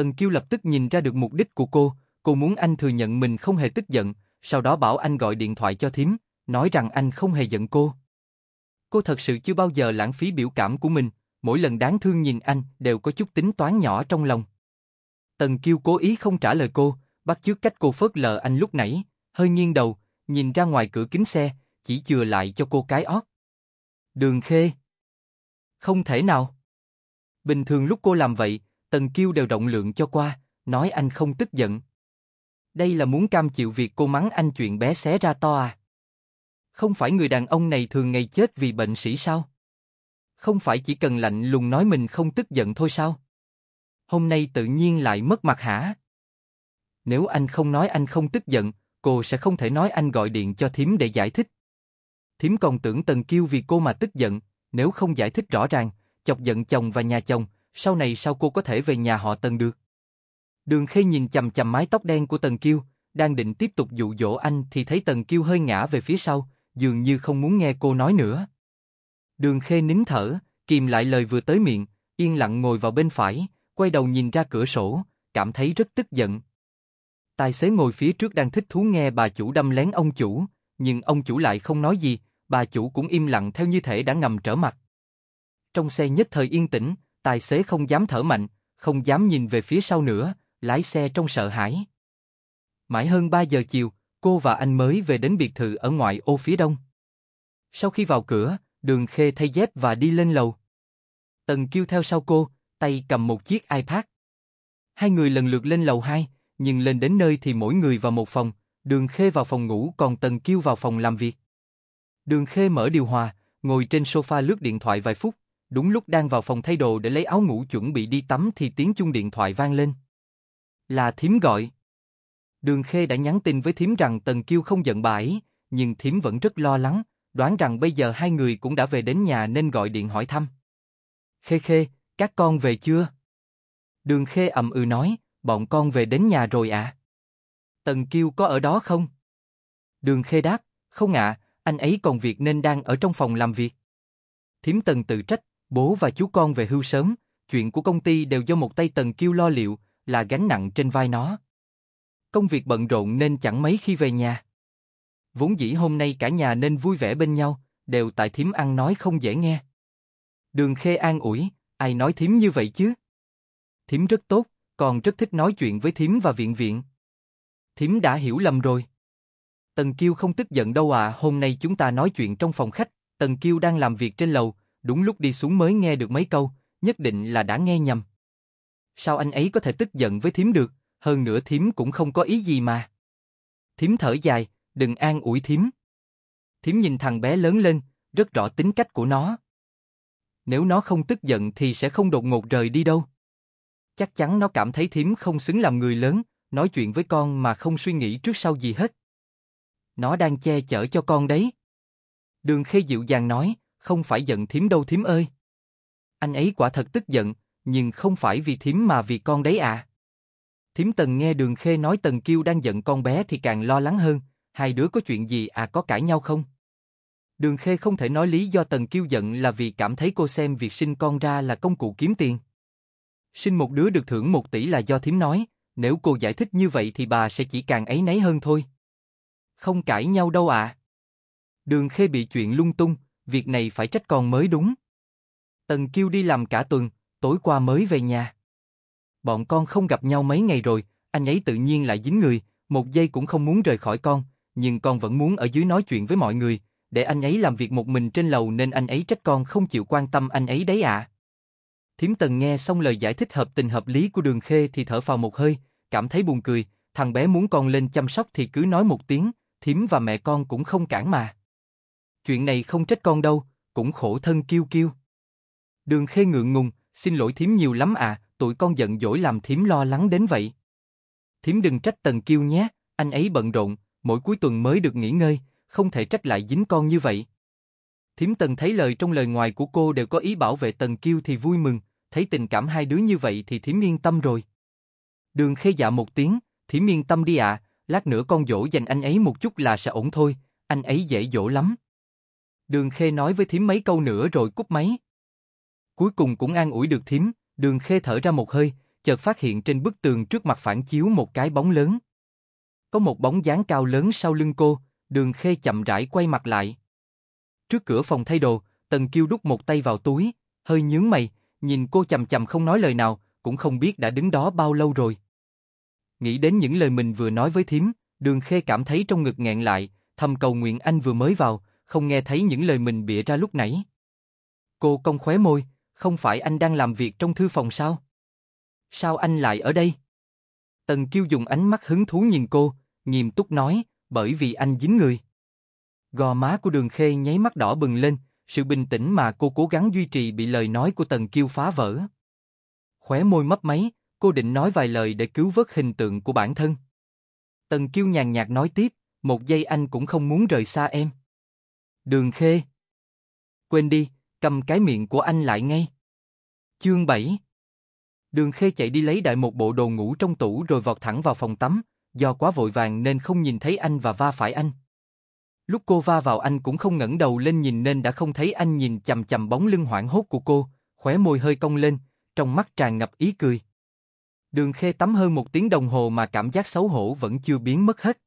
Tần Kiêu lập tức nhìn ra được mục đích của cô, cô muốn anh thừa nhận mình không hề tức giận, sau đó bảo anh gọi điện thoại cho thím, nói rằng anh không hề giận cô. Cô thật sự chưa bao giờ lãng phí biểu cảm của mình, mỗi lần đáng thương nhìn anh đều có chút tính toán nhỏ trong lòng. Tần Kiêu cố ý không trả lời cô, bắt chước cách cô phớt lờ anh lúc nãy, hơi nghiêng đầu, nhìn ra ngoài cửa kính xe, chỉ chừa lại cho cô cái ót. Đường Khê. Không thể nào. Bình thường lúc cô làm vậy, Tần Kiêu đều động lượng cho qua, nói anh không tức giận. Đây là muốn cam chịu việc cô mắng anh chuyện bé xé ra to à? Không phải người đàn ông này thường ngày chết vì bệnh sĩ sao? Không phải chỉ cần lạnh lùng nói mình không tức giận thôi sao? Hôm nay tự nhiên lại mất mặt hả? Nếu anh không nói anh không tức giận, cô sẽ không thể nói anh gọi điện cho thím để giải thích. Thím còn tưởng Tần Kiêu vì cô mà tức giận, nếu không giải thích rõ ràng, chọc giận chồng và nhà chồng, sau này sao cô có thể về nhà họ Tần được? Đường Khê nhìn chầm chầm mái tóc đen của Tần Kiêu, đang định tiếp tục dụ dỗ anh thì thấy Tần Kiêu hơi ngã về phía sau, dường như không muốn nghe cô nói nữa. Đường Khê nín thở, kìm lại lời vừa tới miệng, yên lặng ngồi vào bên phải, quay đầu nhìn ra cửa sổ, cảm thấy rất tức giận. Tài xế ngồi phía trước đang thích thú nghe bà chủ đâm lén ông chủ, nhưng ông chủ lại không nói gì, bà chủ cũng im lặng theo như thể đã ngầm trở mặt. Trong xe nhất thời yên tĩnh, Tài xế không dám thở mạnh, không dám nhìn về phía sau nữa, lái xe trong sợ hãi. Mãi hơn 3 giờ chiều, cô và anh mới về đến biệt thự ở ngoại ô phía đông. Sau khi vào cửa, đường khê thay dép và đi lên lầu. Tần kêu theo sau cô, tay cầm một chiếc iPad. Hai người lần lượt lên lầu 2, nhưng lên đến nơi thì mỗi người vào một phòng, đường khê vào phòng ngủ còn Tần kêu vào phòng làm việc. Đường khê mở điều hòa, ngồi trên sofa lướt điện thoại vài phút, Đúng lúc đang vào phòng thay đồ để lấy áo ngủ chuẩn bị đi tắm thì tiếng chuông điện thoại vang lên. Là thím gọi. Đường Khê đã nhắn tin với thím rằng Tần Kiêu không giận bà nhưng thím vẫn rất lo lắng, đoán rằng bây giờ hai người cũng đã về đến nhà nên gọi điện hỏi thăm. Khê Khê, các con về chưa? Đường Khê ậm ừ nói, bọn con về đến nhà rồi ạ. À? Tần Kiêu có ở đó không? Đường Khê đáp, không ạ, anh ấy còn việc nên đang ở trong phòng làm việc. Thím Tần tự trách, Bố và chú con về hưu sớm, chuyện của công ty đều do một tay Tần Kiêu lo liệu, là gánh nặng trên vai nó. Công việc bận rộn nên chẳng mấy khi về nhà. Vốn dĩ hôm nay cả nhà nên vui vẻ bên nhau, đều tại thím ăn nói không dễ nghe. Đường Khê an ủi, ai nói thím như vậy chứ? Thím rất tốt, còn rất thích nói chuyện với thím và viện viện. Thím đã hiểu lầm rồi. Tần Kiêu không tức giận đâu à, hôm nay chúng ta nói chuyện trong phòng khách, Tần Kiêu đang làm việc trên lầu, đúng lúc đi xuống mới nghe được mấy câu, nhất định là đã nghe nhầm. Sao anh ấy có thể tức giận với thím được, hơn nữa thím cũng không có ý gì mà. Thím thở dài, đừng an ủi thím. Thím nhìn thằng bé lớn lên, rất rõ tính cách của nó. Nếu nó không tức giận thì sẽ không đột ngột rời đi đâu. Chắc chắn nó cảm thấy thím không xứng làm người lớn, nói chuyện với con mà không suy nghĩ trước sau gì hết. Nó đang che chở cho con đấy. Đường Khê dịu dàng nói, không phải giận thím đâu thím ơi. Anh ấy quả thật tức giận, nhưng không phải vì thím mà vì con đấy à. Thím Tần nghe Đường Khê nói Tần Kiêu đang giận con bé thì càng lo lắng hơn, hai đứa có chuyện gì à có cãi nhau không? Đường Khê không thể nói lý do Tần Kiêu giận là vì cảm thấy cô xem việc sinh con ra là công cụ kiếm tiền. Sinh một đứa được thưởng một tỷ là do thím nói, nếu cô giải thích như vậy thì bà sẽ chỉ càng ấy nấy hơn thôi. Không cãi nhau đâu à. Đường Khê bị chuyện lung tung, việc này phải trách con mới đúng. Tần Kiêu đi làm cả tuần, tối qua mới về nhà. Bọn con không gặp nhau mấy ngày rồi, anh ấy tự nhiên lại dính người, một giây cũng không muốn rời khỏi con, nhưng con vẫn muốn ở dưới nói chuyện với mọi người, để anh ấy làm việc một mình trên lầu nên anh ấy trách con không chịu quan tâm anh ấy đấy ạ. À. Thiểm Tần nghe xong lời giải thích hợp tình hợp lý của Đường Khê thì thở phào một hơi, cảm thấy buồn cười, thằng bé muốn con lên chăm sóc thì cứ nói một tiếng, Thiểm và mẹ con cũng không cản mà chuyện này không trách con đâu, cũng khổ thân kiêu kiêu. Đường khê ngượng ngùng, xin lỗi thím nhiều lắm à, tụi con giận dỗi làm thím lo lắng đến vậy. Thím đừng trách tần kiêu nhé, anh ấy bận rộn, mỗi cuối tuần mới được nghỉ ngơi, không thể trách lại dính con như vậy. Thím tần thấy lời trong lời ngoài của cô đều có ý bảo vệ tần kiêu thì vui mừng, thấy tình cảm hai đứa như vậy thì thím yên tâm rồi. Đường khê dạ một tiếng, thím yên tâm đi ạ, à, lát nữa con dỗ dành anh ấy một chút là sẽ ổn thôi, anh ấy dễ dỗ lắm. Đường Khê nói với thím mấy câu nữa rồi cúp máy. Cuối cùng cũng an ủi được thím, đường Khê thở ra một hơi, chợt phát hiện trên bức tường trước mặt phản chiếu một cái bóng lớn. Có một bóng dáng cao lớn sau lưng cô, đường Khê chậm rãi quay mặt lại. Trước cửa phòng thay đồ, Tần Kiêu đút một tay vào túi, hơi nhướng mày, nhìn cô chầm chầm không nói lời nào, cũng không biết đã đứng đó bao lâu rồi. Nghĩ đến những lời mình vừa nói với thím, đường Khê cảm thấy trong ngực nghẹn lại, thầm cầu nguyện anh vừa mới vào, không nghe thấy những lời mình bịa ra lúc nãy. Cô cong khóe môi, không phải anh đang làm việc trong thư phòng sao? Sao anh lại ở đây? Tần Kiêu dùng ánh mắt hứng thú nhìn cô, nghiêm túc nói, bởi vì anh dính người. Gò má của đường khê nháy mắt đỏ bừng lên, sự bình tĩnh mà cô cố gắng duy trì bị lời nói của Tần Kiêu phá vỡ. Khóe môi mấp máy, cô định nói vài lời để cứu vớt hình tượng của bản thân. Tần Kiêu nhàn nhạt nói tiếp, một giây anh cũng không muốn rời xa em. Đường Khê. Quên đi, cầm cái miệng của anh lại ngay. Chương 7 Đường Khê chạy đi lấy đại một bộ đồ ngủ trong tủ rồi vọt thẳng vào phòng tắm, do quá vội vàng nên không nhìn thấy anh và va phải anh. Lúc cô va vào anh cũng không ngẩng đầu lên nhìn nên đã không thấy anh nhìn chầm chầm bóng lưng hoảng hốt của cô, khóe môi hơi cong lên, trong mắt tràn ngập ý cười. Đường Khê tắm hơn một tiếng đồng hồ mà cảm giác xấu hổ vẫn chưa biến mất hết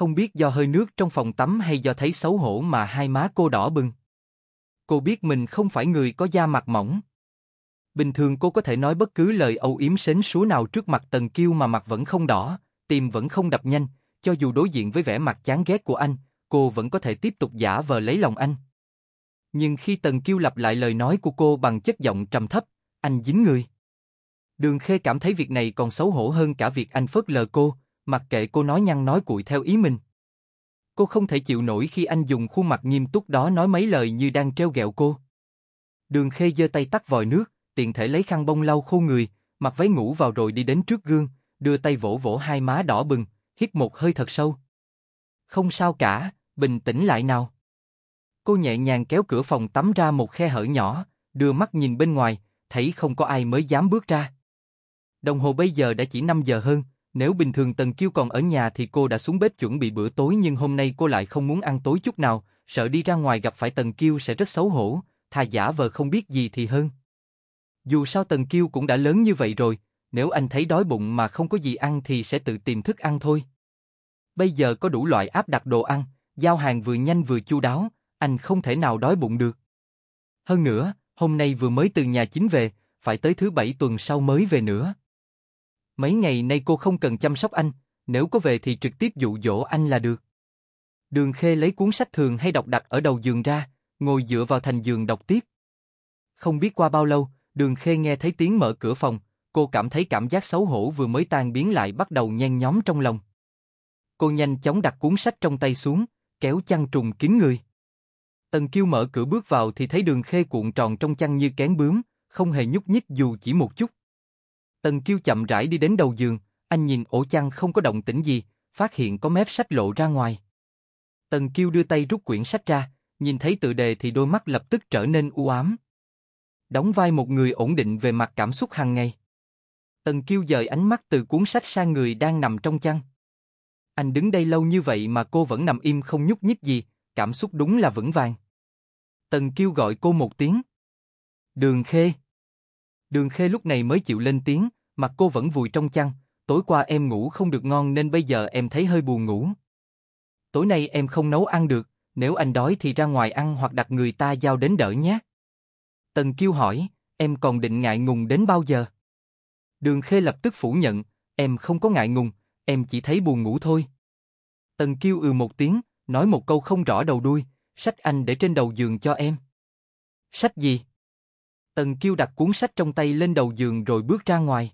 không biết do hơi nước trong phòng tắm hay do thấy xấu hổ mà hai má cô đỏ bừng. Cô biết mình không phải người có da mặt mỏng. Bình thường cô có thể nói bất cứ lời âu yếm sến súa nào trước mặt Tần Kiêu mà mặt vẫn không đỏ, tim vẫn không đập nhanh, cho dù đối diện với vẻ mặt chán ghét của anh, cô vẫn có thể tiếp tục giả vờ lấy lòng anh. Nhưng khi Tần Kiêu lặp lại lời nói của cô bằng chất giọng trầm thấp, anh dính người. Đường Khê cảm thấy việc này còn xấu hổ hơn cả việc anh phớt lờ cô, mặc kệ cô nói nhăng nói cuội theo ý mình. Cô không thể chịu nổi khi anh dùng khuôn mặt nghiêm túc đó nói mấy lời như đang treo ghẹo cô. Đường Khê giơ tay tắt vòi nước, tiện thể lấy khăn bông lau khô người, mặc váy ngủ vào rồi đi đến trước gương, đưa tay vỗ vỗ hai má đỏ bừng, hít một hơi thật sâu. Không sao cả, bình tĩnh lại nào. Cô nhẹ nhàng kéo cửa phòng tắm ra một khe hở nhỏ, đưa mắt nhìn bên ngoài, thấy không có ai mới dám bước ra. Đồng hồ bây giờ đã chỉ 5 giờ hơn, nếu bình thường Tần Kiêu còn ở nhà thì cô đã xuống bếp chuẩn bị bữa tối nhưng hôm nay cô lại không muốn ăn tối chút nào, sợ đi ra ngoài gặp phải Tần Kiêu sẽ rất xấu hổ, thà giả vờ không biết gì thì hơn. Dù sao Tần Kiêu cũng đã lớn như vậy rồi, nếu anh thấy đói bụng mà không có gì ăn thì sẽ tự tìm thức ăn thôi. Bây giờ có đủ loại áp đặt đồ ăn, giao hàng vừa nhanh vừa chu đáo, anh không thể nào đói bụng được. Hơn nữa, hôm nay vừa mới từ nhà chính về, phải tới thứ bảy tuần sau mới về nữa. Mấy ngày nay cô không cần chăm sóc anh, nếu có về thì trực tiếp dụ dỗ anh là được. Đường Khê lấy cuốn sách thường hay đọc đặt ở đầu giường ra, ngồi dựa vào thành giường đọc tiếp. Không biết qua bao lâu, Đường Khê nghe thấy tiếng mở cửa phòng, cô cảm thấy cảm giác xấu hổ vừa mới tan biến lại bắt đầu nhen nhóm trong lòng. Cô nhanh chóng đặt cuốn sách trong tay xuống, kéo chăn trùng kín người. Tần Kiêu mở cửa bước vào thì thấy Đường Khê cuộn tròn trong chăn như kén bướm, không hề nhúc nhích dù chỉ một chút. Tần Kiêu chậm rãi đi đến đầu giường, anh nhìn ổ chăn không có động tĩnh gì, phát hiện có mép sách lộ ra ngoài. Tần Kiêu đưa tay rút quyển sách ra, nhìn thấy tự đề thì đôi mắt lập tức trở nên u ám. Đóng vai một người ổn định về mặt cảm xúc hàng ngày. Tần Kiêu dời ánh mắt từ cuốn sách sang người đang nằm trong chăn. Anh đứng đây lâu như vậy mà cô vẫn nằm im không nhúc nhích gì, cảm xúc đúng là vững vàng. Tần Kiêu gọi cô một tiếng. Đường Khê. Đường Khê lúc này mới chịu lên tiếng, mặt cô vẫn vùi trong chăn, tối qua em ngủ không được ngon nên bây giờ em thấy hơi buồn ngủ. Tối nay em không nấu ăn được, nếu anh đói thì ra ngoài ăn hoặc đặt người ta giao đến đỡ nhé. Tần Kiêu hỏi, em còn định ngại ngùng đến bao giờ? Đường Khê lập tức phủ nhận, em không có ngại ngùng, em chỉ thấy buồn ngủ thôi. Tần Kiêu ừ một tiếng, nói một câu không rõ đầu đuôi, sách anh để trên đầu giường cho em. Sách gì? Tần Kiêu đặt cuốn sách trong tay lên đầu giường rồi bước ra ngoài.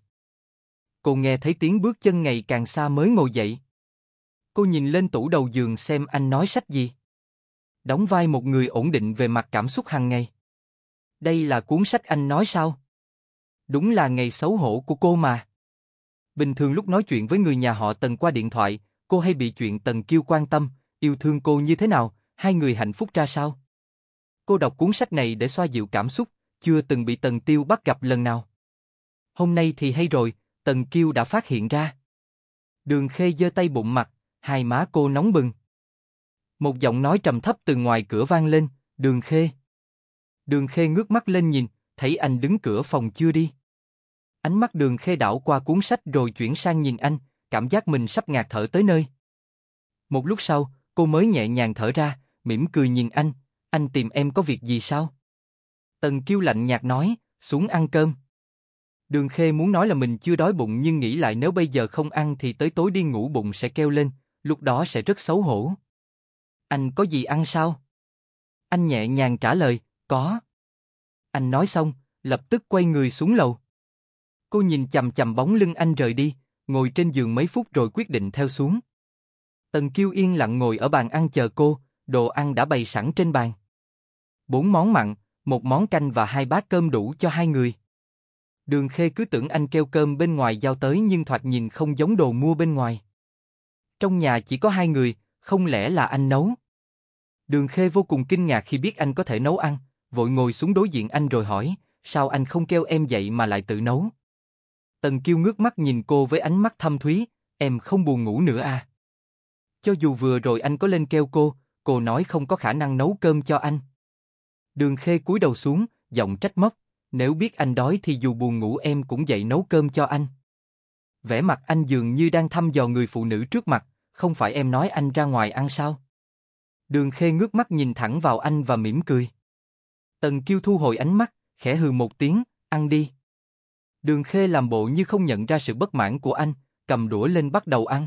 Cô nghe thấy tiếng bước chân ngày càng xa mới ngồi dậy. Cô nhìn lên tủ đầu giường xem anh nói sách gì. Đóng vai một người ổn định về mặt cảm xúc hàng ngày. Đây là cuốn sách anh nói sao? Đúng là ngày xấu hổ của cô mà. Bình thường lúc nói chuyện với người nhà họ Tần qua điện thoại, cô hay bị chuyện Tần Kiêu quan tâm, yêu thương cô như thế nào, hai người hạnh phúc ra sao. Cô đọc cuốn sách này để xoa dịu cảm xúc, chưa từng bị Tần Tiêu bắt gặp lần nào. Hôm nay thì hay rồi, Tần Kiêu đã phát hiện ra. Đường Khê giơ tay bụng mặt, hai má cô nóng bừng. Một giọng nói trầm thấp từ ngoài cửa vang lên, Đường Khê. Đường Khê ngước mắt lên nhìn, thấy anh đứng cửa phòng chưa đi. Ánh mắt Đường Khê đảo qua cuốn sách rồi chuyển sang nhìn anh, cảm giác mình sắp ngạt thở tới nơi. Một lúc sau, cô mới nhẹ nhàng thở ra, mỉm cười nhìn anh, anh tìm em có việc gì sao? Tần Kiêu lạnh nhạt nói, xuống ăn cơm. Đường Khê muốn nói là mình chưa đói bụng nhưng nghĩ lại nếu bây giờ không ăn thì tới tối đi ngủ bụng sẽ kêu lên, lúc đó sẽ rất xấu hổ. Anh có gì ăn sao? Anh nhẹ nhàng trả lời, có. Anh nói xong, lập tức quay người xuống lầu. Cô nhìn chầm chầm bóng lưng anh rời đi, ngồi trên giường mấy phút rồi quyết định theo xuống. Tần Kiêu yên lặng ngồi ở bàn ăn chờ cô, đồ ăn đã bày sẵn trên bàn. Bốn món mặn, một món canh và hai bát cơm đủ cho hai người. Đường Khê cứ tưởng anh kêu cơm bên ngoài giao tới nhưng thoạt nhìn không giống đồ mua bên ngoài. Trong nhà chỉ có hai người, không lẽ là anh nấu? Đường Khê vô cùng kinh ngạc khi biết anh có thể nấu ăn, vội ngồi xuống đối diện anh rồi hỏi, sao anh không kêu em dậy mà lại tự nấu? Tần Kiêu ngước mắt nhìn cô với ánh mắt thâm thúy, em không buồn ngủ nữa à? Cho dù vừa rồi anh có lên kêu cô, cô nói không có khả năng nấu cơm cho anh. Đường Khê cúi đầu xuống, giọng trách móc, nếu biết anh đói thì dù buồn ngủ em cũng dậy nấu cơm cho anh. Vẻ mặt anh dường như đang thăm dò người phụ nữ trước mặt, không phải em nói anh ra ngoài ăn sao? Đường Khê ngước mắt nhìn thẳng vào anh và mỉm cười. Tần Kiêu thu hồi ánh mắt, khẽ hừ một tiếng, ăn đi. Đường Khê làm bộ như không nhận ra sự bất mãn của anh, cầm đũa lên bắt đầu ăn.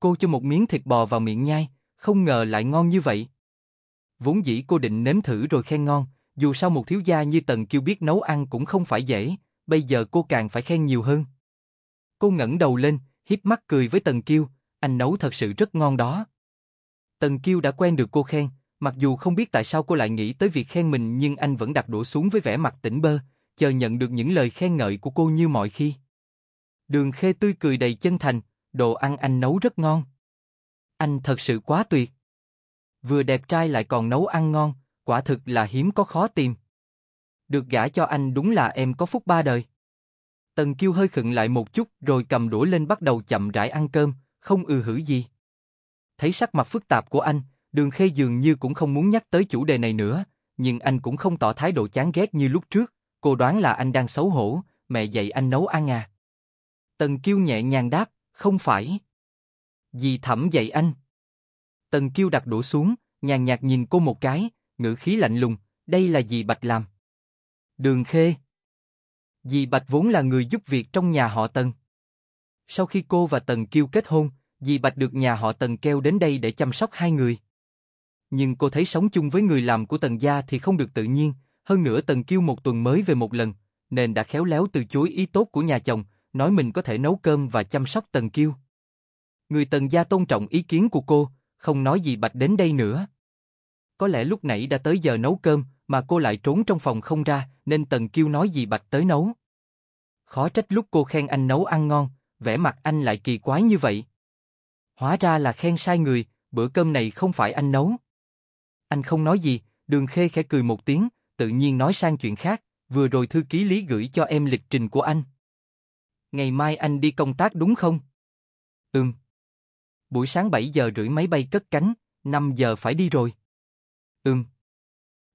Cô cho một miếng thịt bò vào miệng nhai, không ngờ lại ngon như vậy. Vốn dĩ cô định nếm thử rồi khen ngon, dù sao một thiếu gia như Tần Kiêu biết nấu ăn cũng không phải dễ, bây giờ cô càng phải khen nhiều hơn. Cô ngẩng đầu lên, híp mắt cười với Tần Kiêu, anh nấu thật sự rất ngon đó. Tần Kiêu đã quen được cô khen, mặc dù không biết tại sao cô lại nghĩ tới việc khen mình nhưng anh vẫn đặt đũa xuống với vẻ mặt tỉnh bơ, chờ nhận được những lời khen ngợi của cô như mọi khi. Đường Khê tươi cười đầy chân thành, đồ ăn anh nấu rất ngon. Anh thật sự quá tuyệt vừa đẹp trai lại còn nấu ăn ngon, quả thực là hiếm có khó tìm. Được gả cho anh đúng là em có phúc ba đời. Tần Kiêu hơi khựng lại một chút rồi cầm đũa lên bắt đầu chậm rãi ăn cơm, không ừ hử gì. Thấy sắc mặt phức tạp của anh, Đường Khê dường như cũng không muốn nhắc tới chủ đề này nữa, nhưng anh cũng không tỏ thái độ chán ghét như lúc trước, cô đoán là anh đang xấu hổ, mẹ dạy anh nấu ăn à. Tần Kiêu nhẹ nhàng đáp, không phải. Dì thẩm dạy anh. Tần Kiêu đặt đổ xuống, nhàn nhạt nhìn cô một cái, ngữ khí lạnh lùng, đây là dì Bạch làm. Đường Khê Dì Bạch vốn là người giúp việc trong nhà họ Tần. Sau khi cô và Tần Kiêu kết hôn, dì Bạch được nhà họ Tần kêu đến đây để chăm sóc hai người. Nhưng cô thấy sống chung với người làm của Tần gia thì không được tự nhiên, hơn nữa Tần Kiêu một tuần mới về một lần, nên đã khéo léo từ chối ý tốt của nhà chồng, nói mình có thể nấu cơm và chăm sóc Tần Kiêu. Người Tần gia tôn trọng ý kiến của cô, không nói gì Bạch đến đây nữa. Có lẽ lúc nãy đã tới giờ nấu cơm, mà cô lại trốn trong phòng không ra, nên Tần Kiêu nói gì Bạch tới nấu. Khó trách lúc cô khen anh nấu ăn ngon, vẻ mặt anh lại kỳ quái như vậy. Hóa ra là khen sai người, bữa cơm này không phải anh nấu. Anh không nói gì, Đường Khê khẽ cười một tiếng, tự nhiên nói sang chuyện khác, vừa rồi thư ký Lý gửi cho em lịch trình của anh. Ngày mai anh đi công tác đúng không? Ừm buổi sáng 7 giờ rưỡi máy bay cất cánh, 5 giờ phải đi rồi. Ừm.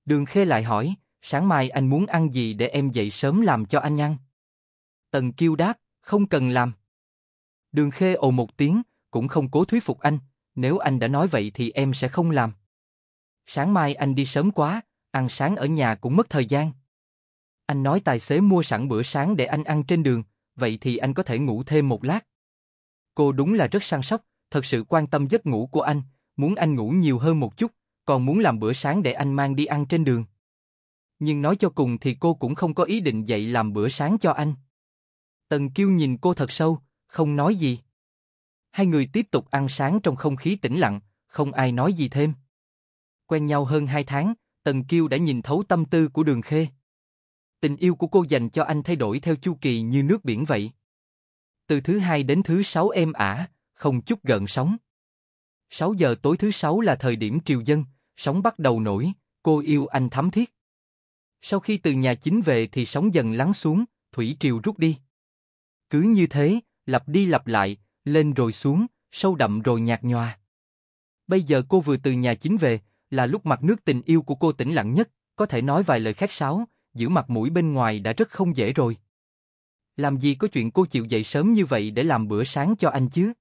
Đường Khê lại hỏi, sáng mai anh muốn ăn gì để em dậy sớm làm cho anh ăn? Tần Kiêu đáp, không cần làm. Đường Khê ồ một tiếng, cũng không cố thuyết phục anh, nếu anh đã nói vậy thì em sẽ không làm. Sáng mai anh đi sớm quá, ăn sáng ở nhà cũng mất thời gian. Anh nói tài xế mua sẵn bữa sáng để anh ăn trên đường, vậy thì anh có thể ngủ thêm một lát. Cô đúng là rất săn sóc, thật sự quan tâm giấc ngủ của anh, muốn anh ngủ nhiều hơn một chút, còn muốn làm bữa sáng để anh mang đi ăn trên đường. Nhưng nói cho cùng thì cô cũng không có ý định dậy làm bữa sáng cho anh. Tần Kiêu nhìn cô thật sâu, không nói gì. Hai người tiếp tục ăn sáng trong không khí tĩnh lặng, không ai nói gì thêm. Quen nhau hơn hai tháng, Tần Kiêu đã nhìn thấu tâm tư của Đường Khê. Tình yêu của cô dành cho anh thay đổi theo chu kỳ như nước biển vậy. Từ thứ hai đến thứ sáu êm ả, không chút gợn sóng. 6 giờ tối thứ sáu là thời điểm triều dân, sóng bắt đầu nổi, cô yêu anh thắm thiết. Sau khi từ nhà chính về thì sóng dần lắng xuống, thủy triều rút đi. Cứ như thế, lặp đi lặp lại, lên rồi xuống, sâu đậm rồi nhạt nhòa. Bây giờ cô vừa từ nhà chính về, là lúc mặt nước tình yêu của cô tĩnh lặng nhất, có thể nói vài lời khách sáo, giữ mặt mũi bên ngoài đã rất không dễ rồi. Làm gì có chuyện cô chịu dậy sớm như vậy để làm bữa sáng cho anh chứ?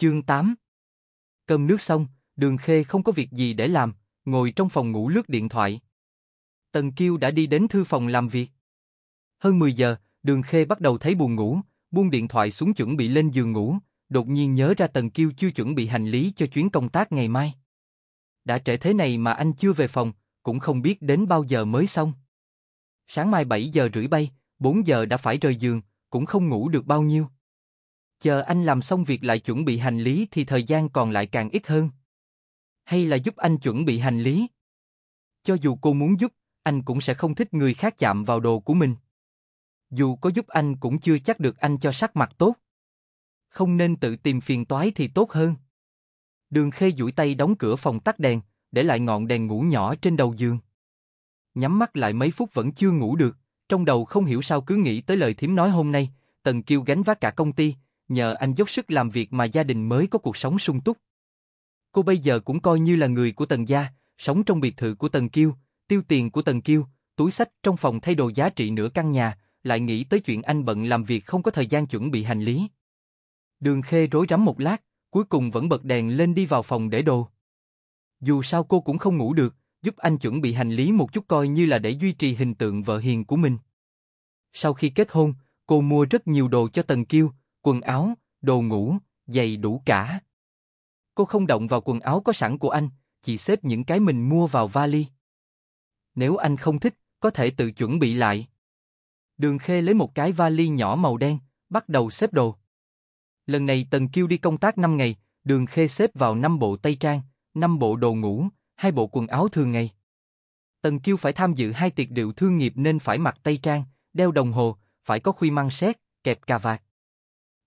Chương 8 Cơm nước xong, đường khê không có việc gì để làm, ngồi trong phòng ngủ lướt điện thoại. Tần Kiêu đã đi đến thư phòng làm việc. Hơn 10 giờ, đường khê bắt đầu thấy buồn ngủ, buông điện thoại xuống chuẩn bị lên giường ngủ, đột nhiên nhớ ra Tần Kiêu chưa chuẩn bị hành lý cho chuyến công tác ngày mai. Đã trễ thế này mà anh chưa về phòng, cũng không biết đến bao giờ mới xong. Sáng mai 7 giờ rưỡi bay, 4 giờ đã phải rời giường, cũng không ngủ được bao nhiêu chờ anh làm xong việc lại chuẩn bị hành lý thì thời gian còn lại càng ít hơn. Hay là giúp anh chuẩn bị hành lý? Cho dù cô muốn giúp, anh cũng sẽ không thích người khác chạm vào đồ của mình. Dù có giúp anh cũng chưa chắc được anh cho sắc mặt tốt. Không nên tự tìm phiền toái thì tốt hơn. Đường Khê duỗi tay đóng cửa phòng tắt đèn, để lại ngọn đèn ngủ nhỏ trên đầu giường. Nhắm mắt lại mấy phút vẫn chưa ngủ được, trong đầu không hiểu sao cứ nghĩ tới lời thím nói hôm nay, Tần Kiêu gánh vác cả công ty, nhờ anh dốc sức làm việc mà gia đình mới có cuộc sống sung túc. Cô bây giờ cũng coi như là người của Tần gia, sống trong biệt thự của Tần Kiêu, tiêu tiền của Tần Kiêu, túi sách trong phòng thay đồ giá trị nửa căn nhà, lại nghĩ tới chuyện anh bận làm việc không có thời gian chuẩn bị hành lý. Đường Khê rối rắm một lát, cuối cùng vẫn bật đèn lên đi vào phòng để đồ. Dù sao cô cũng không ngủ được, giúp anh chuẩn bị hành lý một chút coi như là để duy trì hình tượng vợ hiền của mình. Sau khi kết hôn, cô mua rất nhiều đồ cho Tần Kiêu, quần áo, đồ ngủ, giày đủ cả. Cô không động vào quần áo có sẵn của anh, chỉ xếp những cái mình mua vào vali. Nếu anh không thích, có thể tự chuẩn bị lại. Đường Khê lấy một cái vali nhỏ màu đen, bắt đầu xếp đồ. Lần này Tần Kiêu đi công tác 5 ngày, Đường Khê xếp vào 5 bộ tây trang, 5 bộ đồ ngủ, hai bộ quần áo thường ngày. Tần Kiêu phải tham dự hai tiệc điệu thương nghiệp nên phải mặc tây trang, đeo đồng hồ, phải có khuy măng xét, kẹp cà vạt.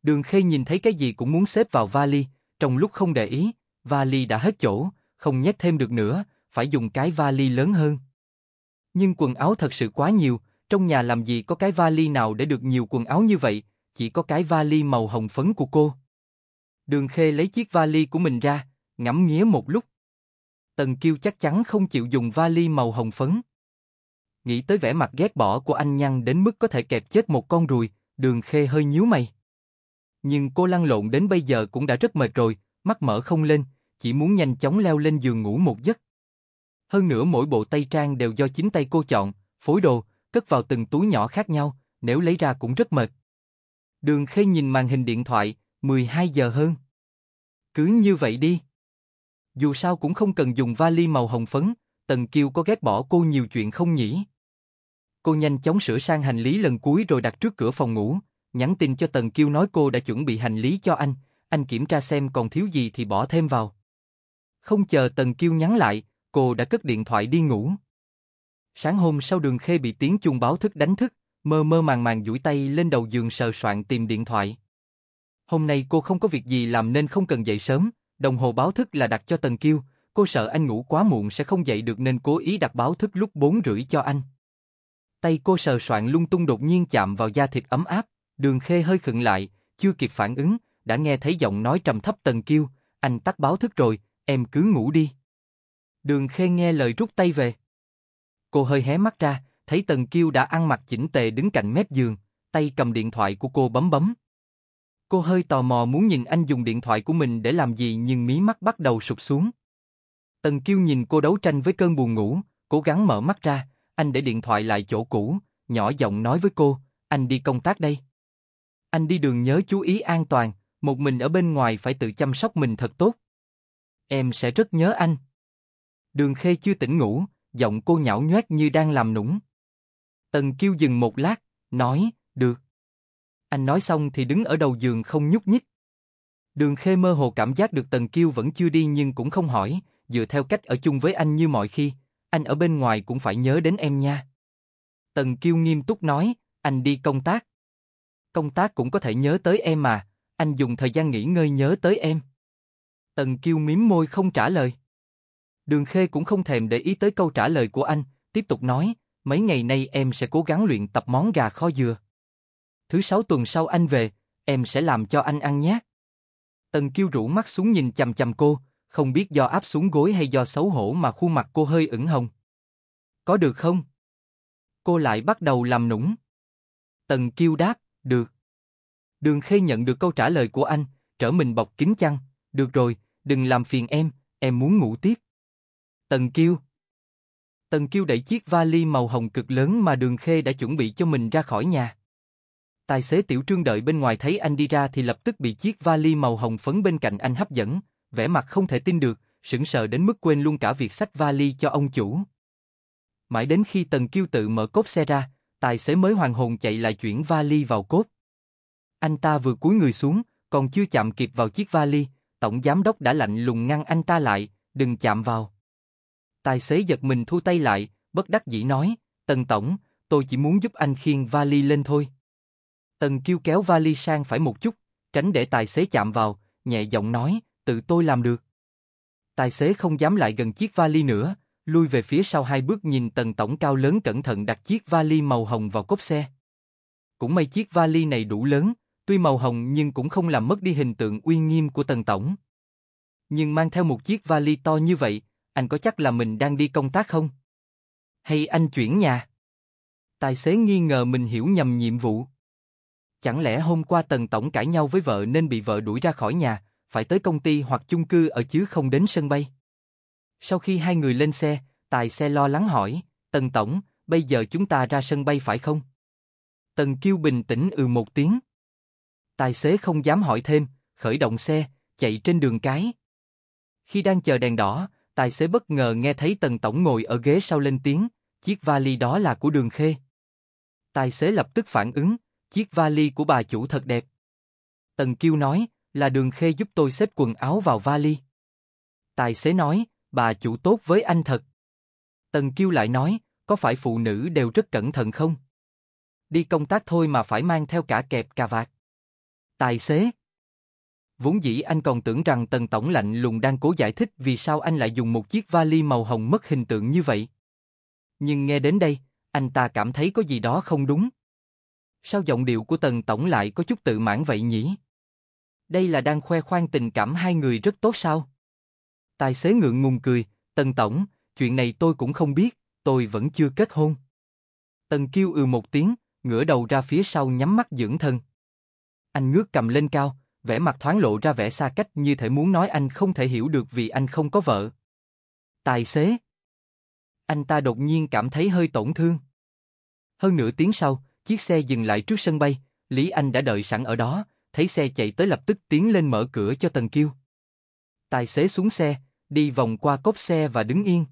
Đường Khê nhìn thấy cái gì cũng muốn xếp vào vali, trong lúc không để ý, vali đã hết chỗ, không nhét thêm được nữa, phải dùng cái vali lớn hơn. Nhưng quần áo thật sự quá nhiều, trong nhà làm gì có cái vali nào để được nhiều quần áo như vậy, chỉ có cái vali màu hồng phấn của cô. Đường Khê lấy chiếc vali của mình ra, ngẫm nghía một lúc. Tần Kiêu chắc chắn không chịu dùng vali màu hồng phấn. Nghĩ tới vẻ mặt ghét bỏ của anh nhăn đến mức có thể kẹp chết một con ruồi, Đường Khê hơi nhíu mày. Nhưng cô lăn lộn đến bây giờ cũng đã rất mệt rồi, mắt mở không lên, chỉ muốn nhanh chóng leo lên giường ngủ một giấc. Hơn nữa mỗi bộ tây trang đều do chính tay cô chọn, phối đồ, cất vào từng túi nhỏ khác nhau, nếu lấy ra cũng rất mệt. Đường Khê nhìn màn hình điện thoại, 12 giờ hơn. Cứ như vậy đi. Dù sao cũng không cần dùng vali màu hồng phấn, Tần Kiều có ghét bỏ cô nhiều chuyện không nhỉ? Cô nhanh chóng sửa sang hành lý lần cuối rồi đặt trước cửa phòng ngủ, nhắn tin cho Tần Kiêu nói cô đã chuẩn bị hành lý cho anh, anh kiểm tra xem còn thiếu gì thì bỏ thêm vào. Không chờ Tần Kiêu nhắn lại, cô đã cất điện thoại đi ngủ. Sáng hôm sau đường khê bị tiếng chuông báo thức đánh thức, mơ mơ màng màng duỗi tay lên đầu giường sờ soạn tìm điện thoại. Hôm nay cô không có việc gì làm nên không cần dậy sớm, đồng hồ báo thức là đặt cho Tần Kiêu, cô sợ anh ngủ quá muộn sẽ không dậy được nên cố ý đặt báo thức lúc 4 rưỡi cho anh. Tay cô sờ soạn lung tung đột nhiên chạm vào da thịt ấm áp, Đường Khê hơi khựng lại, chưa kịp phản ứng, đã nghe thấy giọng nói trầm thấp Tần Kiêu, anh tắt báo thức rồi, em cứ ngủ đi. Đường Khê nghe lời rút tay về. Cô hơi hé mắt ra, thấy Tần Kiêu đã ăn mặc chỉnh tề đứng cạnh mép giường, tay cầm điện thoại của cô bấm bấm. Cô hơi tò mò muốn nhìn anh dùng điện thoại của mình để làm gì nhưng mí mắt bắt đầu sụp xuống. Tần Kiêu nhìn cô đấu tranh với cơn buồn ngủ, cố gắng mở mắt ra, anh để điện thoại lại chỗ cũ, nhỏ giọng nói với cô, anh đi công tác đây. Anh đi đường nhớ chú ý an toàn, một mình ở bên ngoài phải tự chăm sóc mình thật tốt. Em sẽ rất nhớ anh. Đường Khê chưa tỉnh ngủ, giọng cô nhảo nhoét như đang làm nũng. Tần kêu dừng một lát, nói, được. Anh nói xong thì đứng ở đầu giường không nhúc nhích. Đường Khê mơ hồ cảm giác được Tần kêu vẫn chưa đi nhưng cũng không hỏi, dựa theo cách ở chung với anh như mọi khi, anh ở bên ngoài cũng phải nhớ đến em nha. Tần kêu nghiêm túc nói, anh đi công tác công tác cũng có thể nhớ tới em mà, anh dùng thời gian nghỉ ngơi nhớ tới em. Tần Kiêu mím môi không trả lời. Đường Khê cũng không thèm để ý tới câu trả lời của anh, tiếp tục nói, mấy ngày nay em sẽ cố gắng luyện tập món gà kho dừa. Thứ sáu tuần sau anh về, em sẽ làm cho anh ăn nhé. Tần Kiêu rũ mắt xuống nhìn chằm chằm cô, không biết do áp xuống gối hay do xấu hổ mà khuôn mặt cô hơi ửng hồng. Có được không? Cô lại bắt đầu làm nũng. Tần Kiêu đáp. Được. Đường Khê nhận được câu trả lời của anh, trở mình bọc kín chăn. Được rồi, đừng làm phiền em, em muốn ngủ tiếp. Tần Kiêu Tần Kiêu đẩy chiếc vali màu hồng cực lớn mà Đường Khê đã chuẩn bị cho mình ra khỏi nhà. Tài xế Tiểu Trương đợi bên ngoài thấy anh đi ra thì lập tức bị chiếc vali màu hồng phấn bên cạnh anh hấp dẫn, vẻ mặt không thể tin được, sững sờ đến mức quên luôn cả việc xách vali cho ông chủ. Mãi đến khi Tần Kiêu tự mở cốp xe ra, tài xế mới hoàn hồn chạy lại chuyển vali vào cốt. Anh ta vừa cúi người xuống, còn chưa chạm kịp vào chiếc vali, tổng giám đốc đã lạnh lùng ngăn anh ta lại, đừng chạm vào. Tài xế giật mình thu tay lại, bất đắc dĩ nói, Tần Tổng, tôi chỉ muốn giúp anh khiêng vali lên thôi. Tần kêu kéo vali sang phải một chút, tránh để tài xế chạm vào, nhẹ giọng nói, tự tôi làm được. Tài xế không dám lại gần chiếc vali nữa, lui về phía sau hai bước nhìn tần tổng cao lớn cẩn thận đặt chiếc vali màu hồng vào cốp xe. Cũng may chiếc vali này đủ lớn, tuy màu hồng nhưng cũng không làm mất đi hình tượng uy nghiêm của tần tổng. Nhưng mang theo một chiếc vali to như vậy, anh có chắc là mình đang đi công tác không? Hay anh chuyển nhà? Tài xế nghi ngờ mình hiểu nhầm nhiệm vụ. Chẳng lẽ hôm qua tần tổng cãi nhau với vợ nên bị vợ đuổi ra khỏi nhà, phải tới công ty hoặc chung cư ở chứ không đến sân bay? Sau khi hai người lên xe, tài xe lo lắng hỏi, Tần Tổng, bây giờ chúng ta ra sân bay phải không? Tần Kiêu bình tĩnh ừ một tiếng. Tài xế không dám hỏi thêm, khởi động xe, chạy trên đường cái. Khi đang chờ đèn đỏ, tài xế bất ngờ nghe thấy Tần Tổng ngồi ở ghế sau lên tiếng, chiếc vali đó là của đường khê. Tài xế lập tức phản ứng, chiếc vali của bà chủ thật đẹp. Tần Kiêu nói, là đường khê giúp tôi xếp quần áo vào vali. Tài xế nói, bà chủ tốt với anh thật. Tần Kiêu lại nói, có phải phụ nữ đều rất cẩn thận không? Đi công tác thôi mà phải mang theo cả kẹp cà vạt. Tài xế. Vốn dĩ anh còn tưởng rằng Tần Tổng lạnh lùng đang cố giải thích vì sao anh lại dùng một chiếc vali màu hồng mất hình tượng như vậy. Nhưng nghe đến đây, anh ta cảm thấy có gì đó không đúng. Sao giọng điệu của Tần Tổng lại có chút tự mãn vậy nhỉ? Đây là đang khoe khoang tình cảm hai người rất tốt sao? Tài xế ngượng ngùng cười, Tần Tổng, chuyện này tôi cũng không biết, tôi vẫn chưa kết hôn. Tần kêu ừ một tiếng, ngửa đầu ra phía sau nhắm mắt dưỡng thân. Anh ngước cầm lên cao, vẻ mặt thoáng lộ ra vẻ xa cách như thể muốn nói anh không thể hiểu được vì anh không có vợ. Tài xế. Anh ta đột nhiên cảm thấy hơi tổn thương. Hơn nửa tiếng sau, chiếc xe dừng lại trước sân bay, Lý Anh đã đợi sẵn ở đó, thấy xe chạy tới lập tức tiến lên mở cửa cho Tần kêu. Tài xế xuống xe, đi vòng qua cốp xe và đứng yên.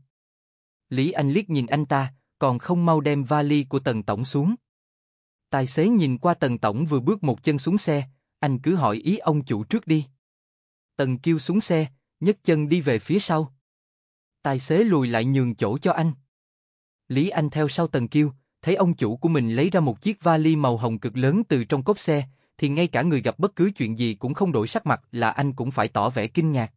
Lý Anh liếc nhìn anh ta, còn không mau đem vali của Tần Tổng xuống. Tài xế nhìn qua Tần Tổng vừa bước một chân xuống xe, anh cứ hỏi ý ông chủ trước đi. Tần kêu xuống xe, nhấc chân đi về phía sau. Tài xế lùi lại nhường chỗ cho anh. Lý Anh theo sau Tần kêu, thấy ông chủ của mình lấy ra một chiếc vali màu hồng cực lớn từ trong cốp xe, thì ngay cả người gặp bất cứ chuyện gì cũng không đổi sắc mặt là anh cũng phải tỏ vẻ kinh ngạc.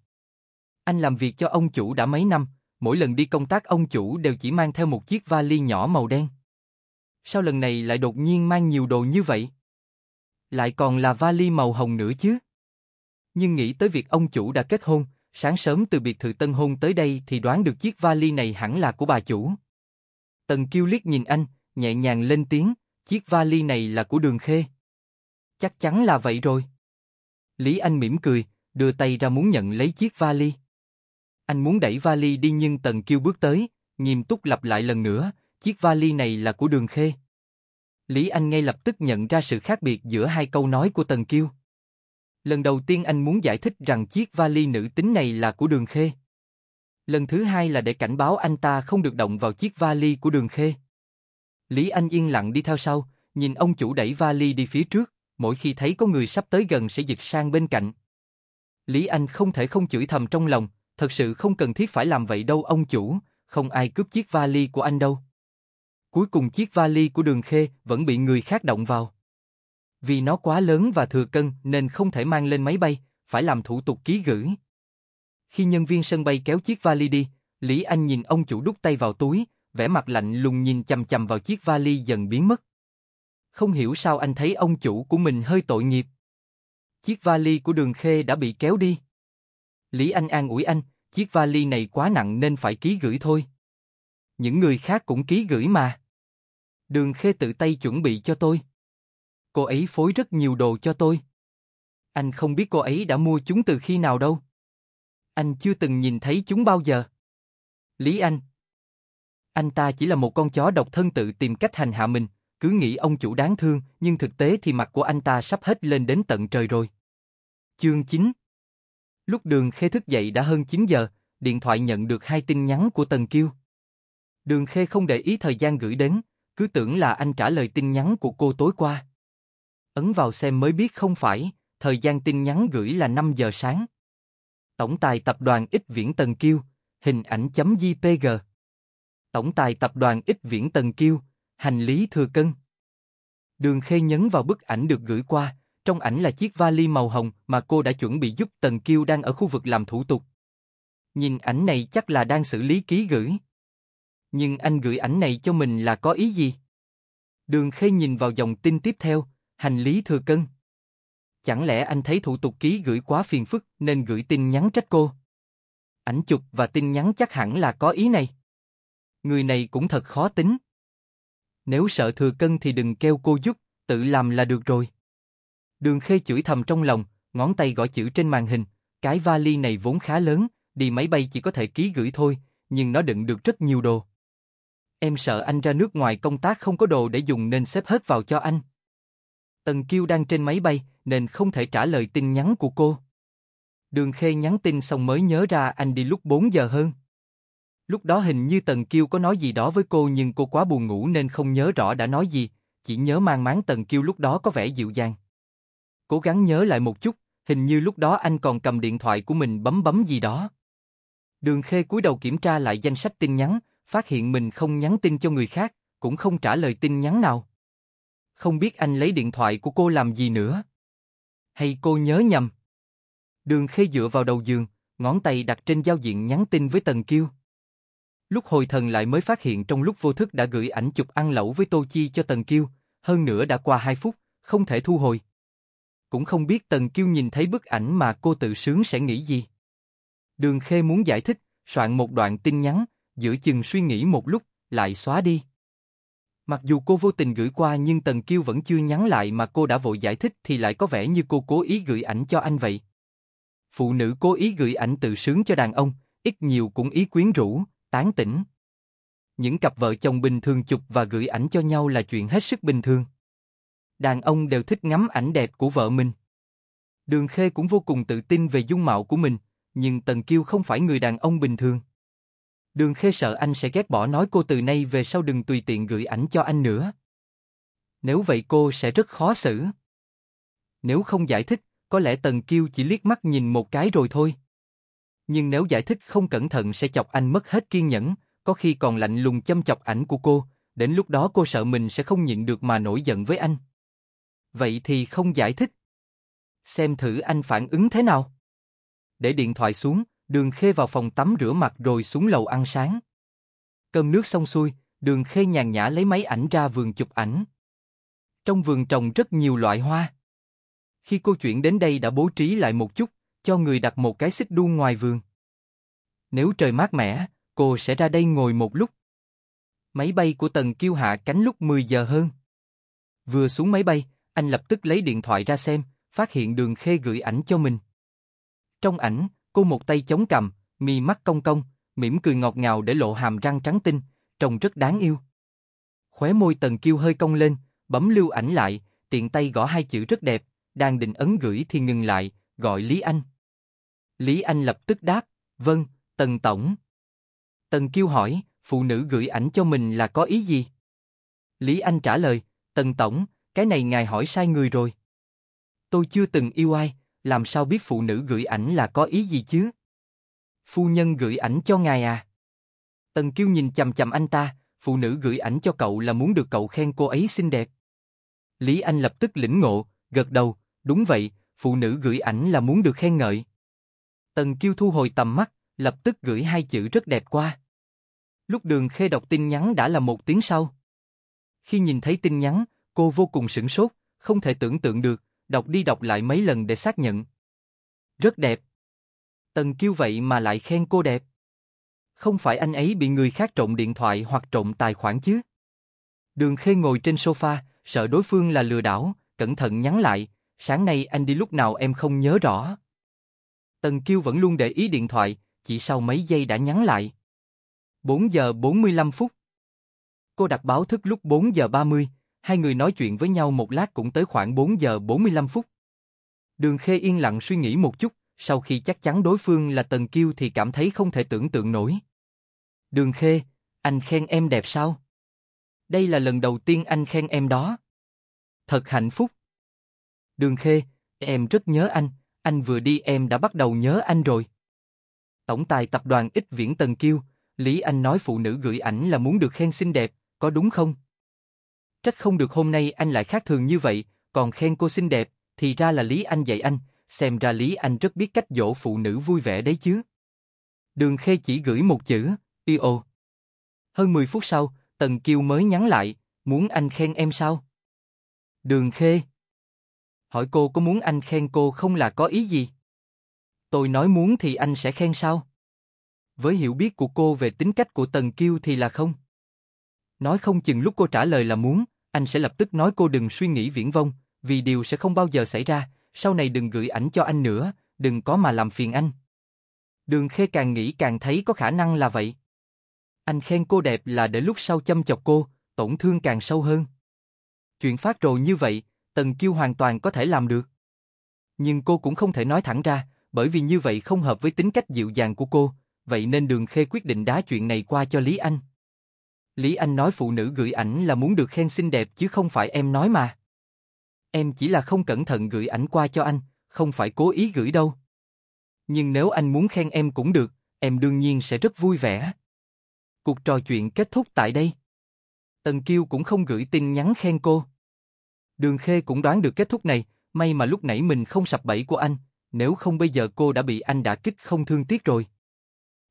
Anh làm việc cho ông chủ đã mấy năm, mỗi lần đi công tác ông chủ đều chỉ mang theo một chiếc vali nhỏ màu đen. Sao lần này lại đột nhiên mang nhiều đồ như vậy? Lại còn là vali màu hồng nữa chứ? Nhưng nghĩ tới việc ông chủ đã kết hôn, sáng sớm từ biệt thự tân hôn tới đây thì đoán được chiếc vali này hẳn là của bà chủ. Tần Kiêu liếc nhìn anh, nhẹ nhàng lên tiếng, chiếc vali này là của Đường Khê. Chắc chắn là vậy rồi. Lý Anh mỉm cười, đưa tay ra muốn nhận lấy chiếc vali. Anh muốn đẩy vali đi nhưng Tần Kiêu bước tới, nghiêm túc lặp lại lần nữa, chiếc vali này là của Đường Khê. Lý Anh ngay lập tức nhận ra sự khác biệt giữa hai câu nói của Tần Kiêu. Lần đầu tiên anh muốn giải thích rằng chiếc vali nữ tính này là của Đường Khê. Lần thứ hai là để cảnh báo anh ta không được động vào chiếc vali của Đường Khê. Lý Anh yên lặng đi theo sau, nhìn ông chủ đẩy vali đi phía trước, mỗi khi thấy có người sắp tới gần sẽ dịch sang bên cạnh. Lý Anh không thể không chửi thầm trong lòng, thật sự không cần thiết phải làm vậy đâu ông chủ, không ai cướp chiếc vali của anh đâu. Cuối cùng chiếc vali của đường khê vẫn bị người khác động vào. Vì nó quá lớn và thừa cân nên không thể mang lên máy bay, phải làm thủ tục ký gửi. Khi nhân viên sân bay kéo chiếc vali đi, Lý Anh nhìn ông chủ đút tay vào túi, vẻ mặt lạnh lùng nhìn chầm chầm vào chiếc vali dần biến mất. Không hiểu sao anh thấy ông chủ của mình hơi tội nghiệp. Chiếc vali của đường khê đã bị kéo đi. Lý Anh an ủi anh, chiếc vali này quá nặng nên phải ký gửi thôi. Những người khác cũng ký gửi mà. Đường Khê tự tay chuẩn bị cho tôi. Cô ấy phối rất nhiều đồ cho tôi. Anh không biết cô ấy đã mua chúng từ khi nào đâu. Anh chưa từng nhìn thấy chúng bao giờ. Lý Anh Anh ta chỉ là một con chó độc thân tự tìm cách hành hạ mình, cứ nghĩ ông chủ đáng thương, nhưng thực tế thì mặt của anh ta sắp hết lên đến tận trời rồi. Chương 9 Lúc đường khê thức dậy đã hơn 9 giờ, điện thoại nhận được hai tin nhắn của Tần Kiêu. Đường khê không để ý thời gian gửi đến, cứ tưởng là anh trả lời tin nhắn của cô tối qua. Ấn vào xem mới biết không phải, thời gian tin nhắn gửi là 5 giờ sáng. Tổng tài tập đoàn X Viễn Tần Kiêu, hình ảnh.jpg Tổng tài tập đoàn X Viễn Tần Kiêu, hành lý thừa cân. Đường Khê nhấn vào bức ảnh được gửi qua, trong ảnh là chiếc vali màu hồng mà cô đã chuẩn bị giúp Tần Kiêu đang ở khu vực làm thủ tục. Nhìn ảnh này chắc là đang xử lý ký gửi. Nhưng anh gửi ảnh này cho mình là có ý gì? Đường Khê nhìn vào dòng tin tiếp theo, hành lý thừa cân. Chẳng lẽ anh thấy thủ tục ký gửi quá phiền phức nên gửi tin nhắn trách cô? Ảnh chụp và tin nhắn chắc hẳn là có ý này. Người này cũng thật khó tính. Nếu sợ thừa cân thì đừng kêu cô giúp, tự làm là được rồi. Đường Khê chửi thầm trong lòng, ngón tay gõ chữ trên màn hình, cái vali này vốn khá lớn, đi máy bay chỉ có thể ký gửi thôi, nhưng nó đựng được rất nhiều đồ. Em sợ anh ra nước ngoài công tác không có đồ để dùng nên xếp hết vào cho anh. Tần Kiêu đang trên máy bay nên không thể trả lời tin nhắn của cô. Đường Khê nhắn tin xong mới nhớ ra anh đi lúc 4 giờ hơn. Lúc đó hình như Tần Kiêu có nói gì đó với cô nhưng cô quá buồn ngủ nên không nhớ rõ đã nói gì, chỉ nhớ mang máng Tần Kiêu lúc đó có vẻ dịu dàng cố gắng nhớ lại một chút, hình như lúc đó anh còn cầm điện thoại của mình bấm bấm gì đó. Đường Khê cúi đầu kiểm tra lại danh sách tin nhắn, phát hiện mình không nhắn tin cho người khác, cũng không trả lời tin nhắn nào. Không biết anh lấy điện thoại của cô làm gì nữa. Hay cô nhớ nhầm? Đường Khê dựa vào đầu giường, ngón tay đặt trên giao diện nhắn tin với Tần Kiêu. Lúc hồi thần lại mới phát hiện trong lúc vô thức đã gửi ảnh chụp ăn lẩu với Tô Chi cho Tần Kiêu, hơn nữa đã qua 2 phút, không thể thu hồi cũng không biết Tần Kiêu nhìn thấy bức ảnh mà cô tự sướng sẽ nghĩ gì. Đường Khê muốn giải thích, soạn một đoạn tin nhắn, giữa chừng suy nghĩ một lúc, lại xóa đi. Mặc dù cô vô tình gửi qua nhưng Tần Kiêu vẫn chưa nhắn lại mà cô đã vội giải thích thì lại có vẻ như cô cố ý gửi ảnh cho anh vậy. Phụ nữ cố ý gửi ảnh tự sướng cho đàn ông, ít nhiều cũng ý quyến rũ, tán tỉnh. Những cặp vợ chồng bình thường chụp và gửi ảnh cho nhau là chuyện hết sức bình thường đàn ông đều thích ngắm ảnh đẹp của vợ mình. Đường Khê cũng vô cùng tự tin về dung mạo của mình, nhưng Tần Kiêu không phải người đàn ông bình thường. Đường Khê sợ anh sẽ ghét bỏ nói cô từ nay về sau đừng tùy tiện gửi ảnh cho anh nữa. Nếu vậy cô sẽ rất khó xử. Nếu không giải thích, có lẽ Tần Kiêu chỉ liếc mắt nhìn một cái rồi thôi. Nhưng nếu giải thích không cẩn thận sẽ chọc anh mất hết kiên nhẫn, có khi còn lạnh lùng châm chọc ảnh của cô, đến lúc đó cô sợ mình sẽ không nhịn được mà nổi giận với anh. Vậy thì không giải thích. Xem thử anh phản ứng thế nào. Để điện thoại xuống, đường khê vào phòng tắm rửa mặt rồi xuống lầu ăn sáng. Cơm nước xong xuôi, đường khê nhàn nhã lấy máy ảnh ra vườn chụp ảnh. Trong vườn trồng rất nhiều loại hoa. Khi cô chuyển đến đây đã bố trí lại một chút, cho người đặt một cái xích đu ngoài vườn. Nếu trời mát mẻ, cô sẽ ra đây ngồi một lúc. Máy bay của Tần Kiêu hạ cánh lúc 10 giờ hơn. Vừa xuống máy bay, anh lập tức lấy điện thoại ra xem, phát hiện đường khê gửi ảnh cho mình. Trong ảnh, cô một tay chống cằm, mi mắt cong cong, mỉm cười ngọt ngào để lộ hàm răng trắng tinh, trông rất đáng yêu. Khóe môi tần kiêu hơi cong lên, bấm lưu ảnh lại, tiện tay gõ hai chữ rất đẹp, đang định ấn gửi thì ngừng lại, gọi Lý Anh. Lý Anh lập tức đáp, vâng, Tần Tổng. Tần Kiêu hỏi, phụ nữ gửi ảnh cho mình là có ý gì? Lý Anh trả lời, Tần Tổng, cái này ngài hỏi sai người rồi. Tôi chưa từng yêu ai, làm sao biết phụ nữ gửi ảnh là có ý gì chứ? Phu nhân gửi ảnh cho ngài à? Tần Kiêu nhìn chầm chầm anh ta, phụ nữ gửi ảnh cho cậu là muốn được cậu khen cô ấy xinh đẹp. Lý Anh lập tức lĩnh ngộ, gật đầu, đúng vậy, phụ nữ gửi ảnh là muốn được khen ngợi. Tần Kiêu thu hồi tầm mắt, lập tức gửi hai chữ rất đẹp qua. Lúc đường khê đọc tin nhắn đã là một tiếng sau. Khi nhìn thấy tin nhắn, Cô vô cùng sửng sốt, không thể tưởng tượng được, đọc đi đọc lại mấy lần để xác nhận. Rất đẹp. Tần Kiêu vậy mà lại khen cô đẹp. Không phải anh ấy bị người khác trộm điện thoại hoặc trộm tài khoản chứ? Đường Khê ngồi trên sofa, sợ đối phương là lừa đảo, cẩn thận nhắn lại, sáng nay anh đi lúc nào em không nhớ rõ. Tần Kiêu vẫn luôn để ý điện thoại, chỉ sau mấy giây đã nhắn lại. 4 giờ 45 phút. Cô đặt báo thức lúc 4 giờ 30, hai người nói chuyện với nhau một lát cũng tới khoảng 4 giờ 45 phút. Đường Khê yên lặng suy nghĩ một chút, sau khi chắc chắn đối phương là Tần Kiêu thì cảm thấy không thể tưởng tượng nổi. Đường Khê, anh khen em đẹp sao? Đây là lần đầu tiên anh khen em đó. Thật hạnh phúc. Đường Khê, em rất nhớ anh, anh vừa đi em đã bắt đầu nhớ anh rồi. Tổng tài tập đoàn Ích Viễn Tần Kiêu, Lý Anh nói phụ nữ gửi ảnh là muốn được khen xinh đẹp, có đúng không? Trách không được hôm nay anh lại khác thường như vậy, còn khen cô xinh đẹp, thì ra là Lý Anh dạy anh, xem ra Lý Anh rất biết cách dỗ phụ nữ vui vẻ đấy chứ. Đường Khê chỉ gửi một chữ, yêu. Hơn 10 phút sau, Tần Kiều mới nhắn lại, muốn anh khen em sao? Đường Khê. Hỏi cô có muốn anh khen cô không là có ý gì? Tôi nói muốn thì anh sẽ khen sao? Với hiểu biết của cô về tính cách của Tần Kiêu thì là không. Nói không chừng lúc cô trả lời là muốn, anh sẽ lập tức nói cô đừng suy nghĩ viễn vông, vì điều sẽ không bao giờ xảy ra, sau này đừng gửi ảnh cho anh nữa, đừng có mà làm phiền anh. Đường Khê càng nghĩ càng thấy có khả năng là vậy. Anh khen cô đẹp là để lúc sau chăm chọc cô, tổn thương càng sâu hơn. Chuyện phát rồi như vậy, Tần Kiêu hoàn toàn có thể làm được. Nhưng cô cũng không thể nói thẳng ra, bởi vì như vậy không hợp với tính cách dịu dàng của cô, vậy nên Đường Khê quyết định đá chuyện này qua cho Lý Anh. Lý Anh nói phụ nữ gửi ảnh là muốn được khen xinh đẹp chứ không phải em nói mà. Em chỉ là không cẩn thận gửi ảnh qua cho anh, không phải cố ý gửi đâu. Nhưng nếu anh muốn khen em cũng được, em đương nhiên sẽ rất vui vẻ. Cuộc trò chuyện kết thúc tại đây. Tần Kiêu cũng không gửi tin nhắn khen cô. Đường Khê cũng đoán được kết thúc này, may mà lúc nãy mình không sập bẫy của anh, nếu không bây giờ cô đã bị anh đã kích không thương tiếc rồi.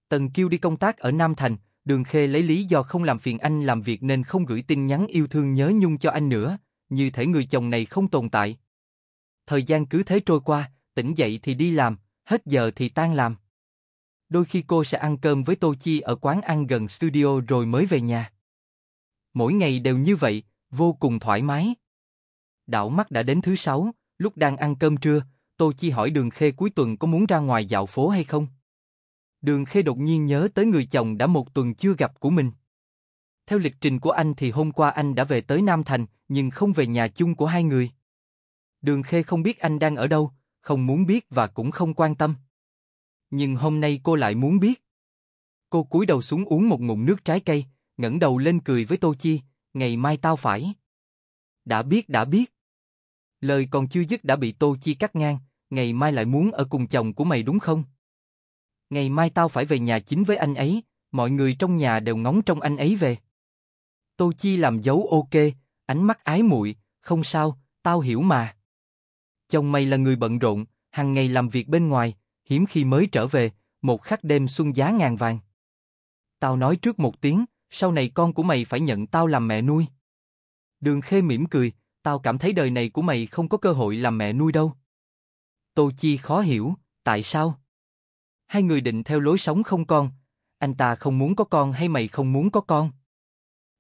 Tần Kiêu đi công tác ở Nam Thành, Đường Khê lấy lý do không làm phiền anh làm việc nên không gửi tin nhắn yêu thương nhớ nhung cho anh nữa, như thể người chồng này không tồn tại. Thời gian cứ thế trôi qua, tỉnh dậy thì đi làm, hết giờ thì tan làm. Đôi khi cô sẽ ăn cơm với Tô Chi ở quán ăn gần studio rồi mới về nhà. Mỗi ngày đều như vậy, vô cùng thoải mái. Đảo mắt đã đến thứ sáu, lúc đang ăn cơm trưa, Tô Chi hỏi Đường Khê cuối tuần có muốn ra ngoài dạo phố hay không. Đường Khê đột nhiên nhớ tới người chồng đã một tuần chưa gặp của mình. Theo lịch trình của anh thì hôm qua anh đã về tới Nam Thành, nhưng không về nhà chung của hai người. Đường Khê không biết anh đang ở đâu, không muốn biết và cũng không quan tâm. Nhưng hôm nay cô lại muốn biết. Cô cúi đầu xuống uống một ngụm nước trái cây, ngẩng đầu lên cười với Tô Chi, ngày mai tao phải. Đã biết đã biết. Lời còn chưa dứt đã bị Tô Chi cắt ngang, ngày mai lại muốn ở cùng chồng của mày đúng không? ngày mai tao phải về nhà chính với anh ấy, mọi người trong nhà đều ngóng trông anh ấy về. Tô Chi làm dấu ok, ánh mắt ái muội, không sao, tao hiểu mà. Chồng mày là người bận rộn, hàng ngày làm việc bên ngoài, hiếm khi mới trở về, một khắc đêm xuân giá ngàn vàng. Tao nói trước một tiếng, sau này con của mày phải nhận tao làm mẹ nuôi. Đường Khê mỉm cười, tao cảm thấy đời này của mày không có cơ hội làm mẹ nuôi đâu. Tô Chi khó hiểu, tại sao? hai người định theo lối sống không con, anh ta không muốn có con hay mày không muốn có con.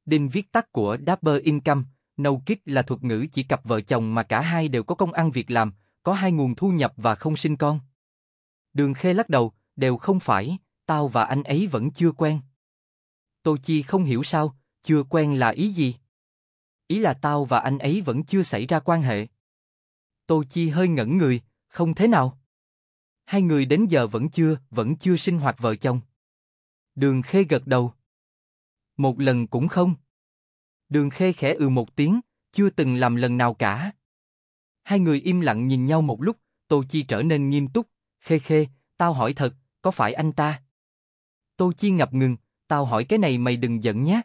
Đinh viết tắt của Double Income, No Kid là thuật ngữ chỉ cặp vợ chồng mà cả hai đều có công ăn việc làm, có hai nguồn thu nhập và không sinh con. Đường Khê lắc đầu, đều không phải, tao và anh ấy vẫn chưa quen. Tô Chi không hiểu sao, chưa quen là ý gì? Ý là tao và anh ấy vẫn chưa xảy ra quan hệ. Tô Chi hơi ngẩn người, không thế nào. Hai người đến giờ vẫn chưa, vẫn chưa sinh hoạt vợ chồng. Đường Khê gật đầu. Một lần cũng không. Đường Khê khẽ ừ một tiếng, chưa từng làm lần nào cả. Hai người im lặng nhìn nhau một lúc, Tô Chi trở nên nghiêm túc. Khê Khê, tao hỏi thật, có phải anh ta? Tô Chi ngập ngừng, tao hỏi cái này mày đừng giận nhé.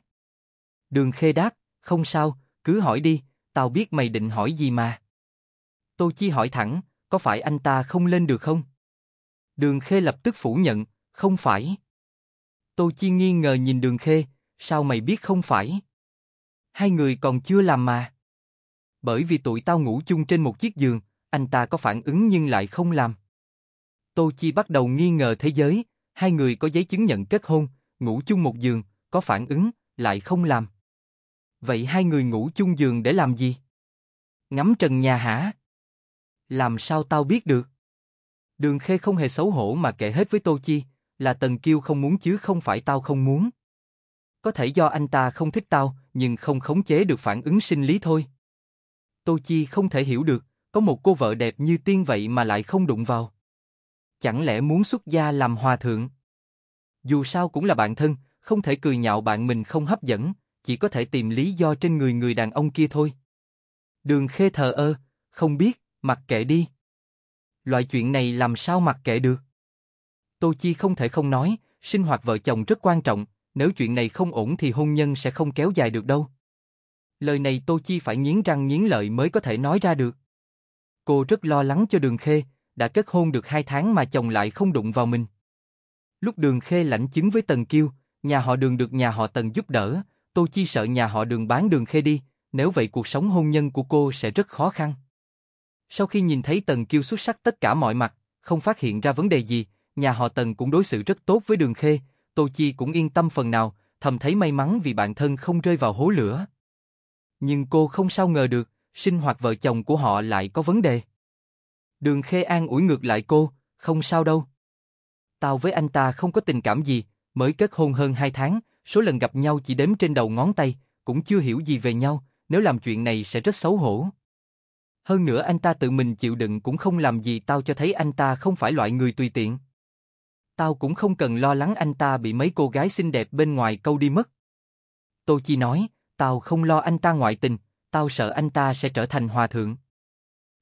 Đường Khê đáp, không sao, cứ hỏi đi, tao biết mày định hỏi gì mà. Tô Chi hỏi thẳng, có phải anh ta không lên được không? Đường Khê lập tức phủ nhận, không phải. Tô Chi nghi ngờ nhìn Đường Khê, sao mày biết không phải? Hai người còn chưa làm mà. Bởi vì tụi tao ngủ chung trên một chiếc giường, anh ta có phản ứng nhưng lại không làm. Tô Chi bắt đầu nghi ngờ thế giới, hai người có giấy chứng nhận kết hôn, ngủ chung một giường, có phản ứng, lại không làm. Vậy hai người ngủ chung giường để làm gì? Ngắm trần nhà hả? Làm sao tao biết được? Đường Khê không hề xấu hổ mà kể hết với Tô Chi, là Tần Kiêu không muốn chứ không phải tao không muốn. Có thể do anh ta không thích tao, nhưng không khống chế được phản ứng sinh lý thôi. Tô Chi không thể hiểu được, có một cô vợ đẹp như tiên vậy mà lại không đụng vào. Chẳng lẽ muốn xuất gia làm hòa thượng? Dù sao cũng là bạn thân, không thể cười nhạo bạn mình không hấp dẫn, chỉ có thể tìm lý do trên người người đàn ông kia thôi. Đường Khê thờ ơ, không biết, mặc kệ đi loại chuyện này làm sao mặc kệ được. Tô Chi không thể không nói, sinh hoạt vợ chồng rất quan trọng, nếu chuyện này không ổn thì hôn nhân sẽ không kéo dài được đâu. Lời này Tô Chi phải nghiến răng nghiến lợi mới có thể nói ra được. Cô rất lo lắng cho Đường Khê, đã kết hôn được hai tháng mà chồng lại không đụng vào mình. Lúc Đường Khê lãnh chứng với Tần Kiêu, nhà họ Đường được nhà họ Tần giúp đỡ, Tô Chi sợ nhà họ Đường bán Đường Khê đi, nếu vậy cuộc sống hôn nhân của cô sẽ rất khó khăn. Sau khi nhìn thấy Tần Kiêu xuất sắc tất cả mọi mặt, không phát hiện ra vấn đề gì, nhà họ Tần cũng đối xử rất tốt với Đường Khê, Tô Chi cũng yên tâm phần nào, thầm thấy may mắn vì bản thân không rơi vào hố lửa. Nhưng cô không sao ngờ được, sinh hoạt vợ chồng của họ lại có vấn đề. Đường Khê An ủi ngược lại cô, không sao đâu. Tao với anh ta không có tình cảm gì, mới kết hôn hơn 2 tháng, số lần gặp nhau chỉ đếm trên đầu ngón tay, cũng chưa hiểu gì về nhau, nếu làm chuyện này sẽ rất xấu hổ. Hơn nữa anh ta tự mình chịu đựng cũng không làm gì tao cho thấy anh ta không phải loại người tùy tiện. Tao cũng không cần lo lắng anh ta bị mấy cô gái xinh đẹp bên ngoài câu đi mất. Tô Chi nói, tao không lo anh ta ngoại tình, tao sợ anh ta sẽ trở thành hòa thượng.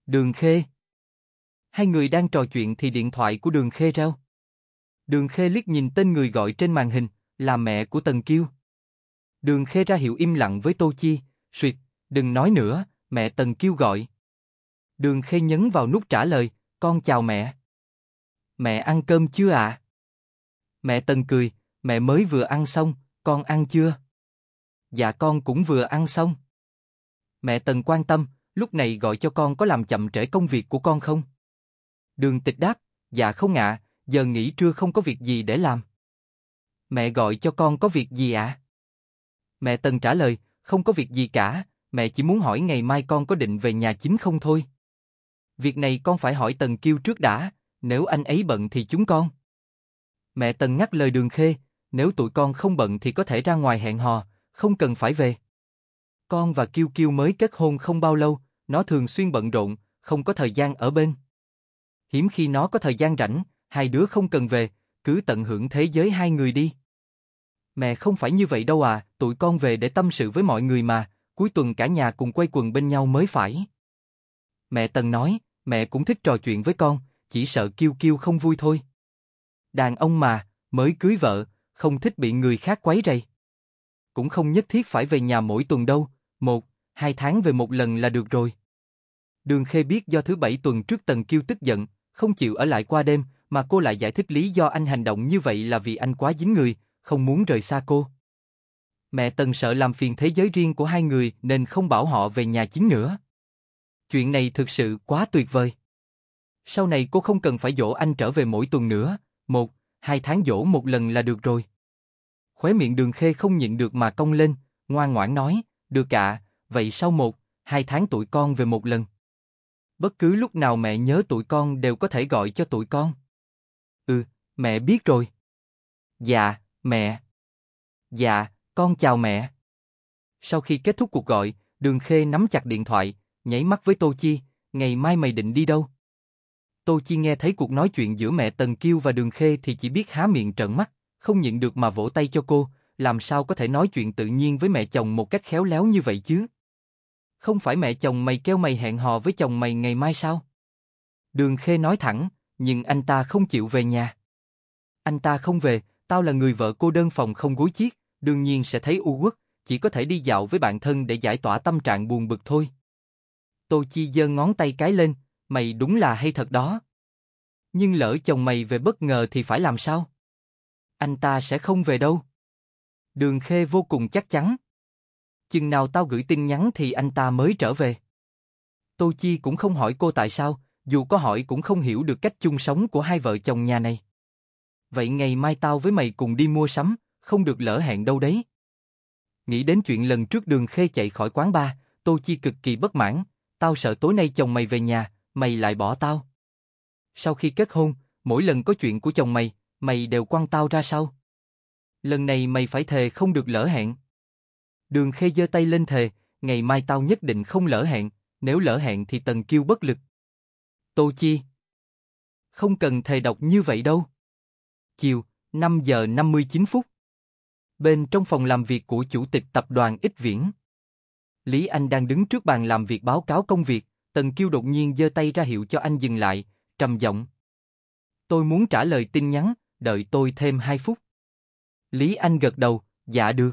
Đường Khê Hai người đang trò chuyện thì điện thoại của Đường Khê reo. Đường Khê liếc nhìn tên người gọi trên màn hình, là mẹ của Tần Kiêu. Đường Khê ra hiệu im lặng với Tô Chi, suyệt, đừng nói nữa, mẹ Tần Kiêu gọi. Đường Khê nhấn vào nút trả lời, con chào mẹ. Mẹ ăn cơm chưa ạ? Mẹ Tần cười, mẹ mới vừa ăn xong, con ăn chưa? Dạ con cũng vừa ăn xong. Mẹ Tần quan tâm, lúc này gọi cho con có làm chậm trễ công việc của con không? Đường tịch đáp, dạ không ạ, giờ nghỉ trưa không có việc gì để làm. Mẹ gọi cho con có việc gì ạ? Mẹ Tần trả lời, không có việc gì cả, mẹ chỉ muốn hỏi ngày mai con có định về nhà chính không thôi. Việc này con phải hỏi Tần Kiêu trước đã, nếu anh ấy bận thì chúng con. Mẹ Tần ngắt lời đường khê, nếu tụi con không bận thì có thể ra ngoài hẹn hò, không cần phải về. Con và Kiêu Kiêu mới kết hôn không bao lâu, nó thường xuyên bận rộn, không có thời gian ở bên. Hiếm khi nó có thời gian rảnh, hai đứa không cần về, cứ tận hưởng thế giới hai người đi. Mẹ không phải như vậy đâu à, tụi con về để tâm sự với mọi người mà, cuối tuần cả nhà cùng quay quần bên nhau mới phải. Mẹ Tần nói, mẹ cũng thích trò chuyện với con, chỉ sợ Kiêu Kiêu không vui thôi. Đàn ông mà, mới cưới vợ, không thích bị người khác quấy rầy. Cũng không nhất thiết phải về nhà mỗi tuần đâu, một, hai tháng về một lần là được rồi. Đường Khê biết do thứ bảy tuần trước Tần Kiêu tức giận, không chịu ở lại qua đêm, mà cô lại giải thích lý do anh hành động như vậy là vì anh quá dính người, không muốn rời xa cô. Mẹ Tần sợ làm phiền thế giới riêng của hai người nên không bảo họ về nhà chính nữa. Chuyện này thực sự quá tuyệt vời. Sau này cô không cần phải dỗ anh trở về mỗi tuần nữa, một, hai tháng dỗ một lần là được rồi. Khóe miệng đường khê không nhịn được mà cong lên, ngoan ngoãn nói, được ạ, vậy sau một, hai tháng tuổi con về một lần. Bất cứ lúc nào mẹ nhớ tụi con đều có thể gọi cho tụi con. Ừ, mẹ biết rồi. Dạ, mẹ. Dạ, con chào mẹ. Sau khi kết thúc cuộc gọi, Đường Khê nắm chặt điện thoại, nháy mắt với Tô Chi, ngày mai mày định đi đâu? Tô Chi nghe thấy cuộc nói chuyện giữa mẹ Tần Kiêu và Đường Khê thì chỉ biết há miệng trợn mắt, không nhịn được mà vỗ tay cho cô, làm sao có thể nói chuyện tự nhiên với mẹ chồng một cách khéo léo như vậy chứ? Không phải mẹ chồng mày kêu mày hẹn hò với chồng mày ngày mai sao? Đường Khê nói thẳng, nhưng anh ta không chịu về nhà. Anh ta không về, tao là người vợ cô đơn phòng không gối chiếc, đương nhiên sẽ thấy u uất, chỉ có thể đi dạo với bạn thân để giải tỏa tâm trạng buồn bực thôi. Tô Chi giơ ngón tay cái lên, mày đúng là hay thật đó. Nhưng lỡ chồng mày về bất ngờ thì phải làm sao? Anh ta sẽ không về đâu. Đường Khê vô cùng chắc chắn. Chừng nào tao gửi tin nhắn thì anh ta mới trở về. Tô Chi cũng không hỏi cô tại sao, dù có hỏi cũng không hiểu được cách chung sống của hai vợ chồng nhà này. Vậy ngày mai tao với mày cùng đi mua sắm, không được lỡ hẹn đâu đấy. Nghĩ đến chuyện lần trước đường Khê chạy khỏi quán bar, Tô Chi cực kỳ bất mãn, tao sợ tối nay chồng mày về nhà, mày lại bỏ tao. Sau khi kết hôn, mỗi lần có chuyện của chồng mày, mày đều quăng tao ra sau. Lần này mày phải thề không được lỡ hẹn. Đường Khê giơ tay lên thề, ngày mai tao nhất định không lỡ hẹn, nếu lỡ hẹn thì Tần Kiêu bất lực. Tô Chi Không cần thề độc như vậy đâu. Chiều, 5 giờ 59 phút. Bên trong phòng làm việc của Chủ tịch Tập đoàn Ích Viễn. Lý Anh đang đứng trước bàn làm việc báo cáo công việc, Tần Kiêu đột nhiên giơ tay ra hiệu cho anh dừng lại, trầm giọng. Tôi muốn trả lời tin nhắn, đợi tôi thêm 2 phút. Lý Anh gật đầu, dạ được.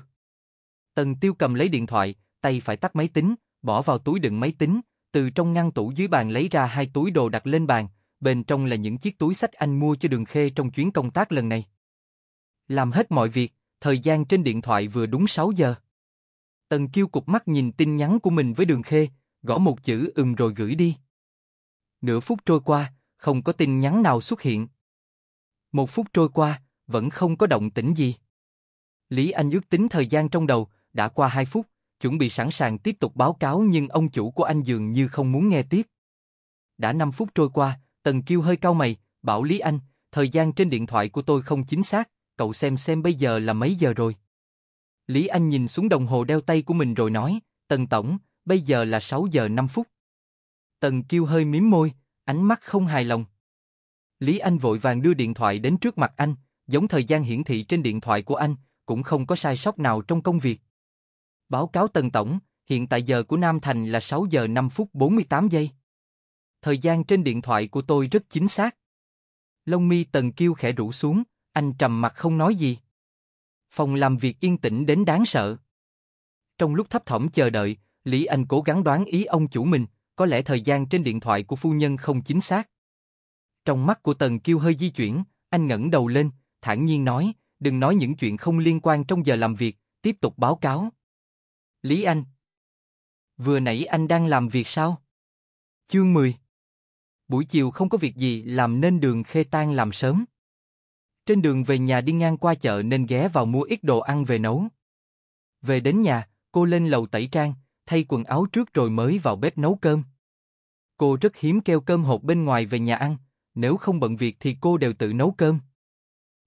Tần Tiêu cầm lấy điện thoại, tay phải tắt máy tính, bỏ vào túi đựng máy tính, từ trong ngăn tủ dưới bàn lấy ra hai túi đồ đặt lên bàn, bên trong là những chiếc túi sách anh mua cho Đường Khê trong chuyến công tác lần này. Làm hết mọi việc, thời gian trên điện thoại vừa đúng 6 giờ. Tần Kiêu cục mắt nhìn tin nhắn của mình với Đường Khê, gõ một chữ ừm rồi gửi đi. Nửa phút trôi qua, không có tin nhắn nào xuất hiện. Một phút trôi qua, vẫn không có động tĩnh gì. Lý Anh ước tính thời gian trong đầu, đã qua hai phút, chuẩn bị sẵn sàng tiếp tục báo cáo nhưng ông chủ của anh dường như không muốn nghe tiếp. Đã năm phút trôi qua, Tần Kiêu hơi cau mày, bảo Lý Anh, thời gian trên điện thoại của tôi không chính xác, cậu xem xem bây giờ là mấy giờ rồi. Lý Anh nhìn xuống đồng hồ đeo tay của mình rồi nói, Tần Tổng, bây giờ là 6 giờ 5 phút. Tần kêu hơi miếm môi, ánh mắt không hài lòng. Lý Anh vội vàng đưa điện thoại đến trước mặt anh, giống thời gian hiển thị trên điện thoại của anh, cũng không có sai sót nào trong công việc. Báo cáo Tần Tổng, hiện tại giờ của Nam Thành là 6 giờ 5 phút 48 giây. Thời gian trên điện thoại của tôi rất chính xác. Lông mi Tần kêu khẽ rũ xuống, anh trầm mặt không nói gì. Phòng làm việc yên tĩnh đến đáng sợ. Trong lúc thấp thỏm chờ đợi, Lý Anh cố gắng đoán ý ông chủ mình, có lẽ thời gian trên điện thoại của phu nhân không chính xác. Trong mắt của Tần Kiêu hơi di chuyển, anh ngẩng đầu lên, thản nhiên nói, đừng nói những chuyện không liên quan trong giờ làm việc, tiếp tục báo cáo. Lý Anh Vừa nãy anh đang làm việc sao? Chương 10 Buổi chiều không có việc gì làm nên đường khê tan làm sớm. Trên đường về nhà đi ngang qua chợ nên ghé vào mua ít đồ ăn về nấu. Về đến nhà, cô lên lầu tẩy trang, thay quần áo trước rồi mới vào bếp nấu cơm. Cô rất hiếm kêu cơm hộp bên ngoài về nhà ăn, nếu không bận việc thì cô đều tự nấu cơm.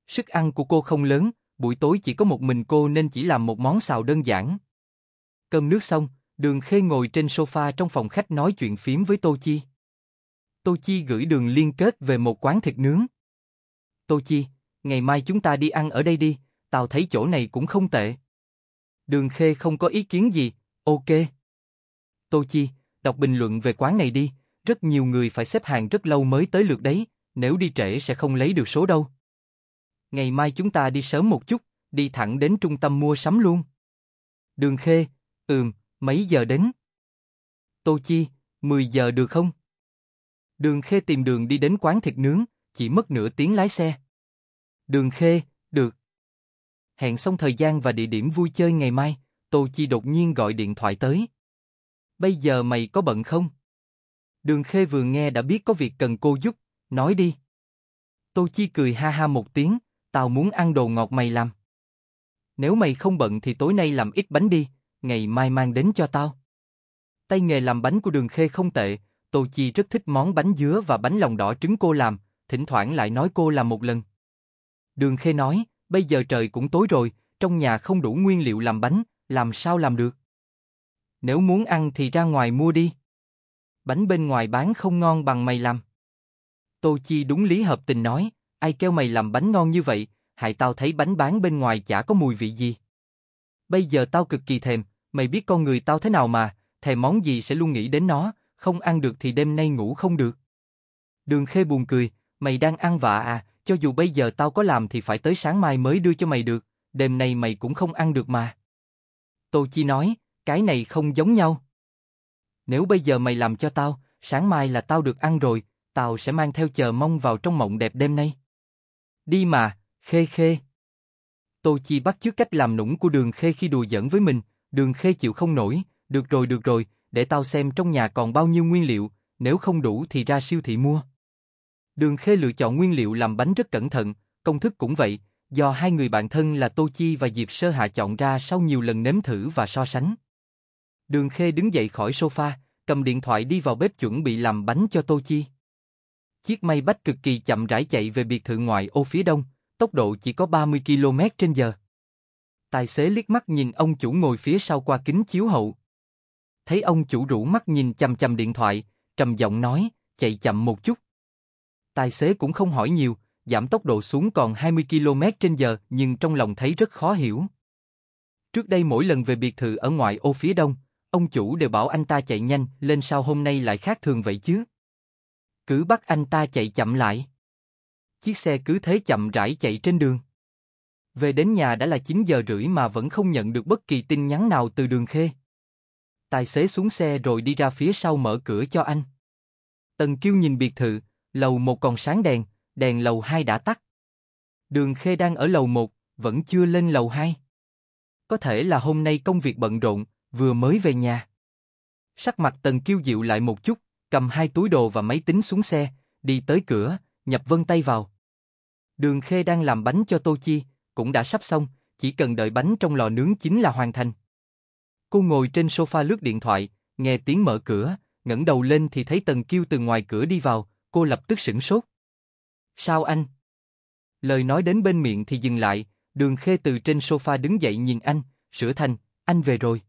Sức ăn của cô không lớn, buổi tối chỉ có một mình cô nên chỉ làm một món xào đơn giản. Cơm nước xong, Đường Khê ngồi trên sofa trong phòng khách nói chuyện phím với Tô Chi. Tô Chi gửi đường liên kết về một quán thịt nướng. Tô Chi, ngày mai chúng ta đi ăn ở đây đi, tao thấy chỗ này cũng không tệ. Đường Khê không có ý kiến gì, ok. Tô Chi, đọc bình luận về quán này đi, rất nhiều người phải xếp hàng rất lâu mới tới lượt đấy, nếu đi trễ sẽ không lấy được số đâu. Ngày mai chúng ta đi sớm một chút, đi thẳng đến trung tâm mua sắm luôn. Đường Khê, ừm, mấy giờ đến? Tô Chi, 10 giờ được không? Đường Khê tìm đường đi đến quán thịt nướng, chỉ mất nửa tiếng lái xe. Đường Khê, được. Hẹn xong thời gian và địa điểm vui chơi ngày mai, Tô Chi đột nhiên gọi điện thoại tới. Bây giờ mày có bận không? Đường Khê vừa nghe đã biết có việc cần cô giúp, nói đi. Tô Chi cười ha ha một tiếng, tao muốn ăn đồ ngọt mày làm. Nếu mày không bận thì tối nay làm ít bánh đi, ngày mai mang đến cho tao. Tay nghề làm bánh của Đường Khê không tệ, Tô Chi rất thích món bánh dứa và bánh lòng đỏ trứng cô làm, thỉnh thoảng lại nói cô làm một lần. Đường Khê nói, bây giờ trời cũng tối rồi, trong nhà không đủ nguyên liệu làm bánh, làm sao làm được? Nếu muốn ăn thì ra ngoài mua đi. Bánh bên ngoài bán không ngon bằng mày làm. Tô Chi đúng lý hợp tình nói, ai kêu mày làm bánh ngon như vậy, hại tao thấy bánh bán bên ngoài chả có mùi vị gì. Bây giờ tao cực kỳ thèm, mày biết con người tao thế nào mà, thèm món gì sẽ luôn nghĩ đến nó, không ăn được thì đêm nay ngủ không được. Đường Khê buồn cười, mày đang ăn vạ à, cho dù bây giờ tao có làm thì phải tới sáng mai mới đưa cho mày được, đêm nay mày cũng không ăn được mà. Tô Chi nói, cái này không giống nhau. Nếu bây giờ mày làm cho tao, sáng mai là tao được ăn rồi, tao sẽ mang theo chờ mong vào trong mộng đẹp đêm nay. Đi mà, khê khê. Tô Chi bắt chước cách làm nũng của đường khê khi đùa giỡn với mình, đường khê chịu không nổi, được rồi được rồi, để tao xem trong nhà còn bao nhiêu nguyên liệu, nếu không đủ thì ra siêu thị mua. Đường Khê lựa chọn nguyên liệu làm bánh rất cẩn thận, công thức cũng vậy, do hai người bạn thân là Tô Chi và Diệp Sơ Hạ chọn ra sau nhiều lần nếm thử và so sánh. Đường Khê đứng dậy khỏi sofa, cầm điện thoại đi vào bếp chuẩn bị làm bánh cho Tô Chi. Chiếc may bách cực kỳ chậm rãi chạy về biệt thự ngoại ô phía đông, tốc độ chỉ có 30 km trên giờ. Tài xế liếc mắt nhìn ông chủ ngồi phía sau qua kính chiếu hậu. Thấy ông chủ rủ mắt nhìn chằm chằm điện thoại, trầm giọng nói, chạy chậm một chút. Tài xế cũng không hỏi nhiều, giảm tốc độ xuống còn 20 km trên giờ nhưng trong lòng thấy rất khó hiểu. Trước đây mỗi lần về biệt thự ở ngoại ô phía đông, ông chủ đều bảo anh ta chạy nhanh, lên sao hôm nay lại khác thường vậy chứ? Cứ bắt anh ta chạy chậm lại. Chiếc xe cứ thế chậm rãi chạy trên đường. Về đến nhà đã là 9 giờ rưỡi mà vẫn không nhận được bất kỳ tin nhắn nào từ đường khê. Tài xế xuống xe rồi đi ra phía sau mở cửa cho anh. Tần Kiêu nhìn biệt thự, Lầu một còn sáng đèn, đèn lầu hai đã tắt. Đường Khê đang ở lầu một, vẫn chưa lên lầu hai. Có thể là hôm nay công việc bận rộn, vừa mới về nhà. Sắc mặt Tần Kiêu Diệu lại một chút, cầm hai túi đồ và máy tính xuống xe, đi tới cửa, nhập vân tay vào. Đường Khê đang làm bánh cho Tô Chi, cũng đã sắp xong, chỉ cần đợi bánh trong lò nướng chính là hoàn thành. Cô ngồi trên sofa lướt điện thoại, nghe tiếng mở cửa, ngẩng đầu lên thì thấy Tần Kiêu từ ngoài cửa đi vào, cô lập tức sửng sốt. Sao anh? Lời nói đến bên miệng thì dừng lại, đường khê từ trên sofa đứng dậy nhìn anh, sửa thành, anh về rồi.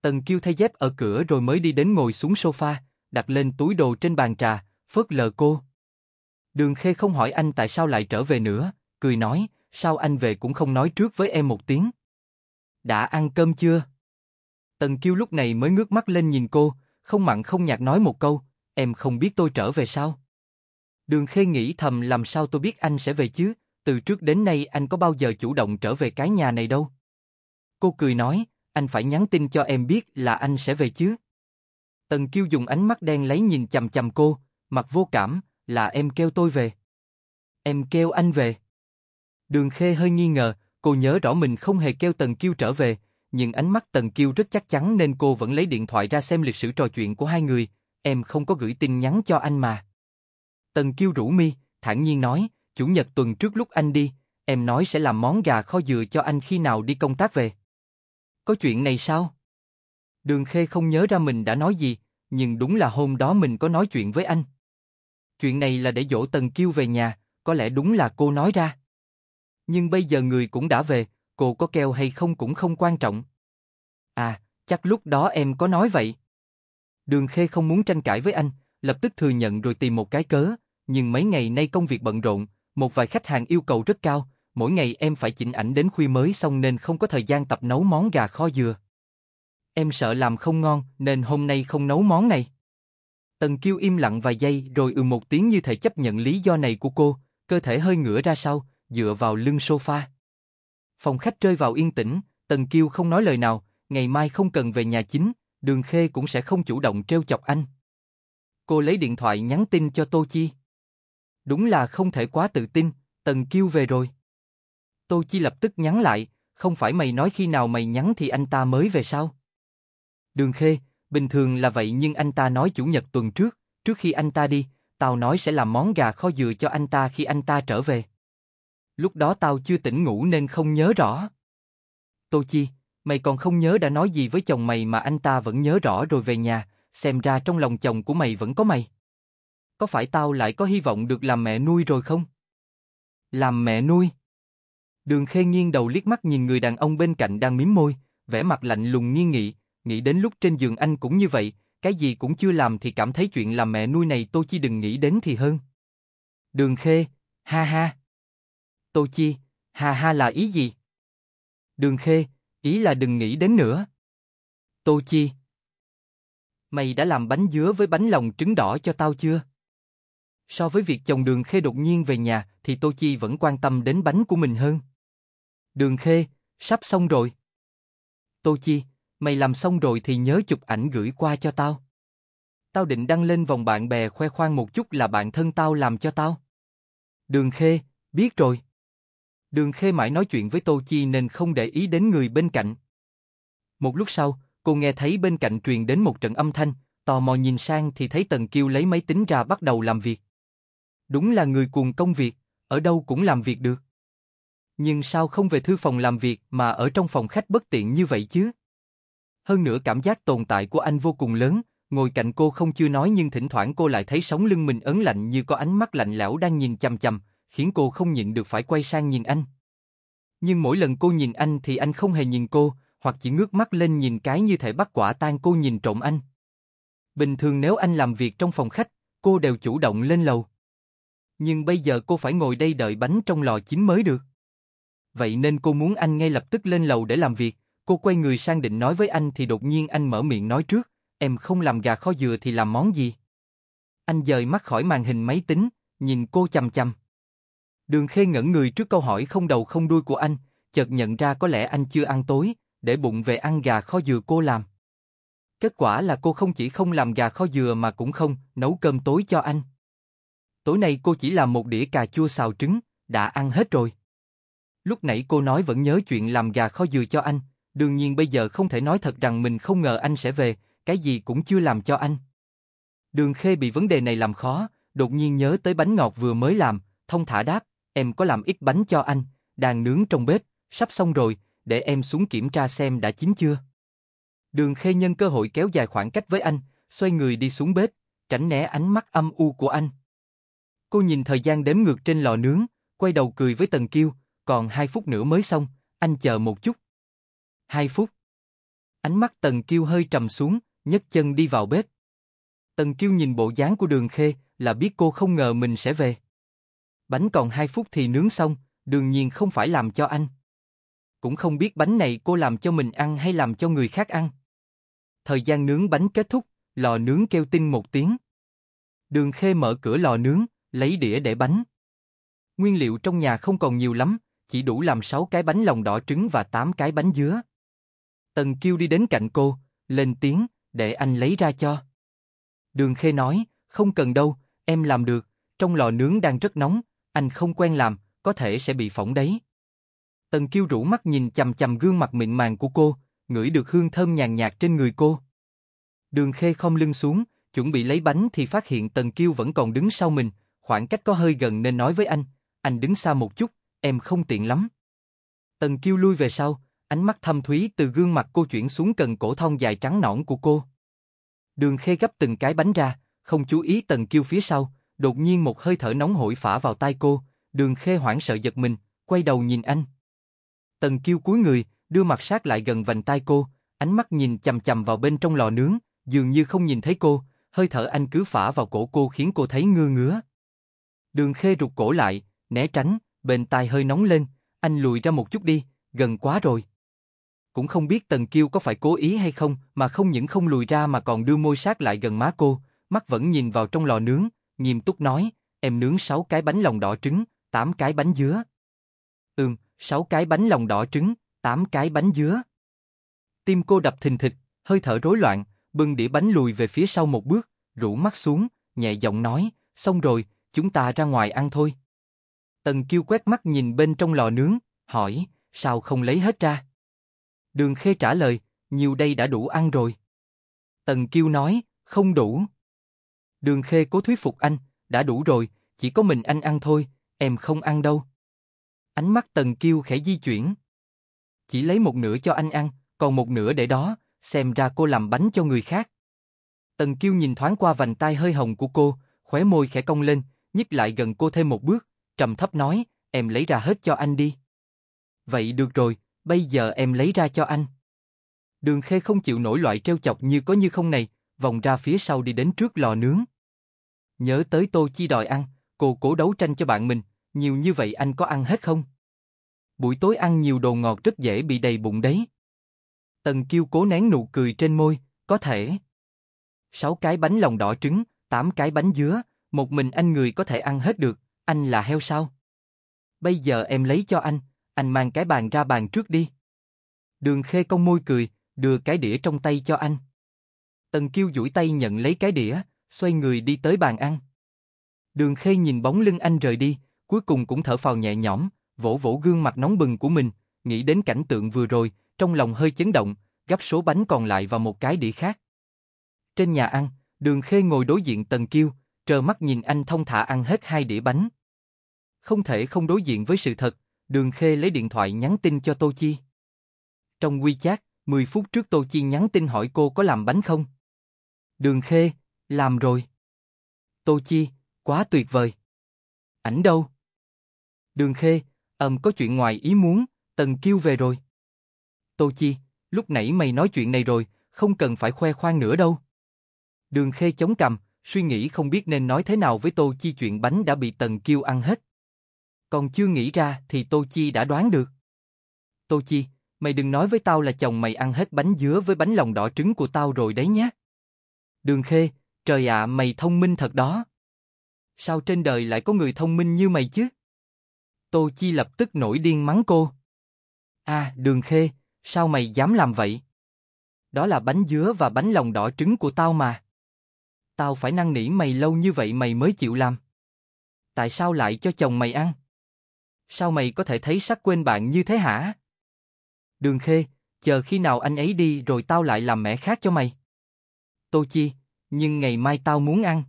Tần Kiêu thay dép ở cửa rồi mới đi đến ngồi xuống sofa, đặt lên túi đồ trên bàn trà, phớt lờ cô. Đường Khê không hỏi anh tại sao lại trở về nữa, cười nói, sao anh về cũng không nói trước với em một tiếng. Đã ăn cơm chưa? Tần Kiêu lúc này mới ngước mắt lên nhìn cô, không mặn không nhạt nói một câu, em không biết tôi trở về sao? Đường Khê nghĩ thầm làm sao tôi biết anh sẽ về chứ, từ trước đến nay anh có bao giờ chủ động trở về cái nhà này đâu. Cô cười nói, anh phải nhắn tin cho em biết là anh sẽ về chứ. Tần Kiêu dùng ánh mắt đen lấy nhìn chầm chầm cô, mặt vô cảm, là em kêu tôi về. Em kêu anh về. Đường Khê hơi nghi ngờ, cô nhớ rõ mình không hề kêu Tần Kiêu trở về, nhưng ánh mắt Tần Kiêu rất chắc chắn nên cô vẫn lấy điện thoại ra xem lịch sử trò chuyện của hai người, em không có gửi tin nhắn cho anh mà. Tần Kiêu rủ mi, thản nhiên nói, chủ nhật tuần trước lúc anh đi, em nói sẽ làm món gà kho dừa cho anh khi nào đi công tác về. Có chuyện này sao? Đường Khê không nhớ ra mình đã nói gì, nhưng đúng là hôm đó mình có nói chuyện với anh. Chuyện này là để dỗ Tần Kiêu về nhà, có lẽ đúng là cô nói ra. Nhưng bây giờ người cũng đã về, cô có keo hay không cũng không quan trọng. À, chắc lúc đó em có nói vậy. Đường Khê không muốn tranh cãi với anh, lập tức thừa nhận rồi tìm một cái cớ, nhưng mấy ngày nay công việc bận rộn, một vài khách hàng yêu cầu rất cao, mỗi ngày em phải chỉnh ảnh đến khuya mới xong nên không có thời gian tập nấu món gà kho dừa. Em sợ làm không ngon nên hôm nay không nấu món này. Tần Kiêu im lặng vài giây rồi ừ một tiếng như thể chấp nhận lý do này của cô, cơ thể hơi ngửa ra sau, dựa vào lưng sofa. Phòng khách rơi vào yên tĩnh, Tần Kiêu không nói lời nào, ngày mai không cần về nhà chính, Đường Khê cũng sẽ không chủ động treo chọc anh. Cô lấy điện thoại nhắn tin cho Tô Chi. Đúng là không thể quá tự tin, Tần Kiêu về rồi. Tô Chi lập tức nhắn lại, không phải mày nói khi nào mày nhắn thì anh ta mới về sao? Đường Khê, bình thường là vậy nhưng anh ta nói chủ nhật tuần trước, trước khi anh ta đi, tao nói sẽ làm món gà kho dừa cho anh ta khi anh ta trở về. Lúc đó tao chưa tỉnh ngủ nên không nhớ rõ. Tô Chi, mày còn không nhớ đã nói gì với chồng mày mà anh ta vẫn nhớ rõ rồi về nhà, xem ra trong lòng chồng của mày vẫn có mày. Có phải tao lại có hy vọng được làm mẹ nuôi rồi không? Làm mẹ nuôi? Đường Khê nghiêng đầu liếc mắt nhìn người đàn ông bên cạnh đang mím môi, vẻ mặt lạnh lùng nghi nghị, nghĩ đến lúc trên giường anh cũng như vậy, cái gì cũng chưa làm thì cảm thấy chuyện làm mẹ nuôi này Tô Chi đừng nghĩ đến thì hơn. Đường Khê, ha ha. Tô Chi, ha ha là ý gì? Đường Khê, Ý là đừng nghĩ đến nữa. Tô Chi. Mày đã làm bánh dứa với bánh lòng trứng đỏ cho tao chưa? So với việc chồng Đường Khê đột nhiên về nhà, thì Tô Chi vẫn quan tâm đến bánh của mình hơn. Đường Khê, sắp xong rồi. Tô Chi, mày làm xong rồi thì nhớ chụp ảnh gửi qua cho tao. Tao định đăng lên vòng bạn bè khoe khoang một chút là bạn thân tao làm cho tao. Đường Khê, biết rồi. Đường Khê mãi nói chuyện với Tô Chi nên không để ý đến người bên cạnh. Một lúc sau, cô nghe thấy bên cạnh truyền đến một trận âm thanh, tò mò nhìn sang thì thấy Tần Kiêu lấy máy tính ra bắt đầu làm việc. Đúng là người cuồng công việc, ở đâu cũng làm việc được. Nhưng sao không về thư phòng làm việc mà ở trong phòng khách bất tiện như vậy chứ? Hơn nữa cảm giác tồn tại của anh vô cùng lớn, ngồi cạnh cô không chưa nói nhưng thỉnh thoảng cô lại thấy sống lưng mình ấn lạnh như có ánh mắt lạnh lẽo đang nhìn chằm chằm, khiến cô không nhịn được phải quay sang nhìn anh. Nhưng mỗi lần cô nhìn anh thì anh không hề nhìn cô, hoặc chỉ ngước mắt lên nhìn cái như thể bắt quả tang cô nhìn trộm anh. Bình thường nếu anh làm việc trong phòng khách, cô đều chủ động lên lầu. Nhưng bây giờ cô phải ngồi đây đợi bánh trong lò chín mới được. Vậy nên cô muốn anh ngay lập tức lên lầu để làm việc, cô quay người sang định nói với anh thì đột nhiên anh mở miệng nói trước, em không làm gà kho dừa thì làm món gì? Anh dời mắt khỏi màn hình máy tính, nhìn cô chằm chằm. Đường Khê ngẩn người trước câu hỏi không đầu không đuôi của anh, chợt nhận ra có lẽ anh chưa ăn tối, để bụng về ăn gà kho dừa cô làm. Kết quả là cô không chỉ không làm gà kho dừa mà cũng không nấu cơm tối cho anh. Tối nay cô chỉ làm một đĩa cà chua xào trứng, đã ăn hết rồi. Lúc nãy cô nói vẫn nhớ chuyện làm gà kho dừa cho anh, đương nhiên bây giờ không thể nói thật rằng mình không ngờ anh sẽ về, cái gì cũng chưa làm cho anh. Đường Khê bị vấn đề này làm khó, đột nhiên nhớ tới bánh ngọt vừa mới làm, thông thả đáp, Em có làm ít bánh cho anh, đang nướng trong bếp, sắp xong rồi, để em xuống kiểm tra xem đã chín chưa. Đường Khê nhân cơ hội kéo dài khoảng cách với anh, xoay người đi xuống bếp, tránh né ánh mắt âm u của anh. Cô nhìn thời gian đếm ngược trên lò nướng, quay đầu cười với Tần Kiêu, còn hai phút nữa mới xong, anh chờ một chút. Hai phút. Ánh mắt Tần Kiêu hơi trầm xuống, nhấc chân đi vào bếp. Tần Kiêu nhìn bộ dáng của Đường Khê là biết cô không ngờ mình sẽ về bánh còn 2 phút thì nướng xong, đương nhiên không phải làm cho anh. Cũng không biết bánh này cô làm cho mình ăn hay làm cho người khác ăn. Thời gian nướng bánh kết thúc, lò nướng kêu tinh một tiếng. Đường Khê mở cửa lò nướng, lấy đĩa để bánh. Nguyên liệu trong nhà không còn nhiều lắm, chỉ đủ làm 6 cái bánh lòng đỏ trứng và 8 cái bánh dứa. Tần Kiêu đi đến cạnh cô, lên tiếng, để anh lấy ra cho. Đường Khê nói, không cần đâu, em làm được, trong lò nướng đang rất nóng, anh không quen làm, có thể sẽ bị phỏng đấy. Tần Kiêu rũ mắt nhìn chầm chầm gương mặt mịn màng của cô, ngửi được hương thơm nhàn nhạt trên người cô. Đường Khê không lưng xuống, chuẩn bị lấy bánh thì phát hiện Tần Kiêu vẫn còn đứng sau mình, khoảng cách có hơi gần nên nói với anh, anh đứng xa một chút, em không tiện lắm. Tần Kiêu lui về sau, ánh mắt thâm thúy từ gương mặt cô chuyển xuống cần cổ thon dài trắng nõn của cô. Đường Khê gấp từng cái bánh ra, không chú ý Tần Kiêu phía sau, Đột nhiên một hơi thở nóng hổi phả vào tai cô, đường khê hoảng sợ giật mình, quay đầu nhìn anh. Tần kiêu cúi người, đưa mặt sát lại gần vành tai cô, ánh mắt nhìn chầm chầm vào bên trong lò nướng, dường như không nhìn thấy cô, hơi thở anh cứ phả vào cổ cô khiến cô thấy ngơ ngứa. Đường khê rụt cổ lại, né tránh, bên tai hơi nóng lên, anh lùi ra một chút đi, gần quá rồi. Cũng không biết Tần Kiêu có phải cố ý hay không mà không những không lùi ra mà còn đưa môi sát lại gần má cô, mắt vẫn nhìn vào trong lò nướng, nghiêm túc nói, em nướng 6 cái bánh lòng đỏ trứng, 8 cái bánh dứa. Ừm, 6 cái bánh lòng đỏ trứng, 8 cái bánh dứa. Tim cô đập thình thịch, hơi thở rối loạn, bưng đĩa bánh lùi về phía sau một bước, rũ mắt xuống, nhẹ giọng nói, xong rồi, chúng ta ra ngoài ăn thôi. Tần kêu quét mắt nhìn bên trong lò nướng, hỏi, sao không lấy hết ra? Đường Khê trả lời, nhiều đây đã đủ ăn rồi. Tần kêu nói, không đủ. Đường Khê cố thuyết phục anh, đã đủ rồi, chỉ có mình anh ăn thôi, em không ăn đâu. Ánh mắt Tần Kiêu khẽ di chuyển. Chỉ lấy một nửa cho anh ăn, còn một nửa để đó, xem ra cô làm bánh cho người khác. Tần Kiêu nhìn thoáng qua vành tay hơi hồng của cô, khóe môi khẽ cong lên, nhích lại gần cô thêm một bước, trầm thấp nói, em lấy ra hết cho anh đi. Vậy được rồi, bây giờ em lấy ra cho anh. Đường Khê không chịu nổi loại treo chọc như có như không này, vòng ra phía sau đi đến trước lò nướng. Nhớ tới Tô Chi đòi ăn, cô cố đấu tranh cho bạn mình, nhiều như vậy anh có ăn hết không? Buổi tối ăn nhiều đồ ngọt rất dễ bị đầy bụng đấy. Tần Kiêu cố nén nụ cười trên môi, có thể. Sáu cái bánh lòng đỏ trứng, tám cái bánh dứa, một mình anh người có thể ăn hết được, anh là heo sao? Bây giờ em lấy cho anh, anh mang cái bàn ra bàn trước đi. Đường Khê cong môi cười, đưa cái đĩa trong tay cho anh. Tần Kiêu duỗi tay nhận lấy cái đĩa, xoay người đi tới bàn ăn. Đường Khê nhìn bóng lưng anh rời đi, cuối cùng cũng thở phào nhẹ nhõm, vỗ vỗ gương mặt nóng bừng của mình, nghĩ đến cảnh tượng vừa rồi, trong lòng hơi chấn động, gấp số bánh còn lại vào một cái đĩa khác. Trên nhà ăn, Đường Khê ngồi đối diện Tần Kiêu, trơ mắt nhìn anh thông thả ăn hết hai đĩa bánh. Không thể không đối diện với sự thật, Đường Khê lấy điện thoại nhắn tin cho Tô Chi. Trong WeChat, 10 phút trước Tô Chi nhắn tin hỏi cô có làm bánh không. Đường Khê, làm rồi. Tô Chi, quá tuyệt vời. Ảnh đâu? Đường Khê, ầm có chuyện ngoài ý muốn, Tần Kiêu về rồi. Tô Chi, lúc nãy mày nói chuyện này rồi, không cần phải khoe khoang nữa đâu. Đường Khê chống cằm, suy nghĩ không biết nên nói thế nào với Tô Chi chuyện bánh đã bị Tần Kiêu ăn hết. Còn chưa nghĩ ra thì Tô Chi đã đoán được. Tô Chi, mày đừng nói với tao là chồng mày ăn hết bánh dứa với bánh lòng đỏ trứng của tao rồi đấy nhé. Đường Khê, Trời ạ, mày thông minh thật đó. Sao trên đời lại có người thông minh như mày chứ? Tô Chi lập tức nổi điên mắng cô. A, à, Đường Khê, sao mày dám làm vậy? Đó là bánh dứa và bánh lòng đỏ trứng của tao mà. Tao phải năn nỉ mày lâu như vậy mày mới chịu làm. Tại sao lại cho chồng mày ăn? Sao mày có thể thấy sắc quên bạn như thế hả? Đường Khê, chờ khi nào anh ấy đi rồi tao lại làm mẹ khác cho mày. Tô Chi, nhưng ngày mai tao muốn ăn.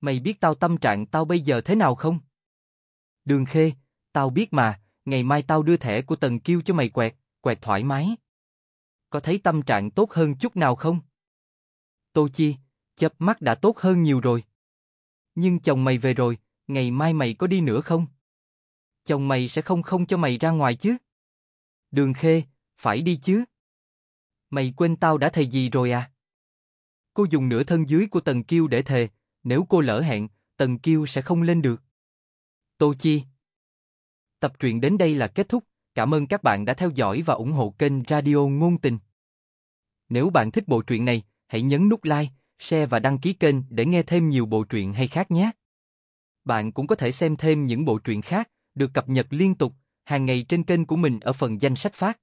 Mày biết tao tâm trạng tao bây giờ thế nào không? Đường Khê, tao biết mà, ngày mai tao đưa thẻ của Tần Kiêu cho mày quẹt, quẹt thoải mái. Có thấy tâm trạng tốt hơn chút nào không? Tô Chi, chớp mắt đã tốt hơn nhiều rồi. Nhưng chồng mày về rồi, ngày mai mày có đi nữa không? Chồng mày sẽ không không cho mày ra ngoài chứ? Đường Khê, phải đi chứ? Mày quên tao đã thầy gì rồi à? Cô dùng nửa thân dưới của Tần Kiêu để thề, nếu cô lỡ hẹn, Tần Kiêu sẽ không lên được. Tô Chi Tập truyện đến đây là kết thúc, cảm ơn các bạn đã theo dõi và ủng hộ kênh Radio Ngôn Tình. Nếu bạn thích bộ truyện này, hãy nhấn nút like, share và đăng ký kênh để nghe thêm nhiều bộ truyện hay khác nhé. Bạn cũng có thể xem thêm những bộ truyện khác, được cập nhật liên tục, hàng ngày trên kênh của mình ở phần danh sách phát.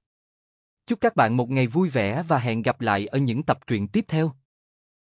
Chúc các bạn một ngày vui vẻ và hẹn gặp lại ở những tập truyện tiếp theo.